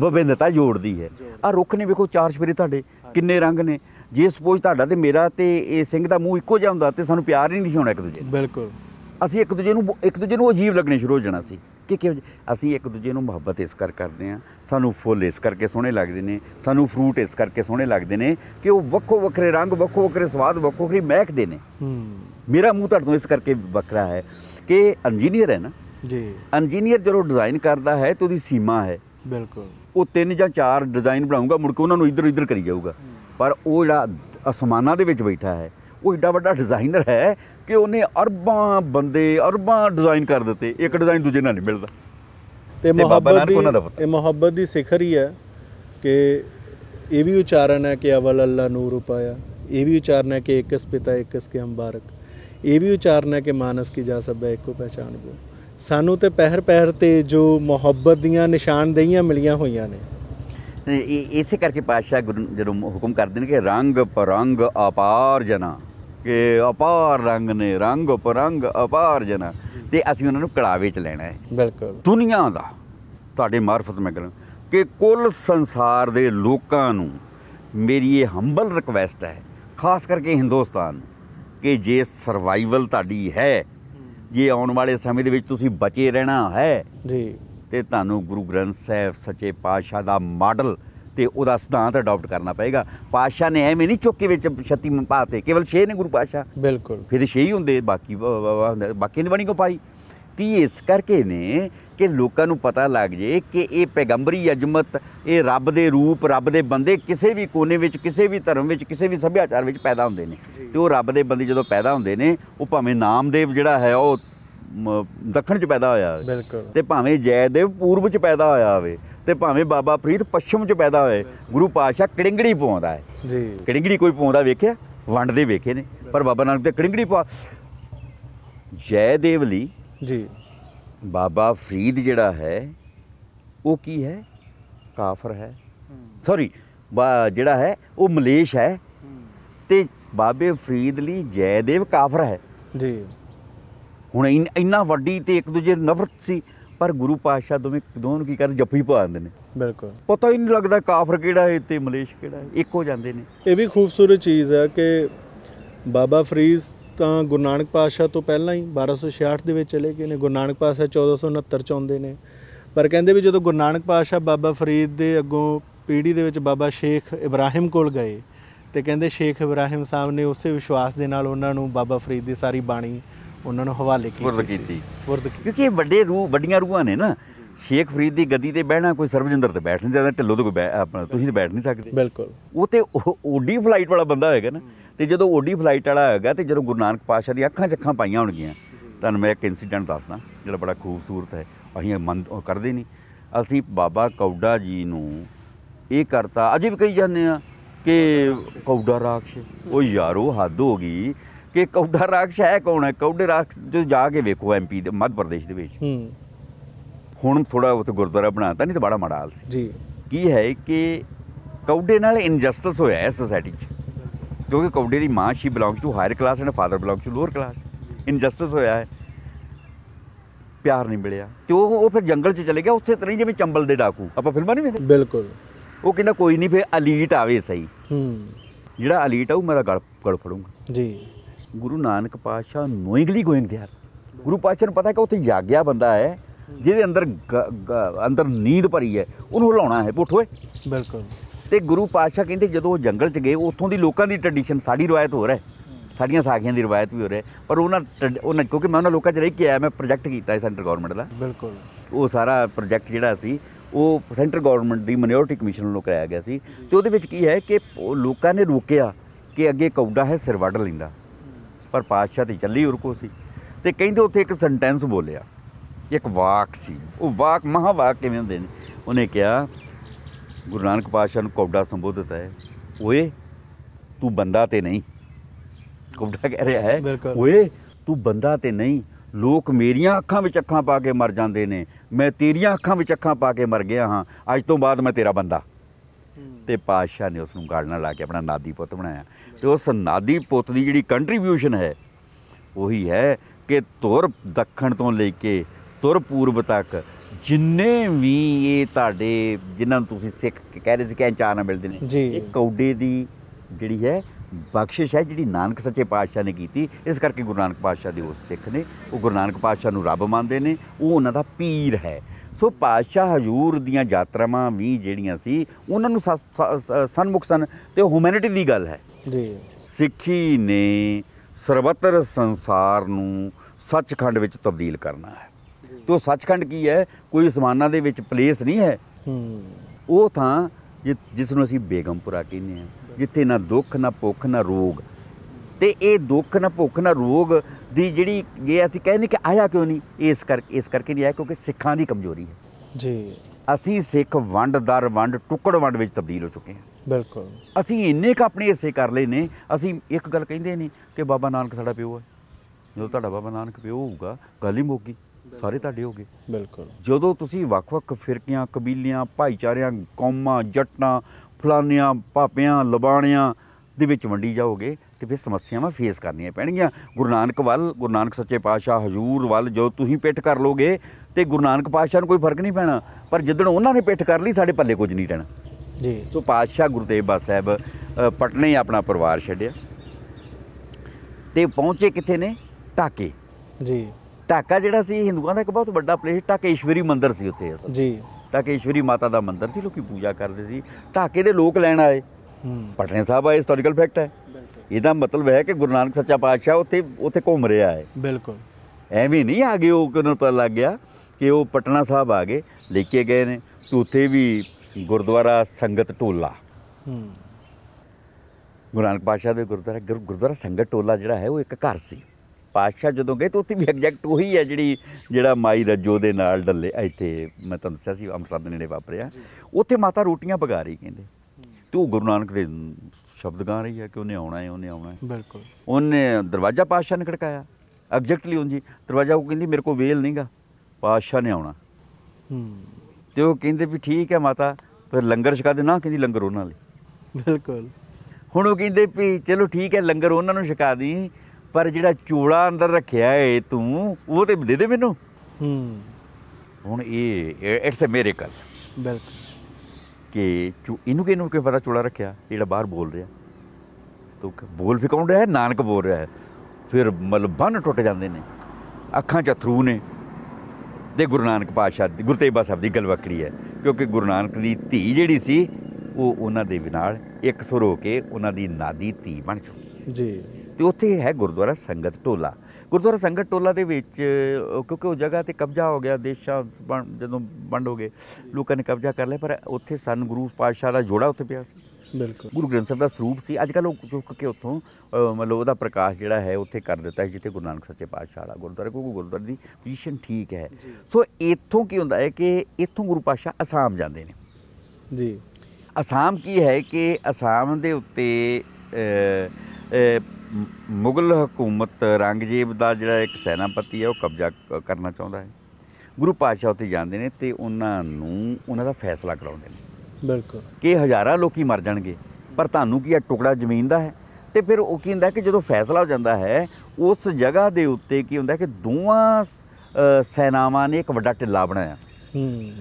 ਵਿਭਿੰਨਤਾ ਜੋੜਦੀ ਹੈ ਆ ਰੁੱਖ ਨੇ ਵੇਖੋ ਚਾਰ ਸਵੇਰੇ ਤੁਹਾਡੇ ਕਿੰਨੇ ਰੰਗ ਨੇ ਜੇ ਸਪੋਜ਼ ਤੁਹਾਡਾ ਤੇ ਮੇਰਾ ਤੇ ਇਹ ਸਿੰਘ ਦਾ ਮੂੰਹ ਇੱਕੋ ਜਿਹਾ ਹੁੰਦਾ ਤੇ ਸਾਨੂੰ ਪਿਆਰ ਹੀ ਨਹੀਂ ਸੀ ਹੋਣਾ ਇੱਕ ਦੂਜੇ ਬਿਲਕੁਲ ਅਸੀਂ ਇੱਕ ਦੂਜੇ ਨੂੰ ਇੱਕ ਦੂਜੇ ਨੂੰ ਅਜੀਬ ਲੱਗਣੇ ਸ਼ੁਰੂ ਹੋ ਜਾਣਾ ਸੀ ਕਿ ਕਿ ਅਸੀਂ ਇੱਕ ਦੂਜੇ ਨੂੰ ਮੁਹੱਬਤ ਇਸ ਕਰ ਕਰਦੇ ਆ ਸਾਨੂੰ ਫੁੱਲ ਇਸ ਕਰਕੇ ਸੋਹਣੇ ਲੱਗਦੇ ਨੇ ਸਾਨੂੰ ਫਰੂਟ ਇਸ ਕਰਕੇ ਸੋਹਣੇ ਲੱਗਦੇ ਨੇ ਕਿ ਉਹ ਵੱਖੋ ਵੱਖਰੇ ਰੰਗ ਵੱਖੋ ਵੱਖਰੇ ਸਵਾਦ ਵੱਖੋ ਵੱਖਰੀ ਮਹਿਕ ਦੇ ਨੇ ਮੇਰਾ ਮੂੰਹ ਤੁਹਾਡੇ ਤੋਂ ਇਸ ਕਰਕੇ ਵੱਖਰਾ ਹੈ ਕਿ ਇੰਜੀਨੀਅਰ ਹੈ ਨਾ ਜੀ ਇੰਜੀਨੀਅਰ ਜਦੋਂ ਡਿਜ਼ਾਈਨ ਕਰਦਾ ਹੈ ਤੇ ਉਹਦੀ ਸੀਮਾ ਹੈ ਬਿਲਕੁਲ ਉਹ ਤਿੰਨ ਜਾਂ ਚਾਰ ਡਿਜ਼ਾਈਨ ਬਣਾਉਂਗਾ ਮੁੜ ਕੇ ਉਹਨਾਂ ਨੂੰ ਇੱਧਰ ਇੱਧਰ ਕਰੀ ਜਾਊਗਾ ਪਰ ਉਹ ਜਿਹੜਾ ਅਸਮਾਨਾਂ ਦੇ ਵਿੱਚ ਬੈਠਾ ਹੈ ਉਹ ਏਡਾ ਵੱਡਾ ਡਿਜ਼ਾਈਨਰ ਹੈ ਕਿ ਉਹਨੇ ਅਰਬਾਂ ਬੰਦੇ ਅਰਬਾਂ ਡਿਜ਼ਾਈਨ ਕਰ ਦਿੱਤੇ ਇੱਕ ਡਿਜ਼ਾਈਨ ਦੂਜੇ ਨਾਲ ਨਹੀਂ ਮਿਲਦਾ ਤੇ ਮੁਹੱਬਤ ਦੀ ਇਹ ਮੁਹੱਬਤ ਦੀ ਸਿਖਰ ਹੀ ਹੈ ਕਿ ਇਹ ਵੀ ਉਚਾਰਨ ਹੈ ਕਿ ਅਵਲ ਅੱਲਾ ਨੂਰ ਉਪਾਇਆ ਇਹ ਵੀ ਉਚਾਰਨ ਹੈ ਕਿ ਇੱਕਸ ਪਿਤਾ ਇੱਕਸ ਕੇ ਅੰਬਾਰਕ ਇਹ ਵੀ ਉਚਾਰਨ ਹੈ ਕਿ ਮਾਨਸ ਕੀ ਜਾ ਸਭ ਹੈ ਇੱਕੋ ਪਹਿਚਾਨ ਬੋ ਸਾਨੂੰ ਤੇ ਪਹਿਰ ਪਹਿਰ ਤੇ ਜੋ ਮੁਹੱਬਤ ਦੀਆਂ ਨਿਸ਼ਾਨਦੇਹੀਆਂ ਮਿਲੀਆਂ ਹੋਈਆਂ ਨੇ ਇਸੇ ਕਰਕੇ ਪਾਸ਼ਾ ਗੁਰੂ ਜਦੋਂ ਹੁਕਮ ਕਰਦੇ ਨੇ ਕਿ ਰੰਗ ਪਰੰਗ ਅਪਾਰ ਜਨਾ ਕਿ ਅਪਾਰ ਰੰਗ ਨੇ ਰੰਗ ਪਰੰਗ ਅਪਾਰ ਜਨਾ ਤੇ ਅਸੀਂ ਉਹਨਾਂ ਨੂੰ ਕੜਾਵੇ ਚ ਲੈਣਾ ਹੈ ਬਿਲਕੁਲ ਦੁਨੀਆ ਦਾ ਤੁਹਾਡੇ ਮਾਰਫਤ ਮੈਂ ਕਰਾਂ ਕਿ ਕੁੱਲ ਸੰਸਾਰ ਦੇ ਲੋਕਾਂ ਨੂੰ ਮੇਰੀ ਇਹ ਹੰਬਲ ਰਿਕਵੈਸਟ ਹੈ ਖਾਸ ਕਰਕੇ ਹਿੰਦੁਸਤਾਨ ਕਿ ਜੇ ਸਰਵਾਈਵਲ ਤੁਹਾਡੀ ਹੈ ਜੇ ਆਉਣ ਵਾਲੇ ਸਮੇਂ ਦੇ ਵਿੱਚ ਤੁਸੀਂ ਬਚੇ ਰਹਿਣਾ ਹੈ ਜੀ ਤੇ ਤੁਹਾਨੂੰ ਗੁਰੂ ਗ੍ਰੰਥ ਸਾਹਿਬ ਸੱਚੇ ਪਾਤਸ਼ਾਹ ਦਾ ਮਾਡਲ ਤੇ ਉਹਦਾ ਸਿਧਾਂਤ ਅਡਾਪਟ ਕਰਨਾ ਪਏਗਾ ਪਾਤਸ਼ਾਹ ਨੇ ਐਵੇਂ ਨਹੀਂ ਚੁੱਕੇ ਵਿੱਚ ਛੱਤੀ ਮਪਾਤੇ ਕੇਵਲ ਛੇ ਨੇ ਗੁਰੂ ਪਾਤਸ਼ਾਹ ਬਿਲਕੁਲ ਫਿਰ ਛੇ ਹੀ ਹੁੰਦੇ ਬਾਕੀ ਬਾਕੀ ਨੇ ਬਣੀ ਕੋ ਪਾਈ ਤੀ ਇਸ ਕਰਕੇ ਨੇ ਕਿ ਲੋਕਾਂ ਨੂੰ ਪਤਾ ਲੱਗ ਜੇ ਕਿ ਇਹ ਪੈਗੰਬਰੀ ਅਜ਼ਮਤ ਇਹ ਰੱਬ ਦੇ ਰੂਪ ਰੱਬ ਦੇ ਬੰਦੇ ਕਿਸੇ ਵੀ ਕੋਨੇ ਵਿੱਚ ਕਿਸੇ ਵੀ ਧਰਮ ਵਿੱਚ ਕਿਸੇ ਵੀ ਸੱਭਿਆਚਾਰ ਵਿੱਚ ਪੈਦਾ ਹੁੰਦੇ ਨੇ ਤੇ ਉਹ ਰੱਬ ਦੇ ਬੰਦੇ ਜਦੋਂ ਪੈਦਾ ਹੁੰਦੇ ਨੇ ਉਹ ਭਾਵੇਂ ਨਾਮਦੇਵ ਜਿਹੜਾ ਹੈ ਉਹ ਦੱਖਣ 'ਚ ਪੈਦਾ ਹੋਇਆ ਹੋਵੇ ਤੇ ਭਾਵੇਂ ਜੈਦੇਵ ਪੂਰਬ 'ਚ ਪੈਦਾ ਹੋਇਆ ਹੋਵੇ ਤੇ ਭਾਵੇਂ ਬਾਬਾ ਫਰੀਦ ਪੱਛਮ 'ਚ ਪੈਦਾ ਹੋਏ ਗੁਰੂ ਪਾਸ਼ਾ ਕੜਿੰਗੜੀ ਪਾਉਂਦਾ ਹੈ ਜੀ ਕੜਿੰਗੜੀ ਕੋਈ ਪਾਉਂਦਾ ਵੇਖਿਆ ਵੰਡਦੇ ਵੇਖੇ ਨੇ ਪਰ ਬਾਬਾ ਨਾਨਕ ਤੇ ਕੜਿੰਗੜੀ ਪਾ ਜੈਦੇਵ ਲਈ ਜੀ ਬਾਬਾ ਫਰੀਦ ਜਿਹੜਾ ਹੈ ਉਹ ਕੀ ਹੈ ਕਾਫਰ ਹੈ ਸੌਰੀ ਜਿਹੜਾ ਹੈ ਉਹ ਮਲੇਸ਼ ਹੈ ਤੇ ਬਾਬੇ ਫਰੀਦ ਲਈ ਜੈਦੇਵ ਕਾਫਰ ਹੈ ਜੀ ਹੁਣ ਇੰਨਾ ਵੱਡੀ ਤੇ ਇੱਕ ਦੂਜੇ ਨਫ਼ਰਤ ਸੀ ਪਰ ਗੁਰੂ ਪਾਤਸ਼ਾਹ ਦੋਵੇਂ ਦੋਨ ਕੀ ਕਰ ਜੱਫੀ ਪਾ ਦਿੰਦੇ ਨੇ ਬਿਲਕੁਲ ਪਤਾ ਹੀ ਨਹੀਂ ਲੱਗਦਾ ਕਾਫਰ ਕਿਹੜਾ ਹੈ ਤੇ ਮਲੇਸ਼ ਕਿਹੜਾ ਹੈ ਇੱਕ ਹੋ ਜਾਂਦੇ ਨੇ ਇਹ ਵੀ ਖੂਬਸੂਰਤ ਚੀਜ਼ ਹੈ ਕਿ ਬਾਬਾ ਫਰੀਦ ਤਾਂ ਗੁਰੂ ਨਾਨਕ ਪਾਤਸ਼ਾਹ ਤੋਂ ਪਹਿਲਾਂ ਹੀ 1266 ਦੇ ਵਿੱਚ ਚਲੇ ਗਏ ਨੇ ਗੁਰੂ ਨਾਨਕ ਪਾਤਸ਼ਾਹ 1469 ਚ ਆਉਂਦੇ ਨੇ ਪਰ ਕਹਿੰਦੇ ਵੀ ਜਦੋਂ ਗੁਰੂ ਨਾਨਕ ਪਾਤਸ਼ਾਹ ਬਾਬਾ ਫਰੀਦ ਦੇ ਅੱਗੋਂ ਪੀੜੀ ਦੇ ਵਿੱਚ ਬਾਬਾ ਸ਼ੇਖ ਇਬਰਾਹਿਮ ਕੋਲ ਗਏ ਤੇ ਕਹਿੰਦੇ ਸ਼ੇਖ ਇਬਰਾਹਿਮ ਸਾਹਿਬ ਨੇ ਉਸੇ ਵਿਸ਼ਵਾਸ ਦੇ ਨਾਲ ਉਹਨਾਂ ਨੂੰ ਬਾਬਾ ਫਰੀਦ ਦੀ ਸਾਰੀ ਬਾਣੀ ਉਹਨਾਂ ਨੂੰ ਹਵਾਲੇ ਕੀਤੀ ਸਪੁਰਦ ਕੀਤੀ ਸਪੁਰਦ ਕੀਤੀ ਕਿਉਂਕਿ ਇਹ ਵੱਡੇ ਰੂਹ ਵੱਡੀਆਂ ਰੂਹਾਂ ਨੇ ਨਾ ਸ਼ੇਖ ਫਰੀਦ ਦੀ ਗੱਦੀ ਤੇ ਬਹਿਣਾ ਕੋਈ ਸਰਬਜਿੰਦਰ ਤੇ ਬੈਠ ਨਹੀਂ ਸਕਦਾ ਢਿੱਲੋ ਤੇ ਕੋਈ ਆਪਣਾ ਤੁਸੀਂ ਤੇ ਬੈਠ ਨਹੀਂ ਸਕਦੇ ਬਿਲਕੁਲ ਉਹ ਤੇ ਓਡੀ ਫਲਾਈਟ ਵਾਲਾ ਬੰਦਾ ਹੋਏਗਾ ਨਾ ਤੇ ਜਦੋਂ ਓਡੀ ਫਲਾਈਟ ਵਾਲਾ ਹੈਗਾ ਤੇ ਜਦੋਂ ਗੁਰੂ ਨਾਨਕ ਪਾਸ਼ਾ ਦੀਆਂ ਅੱਖਾਂ 'ਚ ਅੱਖਾਂ ਪਾਈਆਂ ਹੋਣਗੀਆਂ ਤੁਹਾਨੂੰ ਮੈਂ ਇੱਕ ਇਨਸੀਡੈਂਟ ਦੱਸਦਾ ਜਿਹੜਾ ਬੜਾ ਖੂਬਸੂਰਤ ਹੈ ਅਸੀਂ ਮਨ ਕਰਦੇ ਨਹੀਂ ਅਸੀਂ ਬਾਬਾ ਕੌਡਾ ਜੀ ਨੂੰ ਇਹ ਕਰਤਾ ਅਜੇ ਵੀ ਕਹੀ ਜਾਂਦੇ ਆ ਕਿ ਕੌਡਾ ਰਾਖਸ਼ ਉਹ ਯਾਰੋ ਹੱਦ ਹੋ ਗਈ ਕਿ ਕੌਡਾ ਰਾਖਸ਼ ਹੈ ਕੌਣ ਹੈ ਕੌਡੇ ਰਾਖਸ਼ ਜੋ ਜਾ ਕੇ ਵੇਖੋ ਐਮਪੀ ਦੇ ਮੱਧ ਪ੍ਰਦੇਸ਼ ਦੇ ਵਿੱਚ ਹੁਣ ਥੋੜਾ ਉਹ ਗੁਰਦੁਆਰਾ ਬਣਾਤਾ ਨਹੀਂ ਤਾਂ ਬੜਾ ਮਾੜਾ ਹਾਲ ਸੀ ਜੀ ਕੀ ਹੈ ਕਿ ਕੌਡੇ ਨਾਲ ਇਨਜਸਟਿਸ ਹੋਇਆ ਹੈ ਸੋਸਾਇਟੀ 'ਚ क्योंकि कौडे की माँ she belongs to higher class and father belongs to lower class injustice ਹੋਇਆ ਹੈ ਪਿਆਰ ਨਹੀਂ ਮਿਲਿਆ ਤੇ ਉਹ ਉਹ ਫਿਰ ਜੰਗਲ 'ਚ ਚਲੇ ਗਿਆ ਉਸੇ ਤਰ੍ਹਾਂ ਹੀ ਜਿਵੇਂ ਚੰਬਲ ਦੇ ਡਾਕੂ ਆਪਾਂ ਫਿਲਮਾਂ ਨਹੀਂ ਵੇਖਦੇ ਬਿਲਕੁਲ ਉਹ ਕਹਿੰਦਾ ਕੋਈ ਨਹੀਂ ਫਿਰ ਅਲੀਟ ਆਵੇ ਸਹੀ ਹੂੰ ਜਿਹੜਾ ਅਲੀਟ ਆਉ ਮੇਰਾ ਗੜ ਗੜ ਫੜੂੰਗਾ ਜੀ ਗੁਰੂ ਨਾਨਕ ਪਾਸ਼ਾ ਨੋਇੰਗਲੀ ਗੋਇੰਗ ਦਿਆਰ ਗੁਰੂ ਪਾਸ਼ਾ ਨੂੰ ਪਤਾ ਕਿ ਉੱਥੇ ਜਾਗਿਆ ਬੰਦਾ ਹੈ ਜਿਹਦੇ ਅੰਦਰ ਅੰਦਰ ਨੀਂਦ ਭਰੀ ਹੈ ਉਹਨੂੰ ਹਿਲਾਉਣਾ ਹੈ ਪੁੱਠੋਏ ਬਿਲਕੁਲ ਤੇ ਗੁਰੂ ਪਾਤਸ਼ਾਹ ਕਹਿੰਦੇ ਜਦੋਂ ਉਹ ਜੰਗਲ 'ਚ ਗਏ ਉੱਥੋਂ ਦੀ ਲੋਕਾਂ ਦੀ ਟ੍ਰੈਡੀਸ਼ਨ ਸਾਡੀ ਰਵਾਇਤ ਹੋ ਰਹੀ ਸਾਡੀਆਂ ਸਾਖੀਆਂ ਦੀ ਰਵਾਇਤ ਵੀ ਹੋ ਰਹੀ ਪਰ ਉਹਨਾਂ ਉਹਨਾਂ ਕਿਉਂਕਿ ਮੈਂ ਉਹਨਾਂ ਲੋਕਾਂ 'ਚ ਰਹਿ ਕੇ ਆਇਆ ਮੈਂ ਪ੍ਰੋਜੈਕਟ ਕੀਤਾ ਹੈ ਸੈਂਟਰ ਗਵਰਨਮੈਂਟ ਦਾ ਬਿਲਕੁਲ ਉਹ ਸਾਰਾ ਪ੍ਰੋਜੈਕਟ ਜਿਹੜਾ ਸੀ ਉਹ ਸੈਂਟਰ ਗਵਰਨਮੈਂਟ ਦੀ ਮਿਨੋਰਟੀ ਕਮਿਸ਼ਨ ਨੂੰ ਕਰਾਇਆ ਗਿਆ ਸੀ ਤੇ ਉਹਦੇ ਵਿੱਚ ਕੀ ਹੈ ਕਿ ਲੋਕਾਂ ਨੇ ਰੋਕਿਆ ਕਿ ਅੱਗੇ ਕੌਡਾ ਹੈ ਸਿਰ ਵੱਢ ਲੈਂਦਾ ਪਰ ਪਾਤਸ਼ਾਹ ਤੇ ਚੱਲੀ ਉਰਕੋ ਸੀ ਤੇ ਕਹਿੰਦੇ ਉੱਥੇ ਇੱਕ ਸੈਂਟੈਂਸ ਬੋਲਿਆ ਇੱਕ ਵਾਕ ਸੀ ਉਹ ਵਾਕ ਮਹਾਵਾਕ ਕਿਵੇਂ ਹੁੰਦੇ ਨੇ ਉਹਨੇ ਕਿਹਾ ਗੁਰੂ ਨਾਨਕ ਪਾਤਸ਼ਾਹ ਨੂੰ ਕੌਡਾ ਸੰਬੋਧਿਤ ਹੈ ਓਏ ਤੂੰ ਬੰਦਾ ਤੇ ਨਹੀਂ ਕੌਡਾ ਕਹਿ ਰਿਹਾ ਹੈ ਓਏ ਤੂੰ ਬੰਦਾ ਤੇ ਨਹੀਂ ਲੋਕ ਮੇਰੀਆਂ ਅੱਖਾਂ ਵਿੱਚ ਅੱਖਾਂ ਪਾ ਕੇ ਮਰ ਜਾਂਦੇ ਨੇ ਮੈਂ ਤੇਰੀਆਂ ਅੱਖਾਂ ਵਿੱਚ ਅੱਖਾਂ ਪਾ ਕੇ ਮਰ ਗਿਆ ਹਾਂ ਅੱਜ ਤੋਂ ਬਾਅਦ ਮੈਂ ਤੇਰਾ ਬੰਦਾ ਤੇ ਪਾਤਸ਼ਾਹ ਨੇ ਉਸ ਨੂੰ ਨਾਲ ਲਾ ਕੇ ਆਪਣਾ ਨਾਦੀ ਪੁੱਤ ਬਣਾਇਆ ਤੇ ਉਸ ਨਾਦੀ ਪੁੱਤ ਦੀ ਜਿਹੜੀ ਕੰਟਰੀਬਿਊਸ਼ਨ ਹੈ ਉਹੀ ਹੈ ਕਿ ਤੁਰ ਦੱਖਣ ਤੋਂ ਲੈ ਕੇ ਤੁਰ ਪੂਰਬ ਤੱਕ ਜਿੰਨੇ ਵੀ ਇਹ ਤੁਹਾਡੇ ਜਿਨ੍ਹਾਂ ਨੂੰ ਤੁਸੀਂ ਸਿੱਖ ਕਹਿ ਰਹੇ ਸੀ ਕਿ ਅਚਾਰ ਨਾ ਮਿਲਦੇ ਨੇ ਇਹ ਕੌਡੇ ਦੀ ਜਿਹੜੀ ਹੈ ਬਖਸ਼ਿਸ਼ ਹੈ ਜਿਹੜੀ ਨਾਨਕ ਸੱਚੇ ਪਾਤਸ਼ਾਹ ਨੇ ਕੀਤੀ ਇਸ ਕਰਕੇ ਗੁਰੂ ਨਾਨਕ ਪਾਤਸ਼ਾਹ ਦੇ ਉਸ ਸਿੱਖ ਨੇ ਉਹ ਗੁਰੂ ਨਾਨਕ ਪਾਤਸ਼ਾਹ ਨੂੰ ਰੱਬ ਮੰਨਦੇ ਨੇ ਉਹ ਉਹਨਾਂ ਦਾ ਪੀਰ ਹੈ ਸੋ ਪਾਤਸ਼ਾਹ ਹਜੂਰ ਦੀਆਂ ਯਾਤਰਾਵਾਂ ਵੀ ਜਿਹੜੀਆਂ ਸੀ ਉਹਨਾਂ ਨੂੰ ਸਨਮੁਖ ਸਨ ਤੇ ਹਿਊਮੈਨਿਟੀ ਦੀ ਗੱਲ ਹੈ ਜੀ ਸਿੱਖੀ ਨੇ ਸਰਬਤਰ ਸੰਸਾਰ ਨੂੰ ਸੱਚਖੰਡ ਵਿੱਚ ਤਬਦੀਲ ਕਰਨਾ ਹੈ ਤੇ ਉਹ ਸੱਚਖੰਡ ਕੀ ਹੈ ਕੋਈ ਅਸਮਾਨਾਂ ਦੇ ਵਿੱਚ ਪਲੇਸ ਨਹੀਂ ਹੈ ਉਹ ਥਾਂ ਜਿਸ ਨੂੰ ਅਸੀਂ ਬੇਗਮਪੁਰਾ ਕਹਿੰਦੇ ਆ ਜਿੱਥੇ ਨਾ ਦੁੱਖ ਨਾ ਭੁੱਖ ਨਾ ਰੋਗ ਤੇ ਇਹ ਦੁੱਖ ਨਾ ਭੁੱਖ ਨਾ ਰੋਗ ਦੀ ਜਿਹੜੀ ਇਹ ਅਸੀਂ ਕਹਿੰਦੇ ਕਿ ਆਇਆ ਕਿਉਂ ਨਹੀਂ ਇਸ ਕਰਕੇ ਇਸ ਕਰਕੇ ਨਹੀਂ ਆਇਆ ਕਿਉਂਕਿ ਸਿੱਖਾਂ ਦੀ ਕਮਜ਼ੋਰੀ ਹੈ ਜੀ ਅਸੀਂ ਸਿੱਖ ਵੰਡ ਦਰ ਵੰਡ ਟੁਕੜ ਵੰਡ ਵਿੱਚ ਤਬਦੀਲ ਹੋ ਚੁੱਕੇ ਹਾਂ ਬਿਲਕੁਲ ਅਸੀਂ ਇੰਨੇ ਕ ਆਪਣੇ ਹਿੱਸੇ ਕਰ ਲਏ ਨੇ ਅਸੀਂ ਇੱਕ ਗੱਲ ਕਹਿੰਦੇ ਨਹੀਂ ਕਿ ਬਾਬਾ ਨਾਨਕ ਸਾਡਾ ਪਿਓ ਹੈ ਜਦੋਂ ਤੁਹਾਡਾ ਬਾਬਾ ਨਾਨਕ ਪਿਓ ਹੋਊਗਾ ਗੱਲ ਹੀ ਮੁੱਕ ਗਈ ਸਾਰੇ ਤੁਹਾਡੇ ਹੋਗੇ ਬਿਲਕੁਲ ਜਦੋਂ ਤੁਸੀਂ ਵੱਖ-ਵੱਖ ਫਿਰਕਿਆਂ ਕਬੀਲਿਆਂ ਭਾਈਚਾਰਿਆਂ ਕੌਮਾਂ ਜੱਟਾਂ ਫਲਾਨੀਆਂ ਭਾਪਿਆਂ ਲਬਾਣਿਆਂ ਦੇ ਵਿੱਚ ਵੰਡੀ ਜਾਓਗੇ ਤੇ ਫਿਰ ਸਮੱਸਿਆਵਾਂ ਫੇਸ ਕਰਨੀਆਂ ਪੈਣਗੀਆਂ ਗੁਰੂ ਨਾਨਕ ਵੱਲ ਗੁਰੂ ਨਾਨਕ ਸੱਚੇ ਪਾਤਸ਼ਾਹ ਹਜ਼ੂਰ ਵੱਲ ਜੋ ਤੁਸੀਂ ਪਿੱਠ ਕਰ ਲੋਗੇ ਤੇ ਗੁਰੂ ਨਾਨਕ ਪਾਤਸ਼ਾਹ ਨੂੰ ਕੋਈ ਫਰਕ ਨਹੀਂ ਪੈਣਾ ਪਰ ਜਿੱਦਣ ਉਹਨਾਂ ਨੇ ਪਿੱਠ ਕਰ ਲਈ ਸਾਡੇ ਪੱਲੇ ਕੁਝ ਨਹੀਂ ਰਹਿਣਾ ਜੀ ਸੋ ਪਾਤਸ਼ਾਹ ਗੁਰਦੇਵ ਬਾ ਸਾਹਿਬ ਪਟਨੇ ਆਪਣਾ ਪਰਿਵਾਰ ਛੱਡਿਆ ਤੇ ਪਹੁੰਚੇ ਕਿੱਥੇ ਨੇ ਟਾਕੇ ਜੀ ਢਾਕਾ ਜਿਹੜਾ ਸੀ ਹਿੰਦੂਆਂ ਦਾ ਇੱਕ ਬਹੁਤ ਵੱਡਾ ਪਲੇਸ ਢਾਕੇਸ਼ਵਰੀ ਮੰਦਿਰ ਸੀ ਉੱਥੇ ਅਸਲ ਜੀ ਢਾਕੇਸ਼ਵਰੀ ਮਾਤਾ ਦਾ ਮੰਦਿਰ ਸੀ ਲੋਕੀ ਪੂਜਾ ਕਰਦੇ ਸੀ ਢਾਕੇ ਦੇ ਲੋਕ ਲੈਣ ਆਏ ਪਟਨੇ ਸਾਹਿਬ ਆਏ ਹਿਸਟੋਰੀਕਲ ਫੈਕਟ ਹੈ ਇਹਦਾ ਮਤਲਬ ਹੈ ਕਿ ਗੁਰੂ ਨਾਨਕ ਸੱਚਾ ਪਾਤਸ਼ਾਹ ਉੱਥੇ ਉੱਥੇ ਘੁੰਮ ਰਿਹਾ ਹੈ ਬਿਲਕੁਲ ਐਵੇਂ ਨਹੀਂ ਆ ਗਏ ਉਹ ਕਿ ਉਹਨਾਂ ਪਰ ਪਤਾ ਲੱਗ ਗਿਆ ਕਿ ਉਹ ਪਟਨਾ ਸਾਹਿਬ ਆ ਗਏ ਲੈ ਕੇ ਗਏ ਨੇ ਤੇ ਉੱਥੇ ਵੀ ਗੁਰਦੁਆਰਾ ਸੰਗਤ ਟੋਲਾ ਗੁਰੂ ਨਾਨਕ ਪਾਤਸ਼ਾਹ ਦੇ ਗੁਰਦੁਆਰਾ ਗੁਰਦੁਆਰਾ ਸੰਗਤ ਟੋਲਾ ਜਿਹੜਾ ਹੈ ਉਹ ਇੱਕ ਘਰ ਸੀ ਪਾਤਸ਼ਾਹ ਜਦੋਂ ਗਏ ਤਾਂ ਉੱਥੇ ਵੀ ਐਗਜੈਕਟ ਉਹੀ ਹੈ ਜਿਹੜੀ ਜਿਹੜਾ ਮਾਈ ਰਜੋ ਦੇ ਨਾਲ ਡੱਲੇ ਇੱਥੇ ਮੈਂ ਤੁਹਾਨੂੰ ਦੱਸਿਆ ਸੀ ਅੰਮ੍ਰਿਤਸਰ ਦੇ ਨੇੜੇ ਵਾਪਰਿਆ ਉੱਥੇ ਮਾਤਾ ਰੋਟੀਆਂ ਪਕਾ ਰਹੀ ਕਹਿੰਦੇ ਤੇ ਉਹ ਗੁਰੂ ਨਾਨਕ ਦੇ ਸ਼ਬਦ ਗਾ ਰਹੀ ਹੈ ਕਿ ਉਹਨੇ ਆਉਣਾ ਹੈ ਉਹਨੇ ਆਉਣਾ ਹੈ ਬਿਲਕੁਲ ਉਹਨੇ ਦਰਵਾਜ਼ਾ ਪਾਤਸ਼ਾਹ ਨੇ ਖੜਕਾਇਆ ਐਗਜੈਕਟਲੀ ਜੀ ਦਰਵਾਜ਼ਾ ਉਹ ਕਹਿੰਦੀ ਮੇਰੇ ਕੋਲ ਵੇਲ ਨਹੀਂਗਾ ਪਾਤਸ਼ਾਹ ਨੇ ਆਉਣਾ ਹੂੰ ਤੇ ਉਹ ਕਹਿੰਦੇ ਵੀ ਠੀਕ ਹੈ ਮਾਤਾ ਫਿਰ ਲੰਗਰ ਛਕਾ ਦੇ ਨਾ ਕਹਿੰਦੀ ਲੰਗਰ ਉਹਨਾਂ ਲਈ ਬਿਲਕੁਲ ਹੁਣ ਉਹ ਕਹਿੰਦੇ ਵੀ ਚਲੋ ਠੀਕ ਹੈ ਲੰਗਰ ਉਹਨਾਂ ਨੂੰ ਛਕਾ ਦੀ ਪਰ ਜਿਹੜਾ ਚੋਲਾ ਅੰਦਰ ਰੱਖਿਆ ਏ ਤੂੰ ਉਹ ਤੇ ਦੇ ਦੇ ਮੈਨੂੰ ਹੂੰ ਹੁਣ ਇਹ ਇਟਸ ਅ ਮਿਰੇਕਲ ਬਿਲਕੁਲ ਕਿ ਇਹਨੂੰ ਕਿਹਨੂੰ ਕਿ ਪਤਾ ਚੋਲਾ ਰੱਖਿਆ ਜਿਹੜਾ ਬਾਹਰ ਬੋਲ ਰਿਹਾ ਤੂੰ ਬੋਲ ਵੀ ਕੌਣ ਰਿਹਾ ਹੈ ਨਾਨਕ ਬੋਲ ਰਿਹਾ ਹੈ ਫਿਰ ਮਤਲਬ ਬੰਨ ਟੁੱਟ ਜਾਂਦੇ ਨੇ ਅੱਖਾਂ 'ਚ ਅਥਰੂ ਨੇ ਦੇ ਗੁਰੂ ਨਾਨਕ ਪਾਤਸ਼ਾਹ ਦੀ ਗੁਰੂ ਤੇਗ ਬਹਾਦਰ ਸਾਹਿਬ ਦੀ ਗੱਲ ਵਕੜੀ ਹੈ ਕਿਉਂਕਿ ਗੁਰੂ ਨਾਨਕ ਦੀ ਧੀ ਜਿਹੜੀ ਸੀ ਉਹ ਉਹਨਾਂ ਦੇ ਵਿਨਾਲ ਇੱਕ ਸੁਰ ਹੋ ਕੇ ਉਹਨਾਂ ਦੀ ਨਾਦੀ ਧੀ ਬਣ ਚੁੱਕੀ ਜੀ ਤੇ ਉੱਥੇ ਹੈ ਗੁਰਦੁਆਰਾ ਸੰਗਤ ਟੋਲਾ ਗੁਰਦੁਆਰਾ ਸੰਗਤ ਟੋਲਾ ਦੇ ਵਿੱਚ ਕਿਉਂਕਿ ਉਹ ਜਗ੍ਹਾ ਤੇ ਕਬਜ਼ਾ ਹੋ ਗਿਆ ਦੇਸ਼ਾਂ ਜਦੋਂ ਵੰਡ ਹੋ ਗਏ ਲੋਕਾਂ ਨੇ ਕਬਜ਼ਾ ਕਰ ਲਿਆ ਪਰ ਉੱਥੇ ਸਨ ਗੁਰੂ ਪਾਤਸ਼ਾਹ ਦਾ ਜੋੜਾ ਉੱਥੇ ਪਿਆ ਸੀ ਬਿਲਕੁਲ ਗੁਰੂ ਗ੍ਰੰਥ ਸਾਹਿਬ ਦਾ ਸਰੂਪ ਸੀ ਅੱਜ ਕੱਲ੍ਹ ਉਹ ਚੁੱਕ ਕੇ ਉੱਥੋਂ ਮਤਲਬ ਉਹਦਾ ਪ੍ਰਕਾਸ਼ ਜਿਹੜਾ ਹੈ ਉੱਥੇ ਕਰ ਦਿੱਤਾ ਜਿੱਥੇ ਗੁਰੂ ਨਾਨਕ ਸੱਚੇ ਪਾਤਸ਼ਾਹ ਦਾ ਗੁਰਦੁਆਰਾ ਕਿਉਂਕਿ ਗੁਰਦੁਆਰੇ ਦੀ ਪੋਜੀਸ਼ਨ ਠੀਕ ਹੈ ਸੋ ਇੱਥੋਂ ਕੀ ਹੁੰਦਾ ਹੈ ਕਿ ਇੱਥੋਂ ਗੁਰੂ ਪਾਤਸ਼ਾਹ ਅਸਾਮ ਜਾਂਦੇ ਨੇ ਜੀ ਅਸਾਮ ਕੀ ਹੈ ਕਿ ਅਸਾਮ ਦੇ ਉੱਤੇ ਮੁਗਲ ਹਕੂਮਤ ਰੰਗਜੀਤ ਦਾ ਜਿਹੜਾ ਇੱਕ ਸੈਨਾਪਤੀ ਹੈ ਉਹ ਕਬਜ਼ਾ ਕਰਨਾ ਚਾਹੁੰਦਾ ਹੈ ਗੁਰੂ ਪਾਤਸ਼ਾਹ ਉੱਥੇ ਜਾਂਦੇ ਨੇ ਤੇ ਉਹਨਾਂ ਨੂੰ ਉਹਨਾਂ ਦਾ ਫੈਸਲਾ ਕਰਾਉਂਦੇ ਨੇ ਬਿਲਕੁਲ ਕਿ ਹਜ਼ਾਰਾਂ ਲੋਕੀ ਮਰ ਜਾਣਗੇ ਪਰ ਤੁਹਾਨੂੰ ਕੀ ਇਹ ਟੁਕੜਾ ਜ਼ਮੀਨ ਦਾ ਹੈ ਤੇ ਫਿਰ ਉਹ ਕੀ ਹੁੰਦਾ ਕਿ ਜਦੋਂ ਫੈਸਲਾ ਹੋ ਜਾਂਦਾ ਹੈ ਉਸ ਜਗ੍ਹਾ ਦੇ ਉੱਤੇ ਕੀ ਹੁੰਦਾ ਕਿ ਦੋਵਾਂ ਸੈਨਾਵਾਂ ਨੇ ਇੱਕ ਵੱਡਾ ਟਿੱਲਾ ਬਣਾਇਆ ਹੂੰ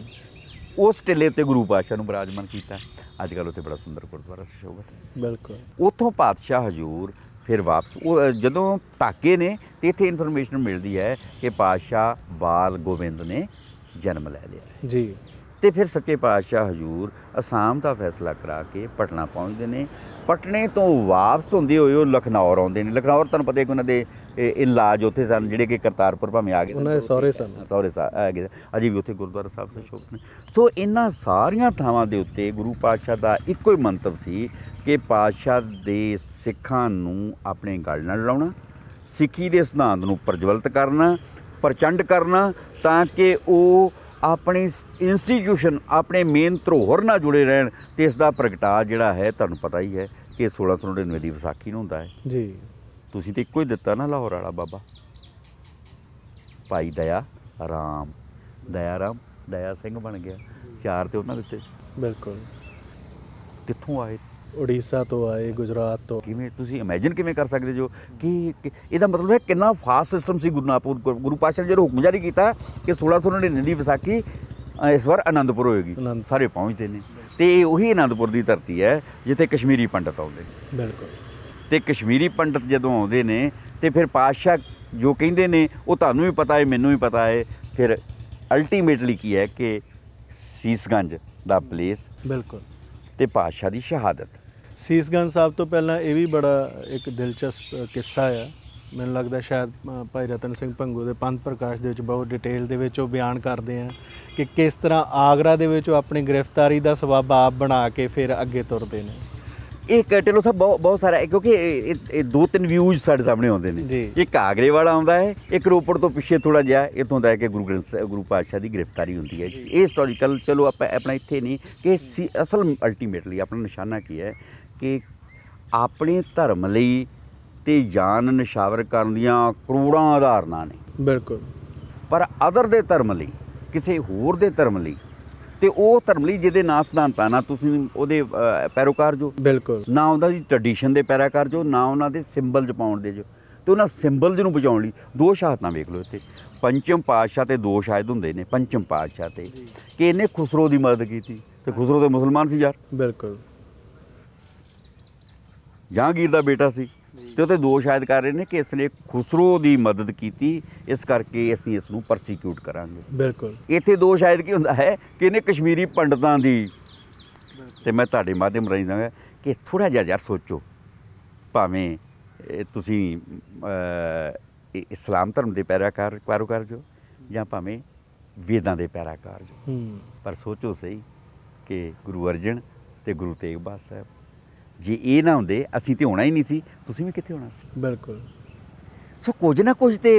ਉਸ ਟਿੱਲੇ ਤੇ ਗੁਰੂ ਪਾਤਸ਼ਾਹ ਨੂੰ ਬਿਰਾਜਮਾਨ ਕੀਤਾ ਅੱਜ ਕੱਲ ਉੱਥੇ ਬੜਾ ਸੁੰਦਰ ਗੁਰਦੁਆਰਾ ਸ਼ੋਭਤ ਹੈ ਬਿਲਕੁਲ ਉੱਥੋਂ ਪਾਤਸ਼ਾਹ ਹਜੂਰ ਫਿਰ ਵਾਪਸ ਉਹ ਜਦੋਂ ਟਾਕੇ ਨੇ ਤੇ ਇੱਥੇ ਇਨਫੋਰਮੇਸ਼ਨ ਮਿਲਦੀ ਹੈ ਕਿ ਪਾਤਸ਼ਾਹ ਬਾਲ ਗੋਬਿੰਦ ਨੇ ਜਨਮ ਲੈ ਲਿਆ ਜੀ ਤੇ ਫਿਰ ਸੱਚੇ ਪਾਤਸ਼ਾਹ ਹਜੂਰ ਅਸਾਮ ਦਾ ਫੈਸਲਾ ਕਰਾ ਕੇ ਪਟਨਾ ਪਹੁੰਚਦੇ ਨੇ ਪਟਨੇ ਤੋਂ ਵਾਪਸ ਹੁੰਦੇ ਹੋਏ ਉਹ ਲਖਨੌਰ ਆਉਂਦੇ ਨੇ ਲਖਨੌਰ ਤੁਹਾਨੂੰ ਪਤਾ ਹੈ ਕਿ ਉਹਨਾਂ ਦੇ ਇਲਾਜ ਉੱਥੇ ਸਨ ਜਿਹੜੇ ਕਿ ਕਰਤਾਰਪੁਰ ਭਾਵੇਂ ਆ ਗਏ ਉਹਨਾਂ ਦੇ ਸਹੁਰੇ ਸਨ ਸਹੁਰੇ ਸਾਹਿਬ ਅਜੀ ਵੀ ਉੱਥੇ ਗੁਰਦੁਆਰਾ ਸਾਹਿਬ ਸੇ ਸ਼ੋਭਤ ਨੇ ਸੋ ਇਹਨਾਂ ਸਾਰੀਆਂ ਥਾਵਾਂ ਦੇ ਉੱਤੇ ਗੁਰੂ ਪਾਤਸ਼ਾਹ ਦਾ ਇੱਕੋ ਹੀ ਮੰਤਵ ਸੀ ਕਿ ਪਾਤਸ਼ਾਹ ਦੇ ਸਿੱਖਾਂ ਨੂੰ ਆਪਣੇ ਗੱਲ ਨਾਲ ਲਾਉਣਾ ਸਿੱਖੀ ਦੇ ਸਿਧਾਂਤ ਨੂੰ ਪ੍ਰਜਵਲਿਤ ਕਰਨਾ ਪ੍ਰਚੰਡ ਕਰਨਾ ਤਾਂ ਕਿ ਉਹ ਆਪਣੇ ਇੰਸਟੀਟਿਊਸ਼ਨ ਆਪਣੇ ਮੇਨ ਧਰੋਹਰ ਨਾਲ ਜੁੜੇ ਰਹਿਣ ਤੇ ਇਸ ਦਾ ਪ੍ਰਗਟਾ ਜਿਹੜਾ ਹੈ ਤੁਹਾਨੂੰ ਪਤਾ ਹੀ ਹੈ ਕਿ 1699 ਦੀ ਵਿਸਾਖੀ ਨੂੰ ਹੁੰਦਾ ਹੈ ਜੀ ਤੁਸੀਂ ਤੇ ਇੱਕੋ ਹੀ ਦਿੱਤਾ ਨਾ ਲਾਹੌਰ ਵਾਲਾ ਬਾਬਾ ਭਾਈ ਦਇਆ ਰਾਮ ਦਇਆ ਰਾਮ ਦਇਆ ਸਿੰਘ ਬਣ ਗਿਆ ਚਾਰ ਤੇ ਉਹਨਾਂ ਦਿੱਤੇ ਬਿਲਕੁਲ ਕਿੱਥੋਂ ਆਏ ਉੜੀਸਾ ਤੋਂ ਆਏ ਗੁਜਰਾਤ ਤੋਂ ਕਿਵੇਂ ਤੁਸੀਂ ਇਮੇਜਿਨ ਕਿਵੇਂ ਕਰ ਸਕਦੇ ਜੋ ਕਿ ਇਹਦਾ ਮਤਲਬ ਹੈ ਕਿੰਨਾ ਫਾਸਟ ਸਿਸਟਮ ਸੀ ਗੁਰਨਾਪੁਰ ਗੁਰੂ ਪਾਤਸ਼ਾਹ ਨੇ ਹੁਕਮ ਜਾਰੀ ਕੀਤਾ ਕਿ 1699 ਦੀ ਵਿਸਾਖੀ ਇਸ ਵਾਰ ਆਨੰਦਪੁਰ ਹੋਏਗੀ ਸਾਰੇ ਪਹੁੰਚਦੇ ਨੇ ਤੇ ਇਹ ਉਹੀ ਆਨੰਦਪੁਰ ਦੀ ਧਰਤੀ ਹੈ ਜਿੱਥੇ ਕਸ਼ਮੀਰੀ ਪੰਡਤ ਆਉਂਦੇ ਨੇ ਬਿਲਕੁਲ ਤੇ ਕਸ਼ਮੀਰੀ ਪੰਡਤ ਜਦੋਂ ਆਉਂਦੇ ਨੇ ਤੇ ਫਿਰ ਪਾਤਸ਼ਾਹ ਜੋ ਕਹਿੰਦੇ ਨੇ ਉਹ ਤੁਹਾਨੂੰ ਵੀ ਪਤਾ ਹੈ ਮੈਨੂੰ ਵੀ ਪਤਾ ਹੈ ਫਿਰ ਅਲਟੀਮੇਟਲੀ ਕੀ ਹੈ ਕਿ ਸੀਸਗੰਜ ਦਾ ਪਲੇਸ ਬਿਲਕੁਲ ਤੇ ਪਾਤਸ਼ਾਹ ਦੀ ਸ਼ਹਾਦਤ ਸੀਸਗੰਜ ਸਾਹਿਬ ਤੋਂ ਪਹਿਲਾਂ ਇਹ ਵੀ ਬੜਾ ਇੱਕ ਦਿਲਚਸਪ ਕਿੱਸਾ ਆ ਮੈਨੂੰ ਲੱਗਦਾ ਸ਼ਾਇਦ ਭਾਈ ਰਤਨ ਸਿੰਘ ਭੰਗੂ ਦੇ ਪੰਥ ਪ੍ਰਕਾਸ਼ ਦੇ ਵਿੱਚ ਬਹੁਤ ਡਿਟੇਲ ਦੇ ਵਿੱਚ ਉਹ ਬਿਆਨ ਕਰਦੇ ਆ ਕਿ ਕਿਸ ਤਰ੍ਹਾਂ ਆਗਰਾ ਦੇ ਵਿੱਚ ਉਹ ਆਪਣੀ ਗ੍ਰਿਫਤਾਰੀ ਦਾ ਸਬਬ ਆਪ ਬਣਾ ਕੇ ਫਿਰ ਅੱਗੇ ਤੁਰਦੇ ਨੇ ਇਹ ਢਿੱਲੋਂ ਸਭ ਬਹੁਤ ਬਹੁਤ ਸਾਰਾ ਕਿਉਂਕਿ ਇਹ ਦੋ ਤਿੰਨ ਵਿਊਜ਼ ਸਾਡੇ ਸਾਹਮਣੇ ਆਉਂਦੇ ਨੇ ਇੱਕ ਆਗਰੇ ਵਾਲਾ ਆਉਂਦਾ ਹੈ ਇੱਕ ਰੋਪੜ ਤੋਂ ਪਿੱਛੇ ਥੋੜਾ ਜਿਹਾ ਇਤੋਂ ਦਾ ਹੈ ਕਿ ਗੁਰੂ ਗ੍ਰੰਥ ਗੁਰੂ ਪਾਤਸ਼ਾਹ ਦੀ ਗ੍ਰਿਫਤਾਰੀ ਹੁੰਦੀ ਹੈ ਇਹ ਹਿਸਟੋਰੀਕਲ ਚਲੋ ਆਪਾਂ ਆਪਣਾ ਇੱਥੇ ਨਹੀਂ ਕਿ ਅਸਲ ਅਲਟੀਮੇਟਲੀ ਆਪਣਾ ਨਿਸ਼ਾਨਾ ਕੀ ਹੈ ਕੇ ਆਪਣੇ ਧਰਮ ਲਈ ਤੇ ਜਾਨ ਨਿਸ਼ਾਵਰ ਕਰਨ ਦੀਆਂ ਕਰੋੜਾਂ ਆਧਾਰਨਾ ਨੇ ਬਿਲਕੁਲ ਪਰ ਅਦਰ ਦੇ ਧਰਮ ਲਈ ਕਿਸੇ ਹੋਰ ਦੇ ਧਰਮ ਲਈ ਤੇ ਉਹ ਧਰਮ ਲਈ ਜਿਹਦੇ ਨਾਂ ਸਿਧਾਂਤਾਂ ਨਾਲ ਤੁਸੀਂ ਉਹਦੇ ਪੈਰੋਕਾਰ ਜੋ ਬਿਲਕੁਲ ਨਾ ਉਹਦਾ ਦੀ ਟ੍ਰੈਡੀਸ਼ਨ ਦੇ ਪੈਰਾਕਾਰ ਜੋ ਨਾ ਉਹਨਾਂ ਦੇ ਸਿੰਬਲ ਜਪਾਉਣ ਦੇ ਜੋ ਤੇ ਉਹਨਾਂ ਸਿੰਬਲ ਨੂੰ ਬਚਾਉਣ ਲਈ ਦੋ ਸ਼ਾਹਤਾਂ ਵੇਖ ਲਓ ਇੱਥੇ ਪੰਚਮ ਪਾਤਸ਼ਾਹ ਤੇ ਦੋ ਸ਼ਾਇਦ ਹੁੰਦੇ ਨੇ ਪੰਚਮ ਪਾਤਸ਼ਾਹ ਤੇ ਕਿ ਇਹਨੇ ਖੁਸਰੋ ਦੀ ਮਦਦ ਕੀਤੀ ਤੇ ਖੁਸਰੋ ਤੇ ਮੁਸਲਮਾਨ ਸੀ ਯਾਰ ਬਿਲਕੁਲ ਜਹਾਂਗੀਰ ਦਾ ਬੇਟਾ ਸੀ ਤੇ ਉਹਤੇ ਦੋਸ਼ ਆਇਦ ਕਰ ਰਹੇ ਨੇ ਕਿ ਇਸਨੇ ਖੁਸਰੋ ਦੀ ਮਦਦ ਕੀਤੀ ਇਸ ਕਰਕੇ ਅਸੀਂ ਇਸ ਨੂੰ ਪਰਸੀਕਿਊਟ ਕਰਾਂਗੇ ਬਿਲਕੁਲ ਇੱਥੇ ਦੋਸ਼ ਆਇਦ ਕੀ ਹੁੰਦਾ ਹੈ ਕਿ ਇਹਨੇ ਕਸ਼ਮੀਰੀ ਪੰਡਤਾਂ ਦੀ ਤੇ ਮੈਂ ਤੁਹਾਡੇ ਮਾਧਿਅਮ ਰਾਹੀਂ ਦਾਂਗਾ ਕਿ ਥੋੜਾ ਜਿਹਾ ਯਾਰ ਸੋਚੋ ਭਾਵੇਂ ਤੁਸੀਂ ਇਸਲਾਮ ਧਰਮ ਦੇ ਪੈਰਾਕਾਰ ਕਰ ਜੋ ਜਾਂ ਭਾਵੇਂ ਵੇਦਾਂ ਦੇ ਪੈਰਾਕਾਰ ਜੋ ਪਰ ਸੋਚੋ ਸਹੀ ਕਿ ਗੁਰੂ ਅਰਜਨ ਤੇ ਗੁਰੂ ਤੇਗ ਬਹਾਦਰ ਸਾਹਿਬ ਜੇ ਇਹ ਨਾ ਹੁੰਦੇ ਅਸੀਂ ਤੇ ਹੋਣਾ ਹੀ ਨਹੀਂ ਸੀ ਤੁਸੀਂ ਵੀ ਕਿੱਥੇ ਹੋਣਾ ਸੀ ਬਿਲਕੁਲ ਸੋ ਕੁਝ ਨਾ ਕੁਝ ਤੇ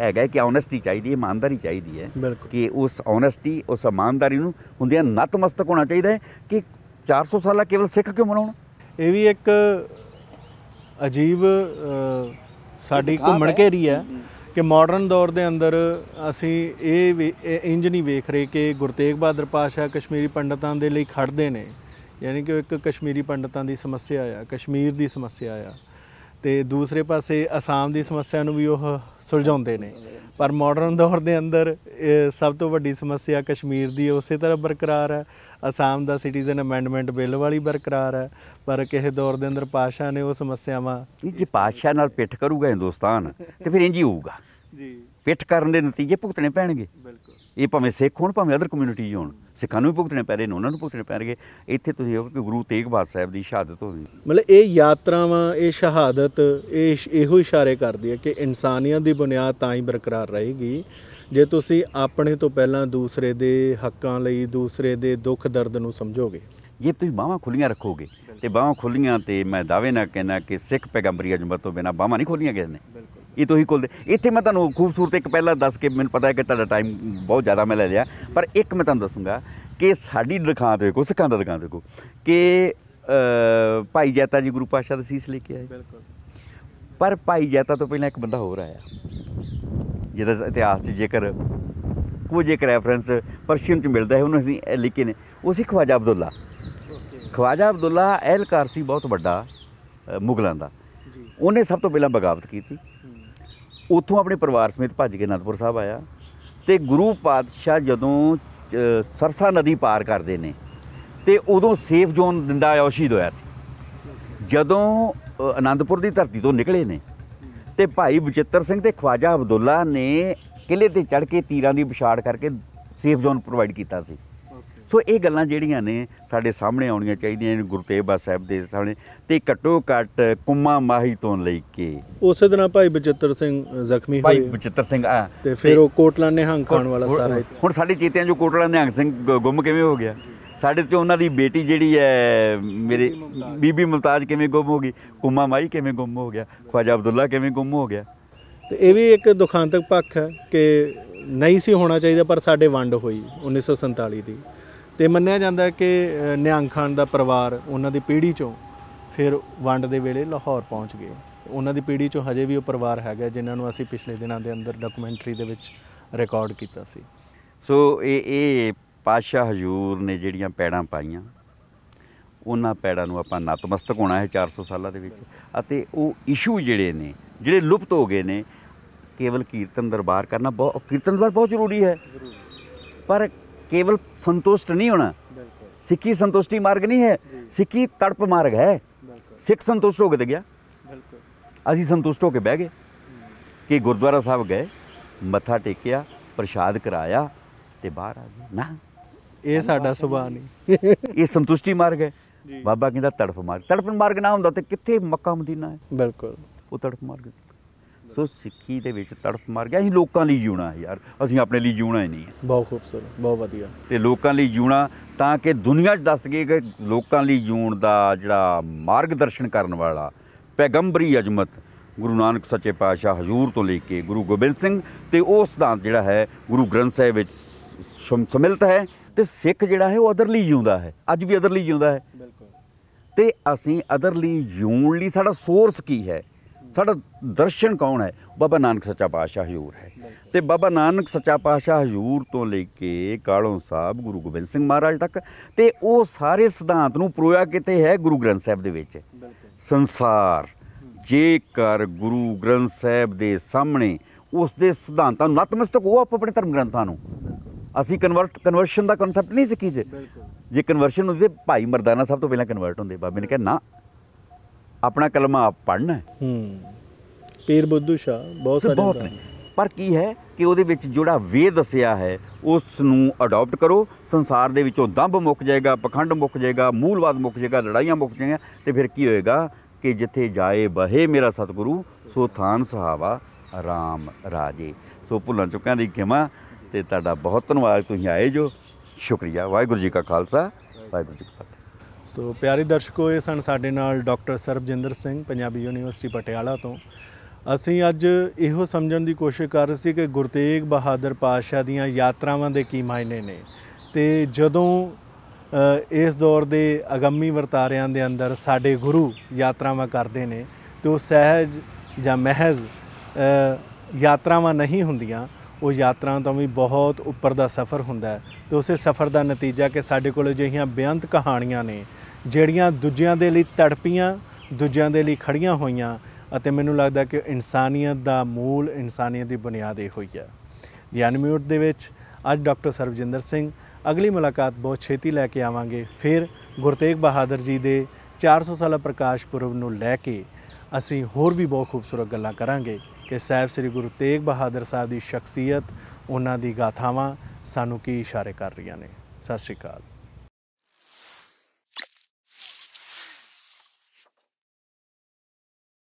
ਹੈਗਾ ਕਿ ਓਨੈਸਟੀ ਚਾਹੀਦੀ ਹੈ ਇਮਾਨਦਾਰੀ ਚਾਹੀਦੀ ਹੈ ਕਿ ਉਸ ਓਨੈਸਟੀ ਉਸ ਇਮਾਨਦਾਰੀ ਨੂੰ ਹੁੰਦਿਆਂ ਨਤਮਸਤਕ ਹੋਣਾ ਚਾਹੀਦਾ ਹੈ ਕਿ 400 ਸਾਲਾ ਕੇਵਲ ਸਿੱਖ ਕਿਉਂ ਮਨਾਉਣਾ ਇਹ ਵੀ ਇੱਕ ਅਜੀਬ ਸਾਡੀ ਘੁੰਮਣ ਘੇਰੀ ਹੈ ਕਿ ਮਾਡਰਨ ਦੌਰ ਦੇ ਅੰਦਰ ਅਸੀਂ ਇਹ ਇੰਜ ਨਹੀਂ ਵੇਖ ਰਹੇ ਕਿ ਗੁਰਤੇਗ ਬਹਾਦਰ ਪਾਸ਼ਾ ਕਸ਼ਮੀਰੀ ਪੰਡਤਾਂ ਦੇ ਲਈ ਖੜਦੇ ਨੇ ਯਾਨੀ ਕਿ ਇੱਕ ਕਸ਼ਮੀਰੀ ਪੰਡਤਾਂ ਦੀ ਸਮੱਸਿਆ ਆ ਕਸ਼ਮੀਰ ਦੀ ਸਮੱਸਿਆ ਆ ਤੇ ਦੂਸਰੇ ਪਾਸੇ ਅਸਾਮ ਦੀ ਸਮੱਸਿਆ ਨੂੰ ਵੀ ਉਹ ਸੁਲਝਾਉਂਦੇ ਨੇ ਪਰ ਮਾਡਰਨ ਦੌਰ ਦੇ ਅੰਦਰ ਸਭ ਤੋਂ ਵੱਡੀ ਸਮੱਸਿਆ ਕਸ਼ਮੀਰ ਦੀ ਉਸੇ ਤਰ੍ਹਾਂ ਬਰਕਰਾਰ ਹੈ ਅਸਾਮ ਦਾ ਸਿਟੀਜ਼ਨ ਅਮੈਂਡਮੈਂਟ ਬਿੱਲ ਵਾਲੀ ਬਰਕਰਾਰ ਹੈ ਪਰ ਕਿਸੇ ਦੌਰ ਦੇ ਅੰਦਰ ਪਾਸ਼ਾ ਨੇ ਉਹ ਸਮੱਸਿਆਵਾਂ ਜੇ ਪਾਸ਼ਾ ਨਾਲ ਪਿੱਠ ਕਰੂਗਾ ਹਿੰਦੁਸਤਾਨ ਤੇ ਫਿਰ ਇੰਜ ਹੀ ਹੋਊਗਾ ਜੀ ਪਿੱਠ ਕਰਨ ਦੇ ਨਤੀਜੇ ਭੁਗਤਣੇ ਪੈਣਗੇ ਬਿਲਕੁਲ ਇਹ ਭਾਵੇਂ ਸਿੱਖ ਹੋਣ ਭਾਵੇਂ ਅਦਰ ਕਮਿਊਨਿਟੀ ਹੋਣ ਸਿੱਖਾਂ ਨੂੰ ਭੁਗਤਣੇ ਪੈ ਰਹੇ ਨੇ ਉਹਨਾਂ ਨੂੰ ਭੁਗਤਣੇ ਰਹੇ ਇੱਥੇ ਤੁਸੀਂ ਹੋ ਕਿ ਗੁਰੂ ਤੇਗ ਬਹਾਦਰ ਸਾਹਿਬ ਦੀ ਸ਼ਹਾਦਤ ਹੋਈ ਮਤਲਬ ਇਹ ਯਾਤਰਾਵਾਂ ਇਹ ਸ਼ਹਾਦਤ ਇਹ ਇਹੋ ਇਸ਼ਾਰੇ ਕਰਦੀ ਹੈ ਕਿ ਇਨਸਾਨੀਅਤ ਦੀ ਬੁਨਿਆਦ ਤਾਂ ਹੀ ਬਰਕਰਾਰ ਰਹੇਗੀ ਜੇ ਤੁਸੀਂ ਆਪਣੇ ਤੋਂ ਪਹਿਲਾਂ ਦੂਸਰੇ ਦੇ ਹੱਕਾਂ ਲਈ ਦੂਸਰੇ ਦੇ ਦੁੱਖ ਦਰਦ ਨੂੰ ਸਮਝੋਗੇ ਜੇ ਤੁਸੀਂ ਬਾਹਾਂ ਖੁੱਲੀਆਂ ਰੱਖੋਗੇ ਤੇ ਬਾਹਾਂ ਖੁੱਲੀਆਂ ਤੇ ਮੈਂ ਦਾਅਵੇ ਨਾਲ ਕਹਿੰਦਾ ਕਿ ਸਿੱਖ ਪੈਗੰਬਰੀ ਅਜਮਤ ਤੋਂ ਬਿਨਾ ਬਾਹਾਂ ਨਹੀਂ ਖੋਲੀਆਂ ਕਿਸੇ ਨੇ ਬਿਲਕੁਲ ਇਹ ਹੀ ਕੋਲ ਦੇ ਇੱਥੇ ਮੈਂ ਤੁਹਾਨੂੰ ਖੂਬਸੂਰਤ ਇੱਕ ਪਹਿਲਾਂ ਦੱਸ ਕੇ ਮੈਨੂੰ ਪਤਾ ਹੈ ਕਿ ਤੁਹਾਡਾ ਟਾਈਮ ਬਹੁਤ ਜ਼ਿਆਦਾ ਮੈਂ ਲੈ ਲਿਆ ਪਰ ਇੱਕ ਮੈਂ ਤੁਹਾਨੂੰ ਦੱਸੂਗਾ ਕਿ ਸਾਡੀ ਦੁਕਾਨ ਤੇ ਕੋ ਸਿੱਖਾਂ ਦਾ ਦੁਕਾਨ ਤੇ ਕੋ ਕਿ ਭਾਈ ਜੈਤਾ ਜੀ ਗੁਰੂ ਪਾਸ਼ਾ ਦਾ ਸੀਸ ਲੈ ਕੇ ਆਏ ਬਿਲਕੁਲ ਪਰ ਭਾਈ ਜੈਤਾ ਤੋਂ ਪਹਿਲਾਂ ਇੱਕ ਬੰਦਾ ਹੋਰ ਆਇਆ ਜਿਹਦਾ ਇਤਿਹਾਸ 'ਚ ਜੇਕਰ ਕੁਝ ਇੱਕ ਰੈਫਰੈਂਸ ਪਰਸ਼ੀਅਨ 'ਚ ਮਿਲਦਾ ਹੈ ਉਹਨੂੰ ਅਸੀਂ ਲਿਖੇ ਨੇ ਉਹ ਸੀ ਖਵਾਜਾ ਅਬਦੁੱਲਾ ਖਵਾਜਾ ਅਬਦੁੱਲਾ ਅਹਿਲਕਾਰ ਸੀ ਬਹੁਤ ਵੱਡਾ ਮੁਗਲਾਂ ਦਾ ਉਹਨੇ ਸਭ ਤੋਂ ਪਹਿਲਾਂ ਬਗਾਵਤ ਕੀਤੀ ਉੱਥੋਂ ਆਪਣੇ ਪਰਿਵਾਰ ਸਮੇਤ ਭੱਜ ਕੇ ਅਨੰਦਪੁਰ ਸਾਹਿਬ ਆਇਆ ਤੇ ਗੁਰੂ ਪਾਤਸ਼ਾਹ ਜਦੋਂ ਸਰਸਾ ਨਦੀ ਪਾਰ ਕਰਦੇ ਨੇ ਤੇ ਉਦੋਂ ਸੇਫ ਜ਼ੋਨ ਦਿੰਦਾ ਔਸ਼ੀਦ ਹੋਇਆ ਸੀ ਜਦੋਂ ਅਨੰਦਪੁਰ ਦੀ ਧਰਤੀ ਤੋਂ ਨਿਕਲੇ ਨੇ ਤੇ ਭਾਈ ਬਚਿੱਤਰ ਸਿੰਘ ਤੇ ਖਵਾਜਾ ਅਬਦੁੱਲਾ ਨੇ ਕਿਲੇ ਤੇ ਚੜ ਕੇ ਤੀਰਾਂ ਦੀ ਵਿਛਾੜ ਕਰਕੇ ਸੇਫ ਜ਼ੋਨ ਪ੍ਰੋਵਾਈਡ ਕੀਤਾ ਸੀ ਸੋ ਇਹ ਗੱਲਾਂ ਜਿਹੜੀਆਂ ਨੇ ਸਾਡੇ ਸਾਹਮਣੇ ਆਉਣੀਆਂ ਚਾਹੀਦੀਆਂ ਨੇ ਗੁਰੂ ਸਾਹਿਬ ਦੇ ਸਾਹਮਣੇ ਤੇ ਘਟੋ ਘਟ ਕੁੰਮਾ ਮਾਹੀ ਤੋਂ ਲੈ ਕੇ ਉਸੇ ਦਿਨ ਭਾਈ ਬਚਿੱਤਰ ਸਿੰਘ ਜ਼ਖਮੀ ਹੋਏ ਭਾਈ ਬਚਿੱਤਰ ਸਿੰਘ ਆ ਤੇ ਫਿਰ ਉਹ ਕੋਟਲਾ ਨਿਹੰਗ ਖਾਣ ਵਾਲਾ ਸਾਰਾ ਹੁਣ ਸਾਡੇ ਚੀਤਿਆਂ ਜੋ ਕੋਟਲਾ ਨਿਹੰਗ ਸਿੰਘ ਗੁੰਮ ਕਿਵੇਂ ਹੋ ਗਿਆ ਸਾਡੇ ਤੇ ਉਹਨਾਂ ਦੀ ਬੇਟੀ ਜਿਹੜੀ ਹੈ ਮੇਰੇ ਬੀਬੀ ਮਮਤਾਜ ਕਿਵੇਂ ਗੁੰਮ ਹੋ ਗਈ ਕੁੰਮਾ ਮਾਈ ਕਿਵੇਂ ਗੁੰਮ ਹੋ ਗਿਆ ਖਵਾਜਾ ਅਬਦੁੱਲਾ ਕਿਵੇਂ ਗੁੰਮ ਹੋ ਗਿਆ ਤੇ ਇਹ ਵੀ ਇੱਕ ਦੁਖਾਂਤਕ ਪੱਖ ਹੈ ਕਿ ਨਹੀਂ ਸੀ ਹੋਣਾ ਚਾਹੀਦਾ ਪਰ ਸਾਡੇ ਵੰਡ ਹੋਈ 1947 ਦੀ ਤੇ ਮੰਨਿਆ ਜਾਂਦਾ ਹੈ ਕਿ ਨਿਹੰਗ ਖਾਨ ਦਾ ਪਰਿਵਾਰ ਉਹਨਾਂ ਦੀ ਪੀੜ੍ਹੀ ਚੋਂ ਫਿਰ ਵੰਡ ਦੇ ਵੇਲੇ ਲਾਹੌਰ ਪਹੁੰਚ ਗਏ ਉਹਨਾਂ ਦੀ ਪੀੜ੍ਹੀ ਚੋਂ ਹਜੇ ਵੀ ਉਹ ਪਰਿਵਾਰ ਹੈਗਾ ਜਿਨ੍ਹਾਂ ਨੂੰ ਅਸੀਂ ਪਿਛਲੇ ਦਿਨਾਂ ਦੇ ਅੰਦਰ ਡਾਕੂਮੈਂਟਰੀ ਦੇ ਵਿੱਚ ਰਿਕਾਰਡ ਕੀਤਾ ਸੀ ਸੋ ਇਹ ਇਹ ਪਾਸ਼ਾ ਹਜੂਰ ਨੇ ਜਿਹੜੀਆਂ ਪੈੜਾਂ ਪਾਈਆਂ ਉਹਨਾਂ ਪੈੜਾਂ ਨੂੰ ਆਪਾਂ ਨਤਮਸਤਕ ਹੋਣਾ ਹੈ 400 ਸਾਲਾਂ ਦੇ ਵਿੱਚ ਅਤੇ ਉਹ ਇਸ਼ੂ ਜਿਹੜੇ ਨੇ ਜਿਹੜੇ ਲੁਪਤ ਹੋ ਗਏ ਨੇ ਕੇਵਲ ਕੀਰਤਨ ਦਰਬਾਰ ਕਰਨਾ ਬਹੁਤ ਕੀਰਤਨ ਦਰਬਾਰ ਬਹੁਤ ਜ਼ਰੂਰੀ ਹੈ ਪਰ ਕੇਵਲ ਸੰਤੁਸ਼ਟ ਨਹੀਂ ਹੋਣਾ ਸਿੱਖੀ ਸੰਤੁਸ਼ਟੀ ਮਾਰਗ ਨਹੀਂ ਹੈ ਸਿੱਖੀ ਤੜਪ ਮਾਰਗ ਹੈ ਸਿੱਖ ਸੰਤੁਸ਼ਟ ਹੋ ਕੇ ਗਿਆ ਅਸੀਂ ਸੰਤੁਸ਼ਟ ਹੋ ਕੇ ਬਹਿ ਗਏ ਕਿ ਗੁਰਦੁਆਰਾ ਸਾਹਿਬ ਗਏ ਮੱਥਾ ਟੇਕਿਆ ਪ੍ਰਸ਼ਾਦ ਕਰਾਇਆ ਤੇ ਬਾਹਰ ਆ ਗਏ ਨਾ ਇਹ ਸਾਡਾ ਸੁਭਾਅ ਨਹੀਂ ਇਹ ਸੰਤੁਸ਼ਟੀ ਮਾਰਗ ਹੈ ਬਾਬਾ ਕਹਿੰਦਾ ਤੜਪ ਮਾਰਗ ਤੜਪਨ ਮਾਰਗ ਨਾ ਹੁੰਦਾ ਤੇ ਕਿੱਥੇ ਮੱਕਾ ਮਦੀਨਾ ਹੈ ਬਿਲਕੁਲ ਉਹ ਤੜਪ ਮਾਰਗ ਹੈ ਸੋ ਸਿੱਖੀ ਦੇ ਵਿੱਚ ਤੜਫ ਮਰ ਗਿਆ ਅਸੀਂ ਲੋਕਾਂ ਲਈ ਜੂਣਾ ਯਾਰ ਅਸੀਂ ਆਪਣੇ ਲਈ ਜੂਣਾ ਹੀ ਨਹੀਂ ਹੈ ਬਹੁਤ ਖੂਬਸੂਰਤ ਬਹੁਤ ਵਧੀਆ ਤੇ ਲੋਕਾਂ ਲਈ ਜੂਣਾ ਤਾਂ ਕਿ ਦੁਨੀਆ 'ਚ ਦੱਸ ਗਏ ਕਿ ਲੋਕਾਂ ਲਈ ਜੂਣ ਦਾ ਜਿਹੜਾ ਮਾਰਗਦਰਸ਼ਨ ਕਰਨ ਵਾਲਾ ਪੈਗੰਬਰੀ ਅਜ਼ਮਤ ਗੁਰੂ ਨਾਨਕ ਸੱਚੇ ਪਾਤਸ਼ਾਹ ਹਜ਼ੂਰ ਤੋਂ ਲੈ ਕੇ ਗੁਰੂ ਗੋਬਿੰਦ ਸਿੰਘ ਤੇ ਉਹ ਸਿਧਾਂਤ ਜਿਹੜਾ ਹੈ ਗੁਰੂ ਗ੍ਰੰਥ ਸਾਹਿਬ ਵਿੱਚ ਸਮਿਲਤ ਹੈ ਤੇ ਸਿੱਖ ਜਿਹੜਾ ਹੈ ਉਹ ਅਦਰ ਲਈ ਜਿਉਂਦਾ ਹੈ ਅੱਜ ਵੀ ਅਦਰ ਲਈ ਜਿਉਂਦਾ ਹੈ ਬਿਲਕੁਲ ਤੇ ਅਸੀਂ ਅਦਰ ਲਈ ਜਿਉਣ ਲਈ ਸਾਡਾ ਸੋਰਸ ਕੀ ਹੈ ਸਾਡਾ ਦਰਸ਼ਨ ਕੌਣ ਹੈ ਬਾਬਾ ਨਾਨਕ ਸੱਚਾ ਪਾਤਸ਼ਾਹ ਹਜ਼ੂਰ ਹੈ ਤੇ ਬਾਬਾ ਨਾਨਕ ਸੱਚਾ ਪਾਤਸ਼ਾਹ ਹਜ਼ੂਰ ਤੋਂ ਲੈ ਕੇ ਕਾਲੋਂ ਸਾਹਿਬ ਗੁਰੂ ਗੋਬਿੰਦ ਸਿੰਘ ਮਹਾਰਾਜ ਤੱਕ ਤੇ ਉਹ ਸਾਰੇ ਸਿਧਾਂਤ ਨੂੰ ਪ੍ਰੋਇਆ ਕਿਤੇ ਹੈ ਗੁਰੂ ਗ੍ਰੰਥ ਸਾਹਿਬ ਦੇ ਵਿੱਚ ਸੰਸਾਰ ਜੇਕਰ ਗੁਰੂ ਗ੍ਰੰਥ ਸਾਹਿਬ ਦੇ ਸਾਹਮਣੇ ਉਸ ਦੇ ਸਿਧਾਂਤਾਂ ਨੂੰ ਨਤਮਸਤਕ ਉਹ ਆਪ ਆਪਣੇ ਧਰਮ ਗ੍ਰੰਥਾਂ ਨੂੰ ਅਸੀਂ ਕਨਵਰਟ ਕਨਵਰਸ਼ਨ ਦਾ ਕਨਸੈਪਟ ਨਹੀਂ ਸਿੱਖੀ ਜੇ ਜੇ ਕਨਵਰਸ਼ਨ ਹੁੰਦੀ ਤੇ ਭਾਈ ਮਰਦਾਨਾ ਸਾਹਿਬ ਤੋਂ ਪਹਿਲਾਂ ਕਨਵਰਟ ਹੁੰਦੇ ਬਾਬੇ ਨੇ ਕਿਹਾ ਨਾ ਆਪਣਾ ਕਲਮਾ ਆਪ ਪੜਨਾ ਹੈ ਹੂੰ ਪੀਰ ਬੁੱਧੂ ਸ਼ਾ ਬਹੁਤ ਸਾਰੇ ਬਹੁਤ ਨੇ ਪਰ ਕੀ ਹੈ ਕਿ ਉਹਦੇ ਵਿੱਚ ਜਿਹੜਾ ਵੇ ਦੱਸਿਆ ਹੈ ਉਸ ਨੂੰ ਅਡਾਪਟ ਕਰੋ ਸੰਸਾਰ ਦੇ ਵਿੱਚੋਂ ਦੰਭ ਮੁੱਕ ਜਾਏਗਾ ਪਖੰਡ ਮੁੱਕ ਜਾਏਗਾ ਮੂਲਵਾਦ ਮੁੱਕ ਜਾਏਗਾ ਲੜਾਈਆਂ ਮੁੱਕ ਜਾਏਗਾ ਤੇ ਫਿਰ ਕੀ ਹੋਏਗਾ ਕਿ ਜਿੱਥੇ ਜਾਏ ਬਹੇ ਮੇਰਾ ਸਤਿਗੁਰੂ ਸੋ ਥਾਨ ਸਹਾਵਾ ਆਰਾਮ ਰਾਜੇ ਸੋ ਭੁੱਲਣ ਚੁੱਕਿਆਂ ਦੀ ਖਿਮਾ ਤੇ ਤੁਹਾਡਾ ਬਹੁਤ ਧੰਨਵਾਦ ਤੁਸੀਂ ਆਏ ਜੋ ਸ਼ੁਕਰੀਆ ਵਾਹਿਗੁਰੂ ਜੀ ਕਾ ਖਾਲਸਾ ਵਾਹਿਗੁਰੂ ਜੀ ਕੀ ਫਤਿਹ ਸੋ ਪਿਆਰੇ ਦਰਸ਼ਕੋ ਇਹ ਸਨ ਸਾਡੇ ਨਾਲ ਡਾਕਟਰ ਸਰਬਜਿੰਦਰ ਸਿੰਘ ਪੰਜਾਬੀ ਯੂਨੀਵਰਸਿਟੀ ਪਟਿਆਲਾ ਤੋਂ ਅਸੀਂ ਅੱਜ ਇਹੋ ਸਮਝਣ ਦੀ ਕੋਸ਼ਿਸ਼ ਕਰ ਰਹੇ ਸੀ ਕਿ ਗੁਰਤੇਗ ਬਹਾਦਰ ਪਾਸ਼ਾ ਦੀਆਂ ਯਾਤਰਾਵਾਂ ਦੇ ਕੀ ਮਾਇਨੇ ਨੇ ਤੇ ਜਦੋਂ ਇਸ ਦੌਰ ਦੇ ਅਗੰਮੀ ਵਰਤਾਰਿਆਂ ਦੇ ਅੰਦਰ ਸਾਡੇ ਗੁਰੂ ਯਾਤਰਾਵਾਂ ਕਰਦੇ ਨੇ ਤੇ ਉਹ ਸਹਿਜ ਜਾਂ ਮਹਿਜ਼ ਯਾਤਰਾਵਾਂ ਨਹੀਂ ਹੁੰਦੀਆਂ ਉਹ ਯਾਤਰਾ ਤੋਂ ਵੀ ਬਹੁਤ ਉੱਪਰ ਦਾ ਸਫ਼ਰ ਹੁੰਦਾ ਤੇ ਉਸੇ ਸਫ਼ਰ ਦਾ ਨਤੀਜਾ ਕਿ ਸਾਡੇ ਕੋਲ ਅਜਿਹੀਆਂ ਬੇਅੰਤ ਕਹਾਣੀਆਂ ਨੇ ਜਿਹੜੀਆਂ ਦੂਜਿਆਂ ਦੇ ਲਈ ਤੜਪੀਆਂ ਦੂਜਿਆਂ ਦੇ ਲਈ ਖੜੀਆਂ ਹੋਈਆਂ ਅਤੇ ਮੈਨੂੰ ਲੱਗਦਾ ਕਿ ਇਨਸਾਨੀਅਤ ਦਾ ਮੂਲ ਇਨਸਾਨੀਅਤ ਦੀ ਬੁਨਿਆਦ ਇਹ ਹੋਈ ਹੈ ਦੀ ਮਿਊਟ ਦੇ ਵਿੱਚ ਅੱਜ ਡਾਕਟਰ ਸਰਵਜਿੰਦਰ ਸਿੰਘ ਅਗਲੀ ਮੁਲਾਕਾਤ ਬਹੁਤ ਛੇਤੀ ਲੈ ਕੇ ਆਵਾਂਗੇ ਫਿਰ ਗੁਰਤੇਗ ਬਹਾਦਰ ਜੀ ਦੇ 400 ਸਾਲਾ ਪ੍ਰਕਾਸ਼ ਪੁਰਬ ਨੂੰ ਲੈ ਕੇ ਅਸੀਂ ਹੋਰ ਵੀ ਬਹੁਤ ਖੂਬਸੂਰਤ ਗੱਲਾਂ ਕਰਾਂਗੇ ਕਿ ਸਾਹਿਬ ਸ੍ਰੀ ਗੁਰੂ ਤੇਗ ਬਹਾਦਰ ਸਾਹਿਬ ਦੀ ਸ਼ਖਸੀਅਤ ਉਹਨਾਂ ਦੀ ਗਾਥਾਵਾਂ ਸਾਨੂੰ ਕੀ ਇਸ਼ਾਰੇ ਕਰ ਰਹੀਆਂ ਨੇ ਸਤਿ ਸ਼੍ਰੀ ਅਕਾਲ